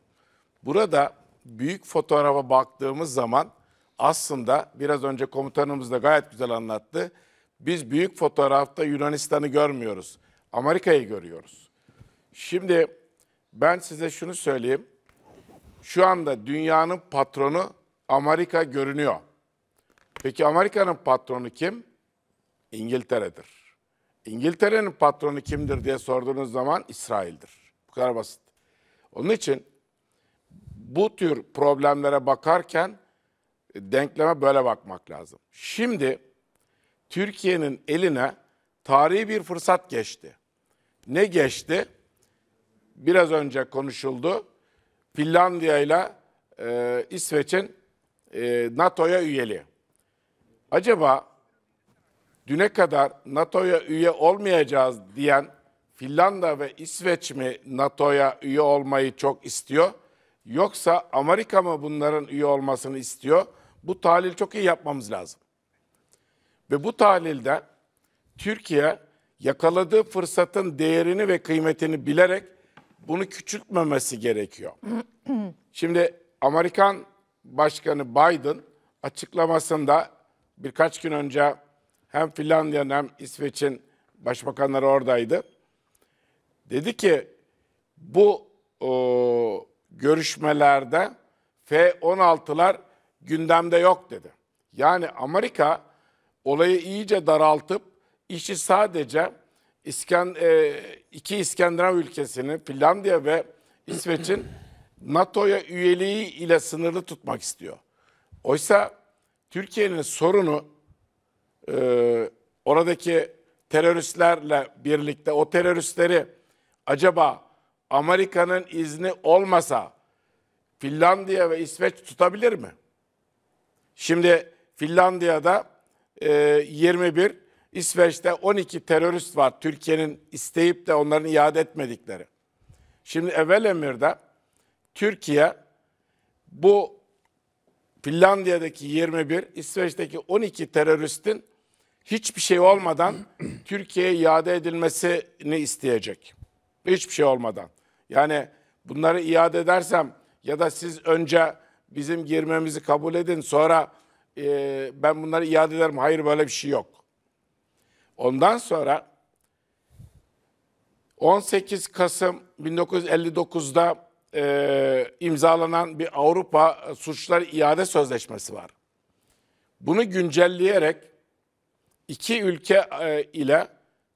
Speaker 2: Burada büyük fotoğrafa baktığımız zaman aslında biraz önce komutanımız da gayet güzel anlattı. Biz büyük fotoğrafta Yunanistan'ı görmüyoruz. Amerika'yı görüyoruz. Şimdi ben size şunu söyleyeyim. Şu anda dünyanın patronu Amerika görünüyor. Peki Amerika'nın patronu kim? İngiltere'dir. İngiltere'nin patronu kimdir diye sorduğunuz zaman İsrail'dir. Bu kadar basit. Onun için bu tür problemlere bakarken e, denkleme böyle bakmak lazım. Şimdi Türkiye'nin eline tarihi bir fırsat geçti. Ne geçti? Biraz önce konuşuldu. Finlandiya ile e, İsveç'in e, NATO'ya üyeliği. Acaba düne kadar NATO'ya üye olmayacağız diyen Finlanda ve İsveç mi NATO'ya üye olmayı çok istiyor? Yoksa Amerika mı bunların üye olmasını istiyor? Bu tahlil çok iyi yapmamız lazım. Ve bu tahlilde Türkiye yakaladığı fırsatın değerini ve kıymetini bilerek bunu küçültmemesi gerekiyor. Şimdi Amerikan Başkanı Biden açıklamasında birkaç gün önce hem Finlandiya'nın hem İsveç'in başbakanları oradaydı. Dedi ki bu o, görüşmelerde F-16'lar gündemde yok dedi. Yani Amerika olayı iyice daraltıp işi sadece İsken, e, iki İskandinav ülkesinin Finlandiya ve İsveç'in NATO'ya üyeliği ile sınırlı tutmak istiyor. Oysa Türkiye'nin sorunu e, oradaki teröristlerle birlikte o teröristleri acaba Amerika'nın izni olmasa Finlandiya ve İsveç tutabilir mi? Şimdi Finlandiya'da e, 21, İsveç'te 12 terörist var. Türkiye'nin isteyip de onların iade etmedikleri. Şimdi evvel emirde Türkiye bu Finlandiya'daki 21, İsveç'teki 12 teröristin hiçbir şey olmadan Türkiye'ye iade edilmesini isteyecek. Hiçbir şey olmadan. Yani bunları iade edersem ya da siz önce bizim girmemizi kabul edin sonra e, ben bunları iade ederim. Hayır böyle bir şey yok. Ondan sonra 18 Kasım 1959'da e, imzalanan bir Avrupa Suçlar İade Sözleşmesi var. Bunu güncelleyerek iki ülke e, ile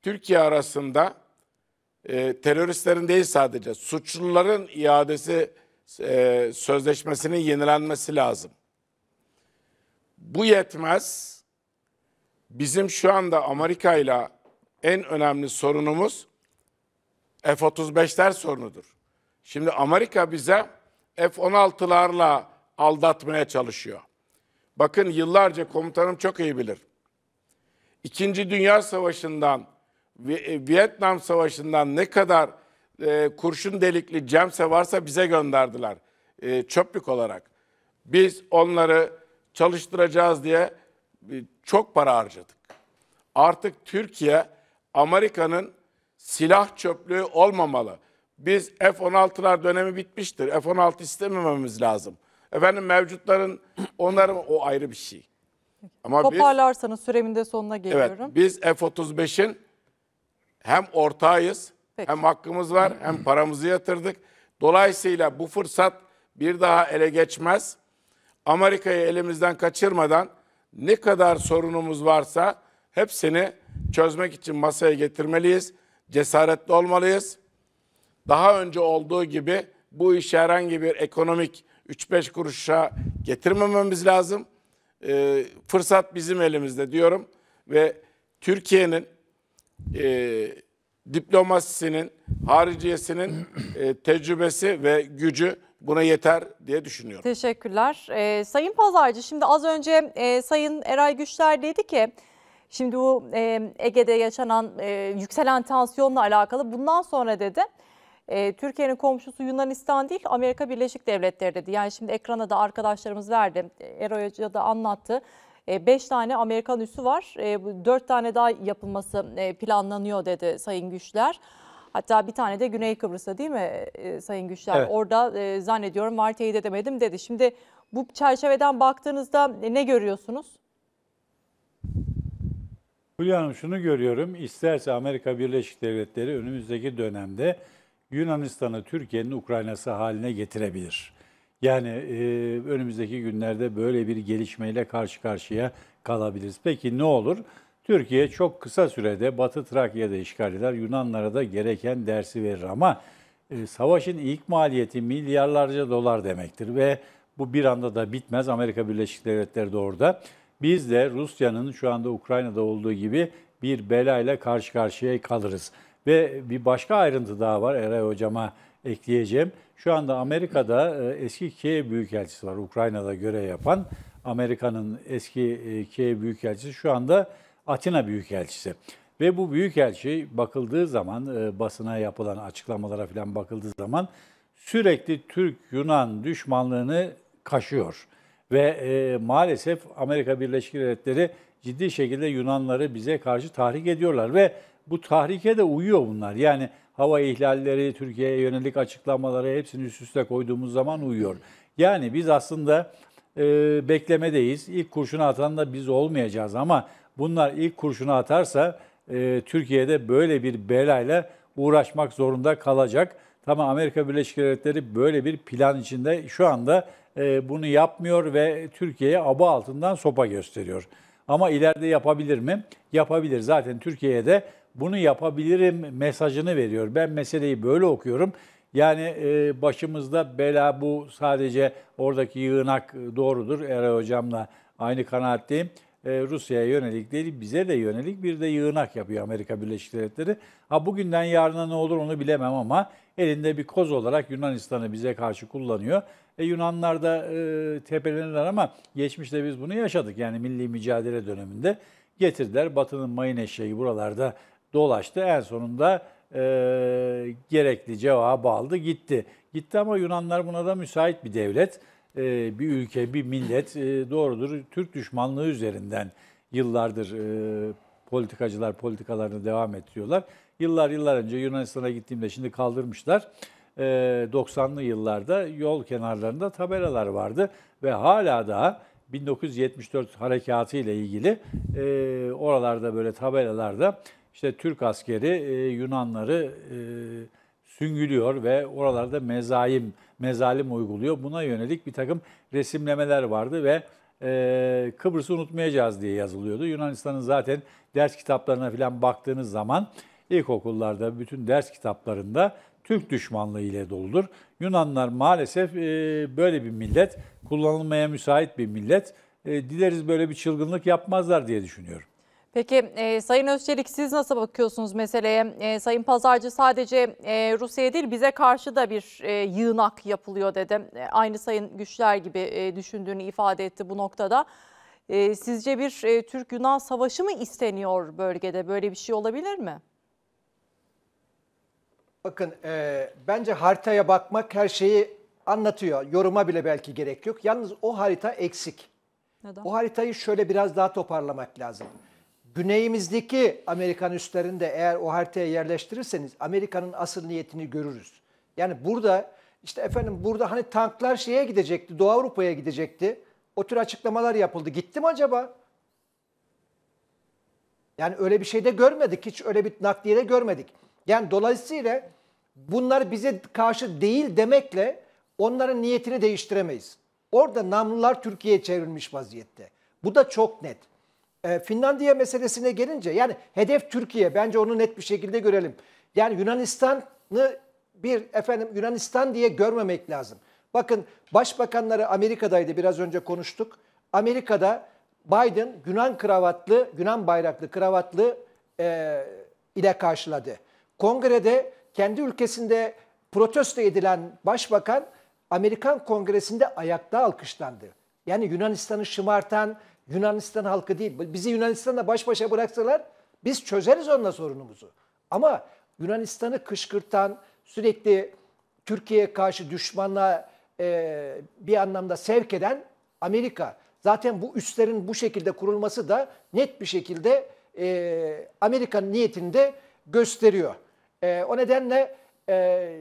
Speaker 2: Türkiye arasında e, teröristlerin değil sadece suçluların iadesi e, sözleşmesinin yenilenmesi lazım. Bu yetmez. Bizim şu anda Amerika ile en önemli sorunumuz F-35'ler sorunudur. Şimdi Amerika bize F-16'larla aldatmaya çalışıyor. Bakın yıllarca komutanım çok iyi bilir. İkinci Dünya Savaşı'ndan e, Vietnam Savaşı'ndan ne kadar e, kurşun delikli cemse varsa bize gönderdiler e, çöplük olarak. Biz onları çalıştıracağız diye e, çok para harcadık. Artık Türkiye Amerika'nın silah çöplüğü olmamalı. Biz F-16'lar dönemi bitmiştir. F-16 istemememiz lazım. Efendim mevcutların onların o ayrı bir şey. Ama Toparlarsanız
Speaker 1: biz, süremin de sonuna geliyorum. Evet,
Speaker 2: biz F-35'in hem ortağıyız Peki. hem hakkımız var hem paramızı yatırdık. Dolayısıyla bu fırsat bir daha ele geçmez. Amerika'yı elimizden kaçırmadan ne kadar sorunumuz varsa hepsini çözmek için masaya getirmeliyiz. Cesaretli olmalıyız. Daha önce olduğu gibi bu işi herhangi bir ekonomik 3-5 kuruşa getirmememiz lazım. Ee, fırsat bizim elimizde diyorum ve Türkiye'nin e, diplomasisinin, hariciyesinin e, tecrübesi ve gücü buna yeter diye düşünüyorum.
Speaker 1: Teşekkürler. Ee, Sayın Pazarcı şimdi az önce e, Sayın Eray Güçler dedi ki şimdi bu e, Ege'de yaşanan e, yükselen tansiyonla alakalı bundan sonra dedi e, Türkiye'nin komşusu Yunanistan değil Amerika Birleşik Devletleri dedi. Yani şimdi ekrana da arkadaşlarımız verdi. E, Eray da anlattı. 5 e, tane Amerikan üssü var. 4 e, tane daha yapılması e, planlanıyor dedi Sayın Güçler. Hatta bir tane de Güney Kıbrıs'ta değil mi Sayın Güçler? Evet. Orada zannediyorum var teyit edemedim dedi. Şimdi bu çerçeveden baktığınızda ne görüyorsunuz?
Speaker 4: Hülya Hanım şunu görüyorum. İsterse Amerika Birleşik Devletleri önümüzdeki dönemde Yunanistan'ı Türkiye'nin Ukrayna'sı haline getirebilir. Yani e, önümüzdeki günlerde böyle bir gelişmeyle karşı karşıya kalabiliriz. Peki ne olur? Türkiye çok kısa sürede Batı Trakya'da işgal eder. Yunanlara da gereken dersi verir ama e, savaşın ilk maliyeti milyarlarca dolar demektir ve bu bir anda da bitmez. Amerika Birleşik Devletleri de orada. Biz de Rusya'nın şu anda Ukrayna'da olduğu gibi bir belayla karşı karşıya kalırız. Ve bir başka ayrıntı daha var. Eray Hocam'a ekleyeceğim. Şu anda Amerika'da e, eski Kiev Büyükelçisi var. Ukrayna'da görev yapan Amerika'nın eski e, K Büyükelçisi şu anda Atina Büyükelçisi. Ve bu Büyükelçi bakıldığı zaman e, basına yapılan açıklamalara falan bakıldığı zaman sürekli Türk-Yunan düşmanlığını kaşıyor. Ve e, maalesef Amerika Birleşik Devletleri ciddi şekilde Yunanları bize karşı tahrik ediyorlar ve bu tahrike de uyuyor bunlar. Yani hava ihlalleri, Türkiye'ye yönelik açıklamaları hepsini üst üste koyduğumuz zaman uyuyor. Yani biz aslında e, beklemedeyiz. İlk kurşunu atan da biz olmayacağız ama bunlar ilk kurşunu atarsa e, Türkiye'de böyle bir belayla uğraşmak zorunda kalacak. Tamam Amerika Birleşik Devletleri böyle bir plan içinde şu anda e, bunu yapmıyor ve Türkiye'ye abu altından sopa gösteriyor. Ama ileride yapabilir mi? Yapabilir. Zaten Türkiye'de. de bunu yapabilirim mesajını veriyor. Ben meseleyi böyle okuyorum. Yani e, başımızda bela bu sadece oradaki yığınak e, doğrudur. Eray Hocam'la aynı kanaatteyim. E, Rusya'ya yönelik değil, bize de yönelik bir de yığınak yapıyor Amerika Birleşik Devletleri. Ha bugünden yarına ne olur onu bilemem ama elinde bir koz olarak Yunanistan'ı bize karşı kullanıyor. E, Yunanlar da e, tepelenirler ama geçmişte biz bunu yaşadık. Yani milli mücadele döneminde getirdiler. Batı'nın mayın eşeği buralarda dolaştı. En sonunda e, gerekli cevabı aldı gitti. Gitti ama Yunanlar buna da müsait bir devlet, e, bir ülke, bir millet. E, doğrudur Türk düşmanlığı üzerinden yıllardır e, politikacılar politikalarını devam ettiriyorlar. Yıllar yıllar önce Yunanistan'a gittiğimde şimdi kaldırmışlar. 90'lı e, yıllarda yol kenarlarında tabelalar vardı ve hala da 1974 harekatı ile ilgili e, oralarda böyle tabelalarda işte Türk askeri e, Yunanları e, süngülüyor ve oralarda mezaim mezalim uyguluyor. Buna yönelik bir takım resimlemeler vardı ve e, Kıbrıs'ı unutmayacağız diye yazılıyordu. Yunanistan'ın zaten ders kitaplarına falan baktığınız zaman ilkokullarda bütün ders kitaplarında Türk düşmanlığı ile doludur. Yunanlar maalesef e, böyle bir millet, kullanılmaya müsait bir millet. E, dileriz böyle bir çılgınlık yapmazlar diye düşünüyorum.
Speaker 1: Peki e, Sayın Özçelik siz nasıl bakıyorsunuz meseleye? E, Sayın Pazarcı sadece e, Rusya'ya değil bize karşı da bir e, yığınak yapılıyor dedi. E, aynı Sayın Güçler gibi e, düşündüğünü ifade etti bu noktada. E, sizce bir e, Türk-Yunan savaşı mı isteniyor bölgede? Böyle bir şey olabilir mi?
Speaker 3: Bakın e, bence haritaya bakmak her şeyi anlatıyor. Yoruma bile belki gerek yok. Yalnız o harita eksik. Neden? O haritayı şöyle biraz daha toparlamak lazım. Güneyimizdeki Amerikan üslerini eğer o haritaya yerleştirirseniz Amerika'nın asıl niyetini görürüz. Yani burada işte efendim burada hani tanklar şeye gidecekti, Doğu Avrupa'ya gidecekti. O tür açıklamalar yapıldı. Gitti mi acaba? Yani öyle bir şey de görmedik. Hiç öyle bir nakliye de görmedik. Yani dolayısıyla bunlar bize karşı değil demekle onların niyetini değiştiremeyiz. Orada namlular Türkiye'ye çevrilmiş vaziyette. Bu da çok net. E, Finlandiya meselesine gelince yani hedef Türkiye. Bence onu net bir şekilde görelim. Yani Yunanistan'ı bir efendim Yunanistan diye görmemek lazım. Bakın başbakanları Amerika'daydı biraz önce konuştuk. Amerika'da Biden Yunan kravatlı, Yunan bayraklı kravatlı e, ile karşıladı. Kongrede kendi ülkesinde protesto edilen başbakan Amerikan kongresinde ayakta alkışlandı. Yani Yunanistan'ı şımartan, Yunanistan halkı değil. Bizi Yunanistan'la baş başa bıraksalar biz çözeriz onunla sorunumuzu. Ama Yunanistan'ı kışkırtan, sürekli Türkiye'ye karşı düşmanla e, bir anlamda sevk eden Amerika. Zaten bu üslerin bu şekilde kurulması da net bir şekilde e, Amerika'nın niyetini de gösteriyor. E, o nedenle e,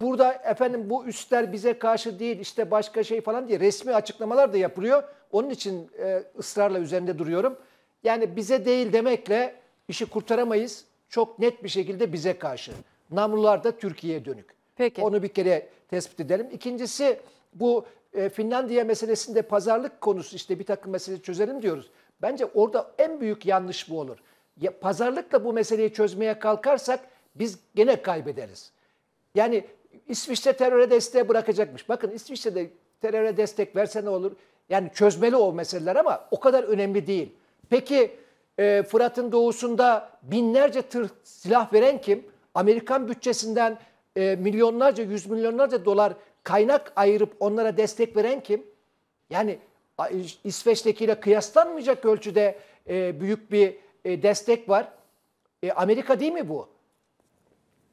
Speaker 3: burada efendim bu üsler bize karşı değil işte başka şey falan diye resmi açıklamalar da yapılıyor. Onun için e, ısrarla üzerinde duruyorum. Yani bize değil demekle işi kurtaramayız. Çok net bir şekilde bize karşı. Namlular da Türkiye'ye dönük. Peki. Onu bir kere tespit edelim. İkincisi bu e, Finlandiya meselesinde pazarlık konusu işte bir takım mesele çözelim diyoruz. Bence orada en büyük yanlış bu olur. Ya, pazarlıkla bu meseleyi çözmeye kalkarsak biz gene kaybederiz. Yani İsviçre teröre desteği bırakacakmış. Bakın İsviçre'de teröre destek verse ne olur? Yani çözmeli o meseleler ama o kadar önemli değil. Peki e, Fırat'ın doğusunda binlerce tır silah veren kim? Amerikan bütçesinden e, milyonlarca, yüz milyonlarca dolar kaynak ayırıp onlara destek veren kim? Yani İsveç'tekiyle kıyaslanmayacak ölçüde e, büyük bir e, destek var. E, Amerika değil mi bu?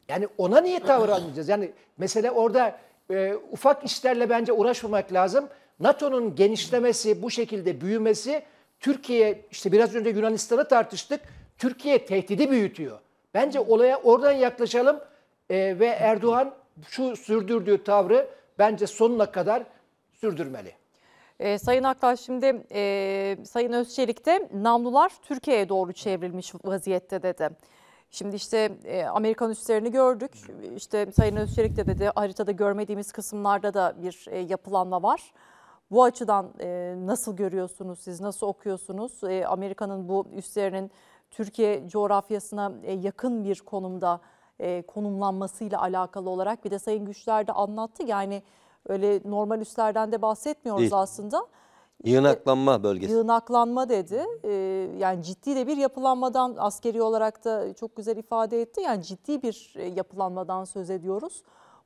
Speaker 3: Yani ona niye tavır almayacağız? Yani mesele orada e, ufak işlerle bence uğraşmamak lazım. NATO'nun genişlemesi, bu şekilde büyümesi Türkiye, işte biraz önce Yunanistan'ı tartıştık, Türkiye tehdidi büyütüyor. Bence olaya oradan yaklaşalım e, ve Erdoğan şu sürdürdüğü tavrı
Speaker 1: bence sonuna kadar sürdürmeli. E, Sayın Aktaş şimdi e, Sayın Özçelik de namlular Türkiye'ye doğru çevrilmiş vaziyette dedi. Şimdi işte e, Amerikan üstlerini gördük. İşte Sayın Özçelik de dedi haritada görmediğimiz kısımlarda da bir e, yapılanma var. Bu açıdan e, nasıl görüyorsunuz siz, nasıl okuyorsunuz? E, Amerika'nın bu üslerinin Türkiye coğrafyasına e, yakın bir konumda e, konumlanmasıyla alakalı olarak bir de Sayın Güçler de anlattı. Yani öyle normal üslerden de bahsetmiyoruz Değil. aslında.
Speaker 6: Yığınaklanma bölgesi.
Speaker 1: Yığınaklanma dedi. Ee, yani ciddi de bir yapılanmadan askeri olarak da çok güzel ifade etti. Yani ciddi bir yapılanmadan söz ediyoruz.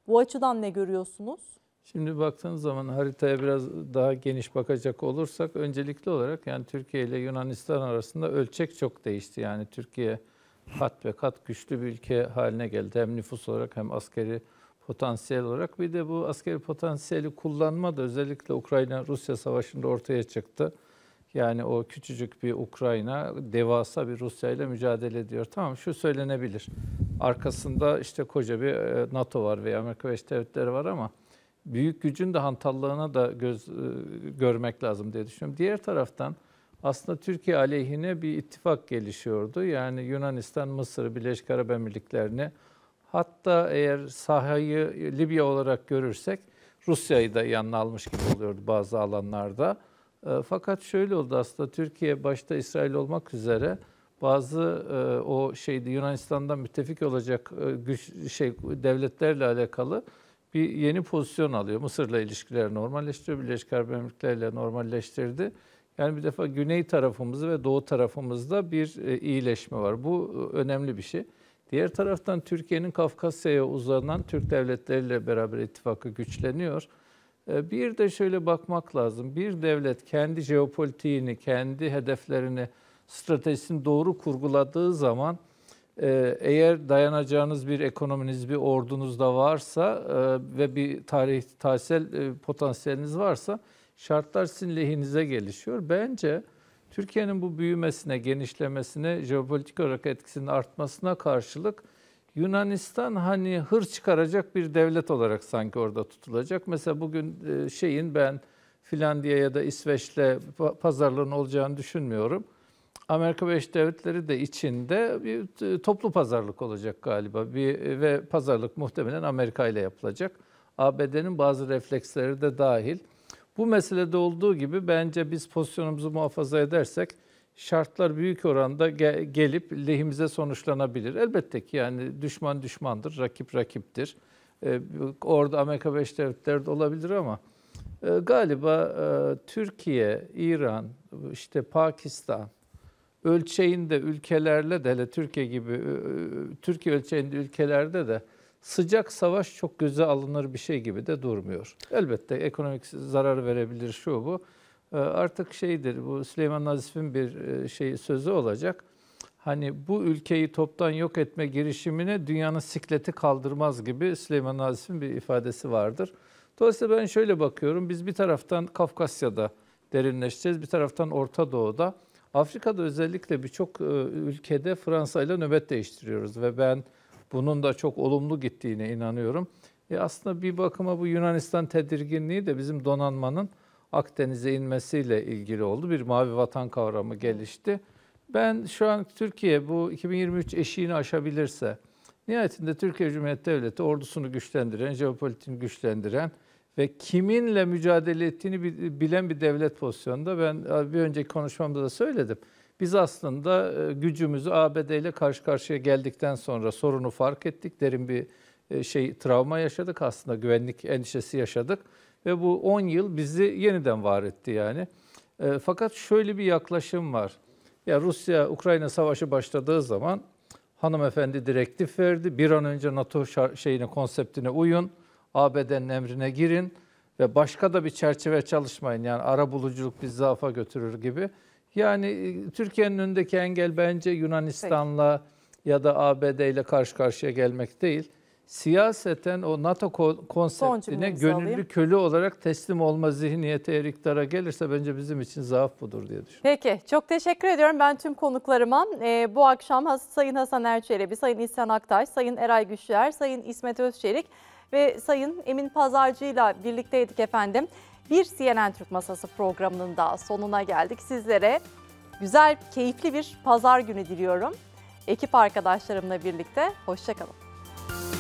Speaker 1: Bu açıdan ne görüyorsunuz?
Speaker 5: Şimdi baktığınız zaman haritaya biraz daha geniş bakacak olursak öncelikli olarak yani Türkiye ile Yunanistan arasında ölçek çok değişti. Yani Türkiye kat ve kat güçlü bir ülke haline geldi. Hem nüfus olarak hem askeri potansiyel olarak. Bir de bu askeri potansiyeli kullanma da özellikle Ukrayna-Rusya savaşında ortaya çıktı. Yani o küçücük bir Ukrayna devasa bir Rusya ile mücadele ediyor. Tamam şu söylenebilir. Arkasında işte koca bir e, NATO var veya Amerika Birleşik Devletleri var ama büyük gücün de hantallığına da göz e, görmek lazım diye düşünüyorum. Diğer taraftan aslında Türkiye aleyhine bir ittifak gelişiyordu. Yani Yunanistan, Mısır, Birleşik Arap Emirlikleri'ni hatta eğer sahayı Libya olarak görürsek Rusya'yı da yanına almış gibi oluyordu bazı alanlarda. E, fakat şöyle oldu aslında Türkiye başta İsrail olmak üzere bazı e, o şeydi Yunanistan'dan müttefik olacak güç şey devletlerle alakalı bir yeni pozisyon alıyor. Mısır'la ilişkileri normalleştiriyor, Birleşik Arap Emirlikleri'yle normalleştirdi. Yani bir defa güney tarafımızda ve doğu tarafımızda bir e, iyileşme var. Bu e, önemli bir şey. Diğer taraftan Türkiye'nin Kafkasya'ya uzanan Türk devletleriyle beraber ittifakı güçleniyor. E, bir de şöyle bakmak lazım. Bir devlet kendi jeopolitiğini, kendi hedeflerini, stratejisini doğru kurguladığı zaman ee, eğer dayanacağınız bir ekonominiz, bir ordunuz da varsa e, ve bir tarih tarihsel e, potansiyeliniz varsa şartlar sizin lehinize gelişiyor. Bence Türkiye'nin bu büyümesine, genişlemesine, jeopolitik olarak etkisinin artmasına karşılık Yunanistan hani hır çıkaracak bir devlet olarak sanki orada tutulacak. Mesela bugün e, şeyin ben Finlandiya ya da İsveç'le pazarlığın olacağını düşünmüyorum. Amerika Beş Devletleri de içinde bir e, toplu pazarlık olacak galiba bir e, ve pazarlık muhtemelen Amerika ile yapılacak. ABD'nin bazı refleksleri de dahil. Bu meselede olduğu gibi bence biz pozisyonumuzu muhafaza edersek şartlar büyük oranda ge- gelip lehimize sonuçlanabilir. Elbette ki yani düşman düşmandır, rakip rakiptir. Ee, orada Amerika Beş Devletleri de olabilir ama e, galiba e, Türkiye, İran, işte Pakistan, ölçeğinde ülkelerle de hele Türkiye gibi Türkiye ölçeğinde ülkelerde de sıcak savaş çok göze alınır bir şey gibi de durmuyor. Elbette ekonomik zarar verebilir şu bu. Ee, artık şeydir bu Süleyman Nazif'in bir e, şey sözü olacak. Hani bu ülkeyi toptan yok etme girişimine dünyanın sikleti kaldırmaz gibi Süleyman Nazif'in bir ifadesi vardır. Dolayısıyla ben şöyle bakıyorum. Biz bir taraftan Kafkasya'da derinleşeceğiz, bir taraftan Orta Doğu'da. Afrika'da özellikle birçok e, ülkede Fransa ile nöbet değiştiriyoruz ve ben bunun da çok olumlu gittiğine inanıyorum. E aslında bir bakıma bu Yunanistan tedirginliği de bizim donanmanın Akdeniz'e inmesiyle ilgili oldu. Bir mavi vatan kavramı gelişti. Ben şu an Türkiye bu 2023 eşiğini aşabilirse, nihayetinde Türkiye Cumhuriyeti Devleti ordusunu güçlendiren, jeopolitiğini güçlendiren, ve kiminle mücadele ettiğini bilen bir devlet pozisyonunda. Ben bir önceki konuşmamda da söyledim. Biz aslında e, gücümüzü ABD ile karşı karşıya geldikten sonra sorunu fark ettik. Derin bir e, şey travma yaşadık aslında güvenlik endişesi yaşadık ve bu 10 yıl bizi yeniden var etti yani. E, fakat şöyle bir yaklaşım var. Ya Rusya Ukrayna savaşı başladığı zaman hanımefendi direktif verdi. Bir an önce NATO şeyine konseptine uyun. ABD'nin emrine girin ve başka da bir çerçeve çalışmayın. Yani ara buluculuk bizi zaafa götürür gibi. Yani e, Türkiye'nin önündeki engel bence Yunanistan'la ya da ABD ile karşı karşıya gelmek değil. Siyaseten o NATO konseptine gönüllü kölü olarak teslim olma zihniyeti eriktara gelirse bence bizim için zaaf budur diye düşünüyorum.
Speaker 1: Peki çok teşekkür ediyorum ben tüm konuklarıma. Ee, bu akşam Sayın Hasan Erçelebi, Sayın İhsan Aktaş, Sayın Eray Güçler, Sayın İsmet Özçelik ve Sayın Emin Pazarcı ile birlikteydik efendim. Bir CNN Türk Masası programının da sonuna geldik. Sizlere güzel, keyifli bir pazar günü diliyorum. Ekip arkadaşlarımla birlikte hoşçakalın.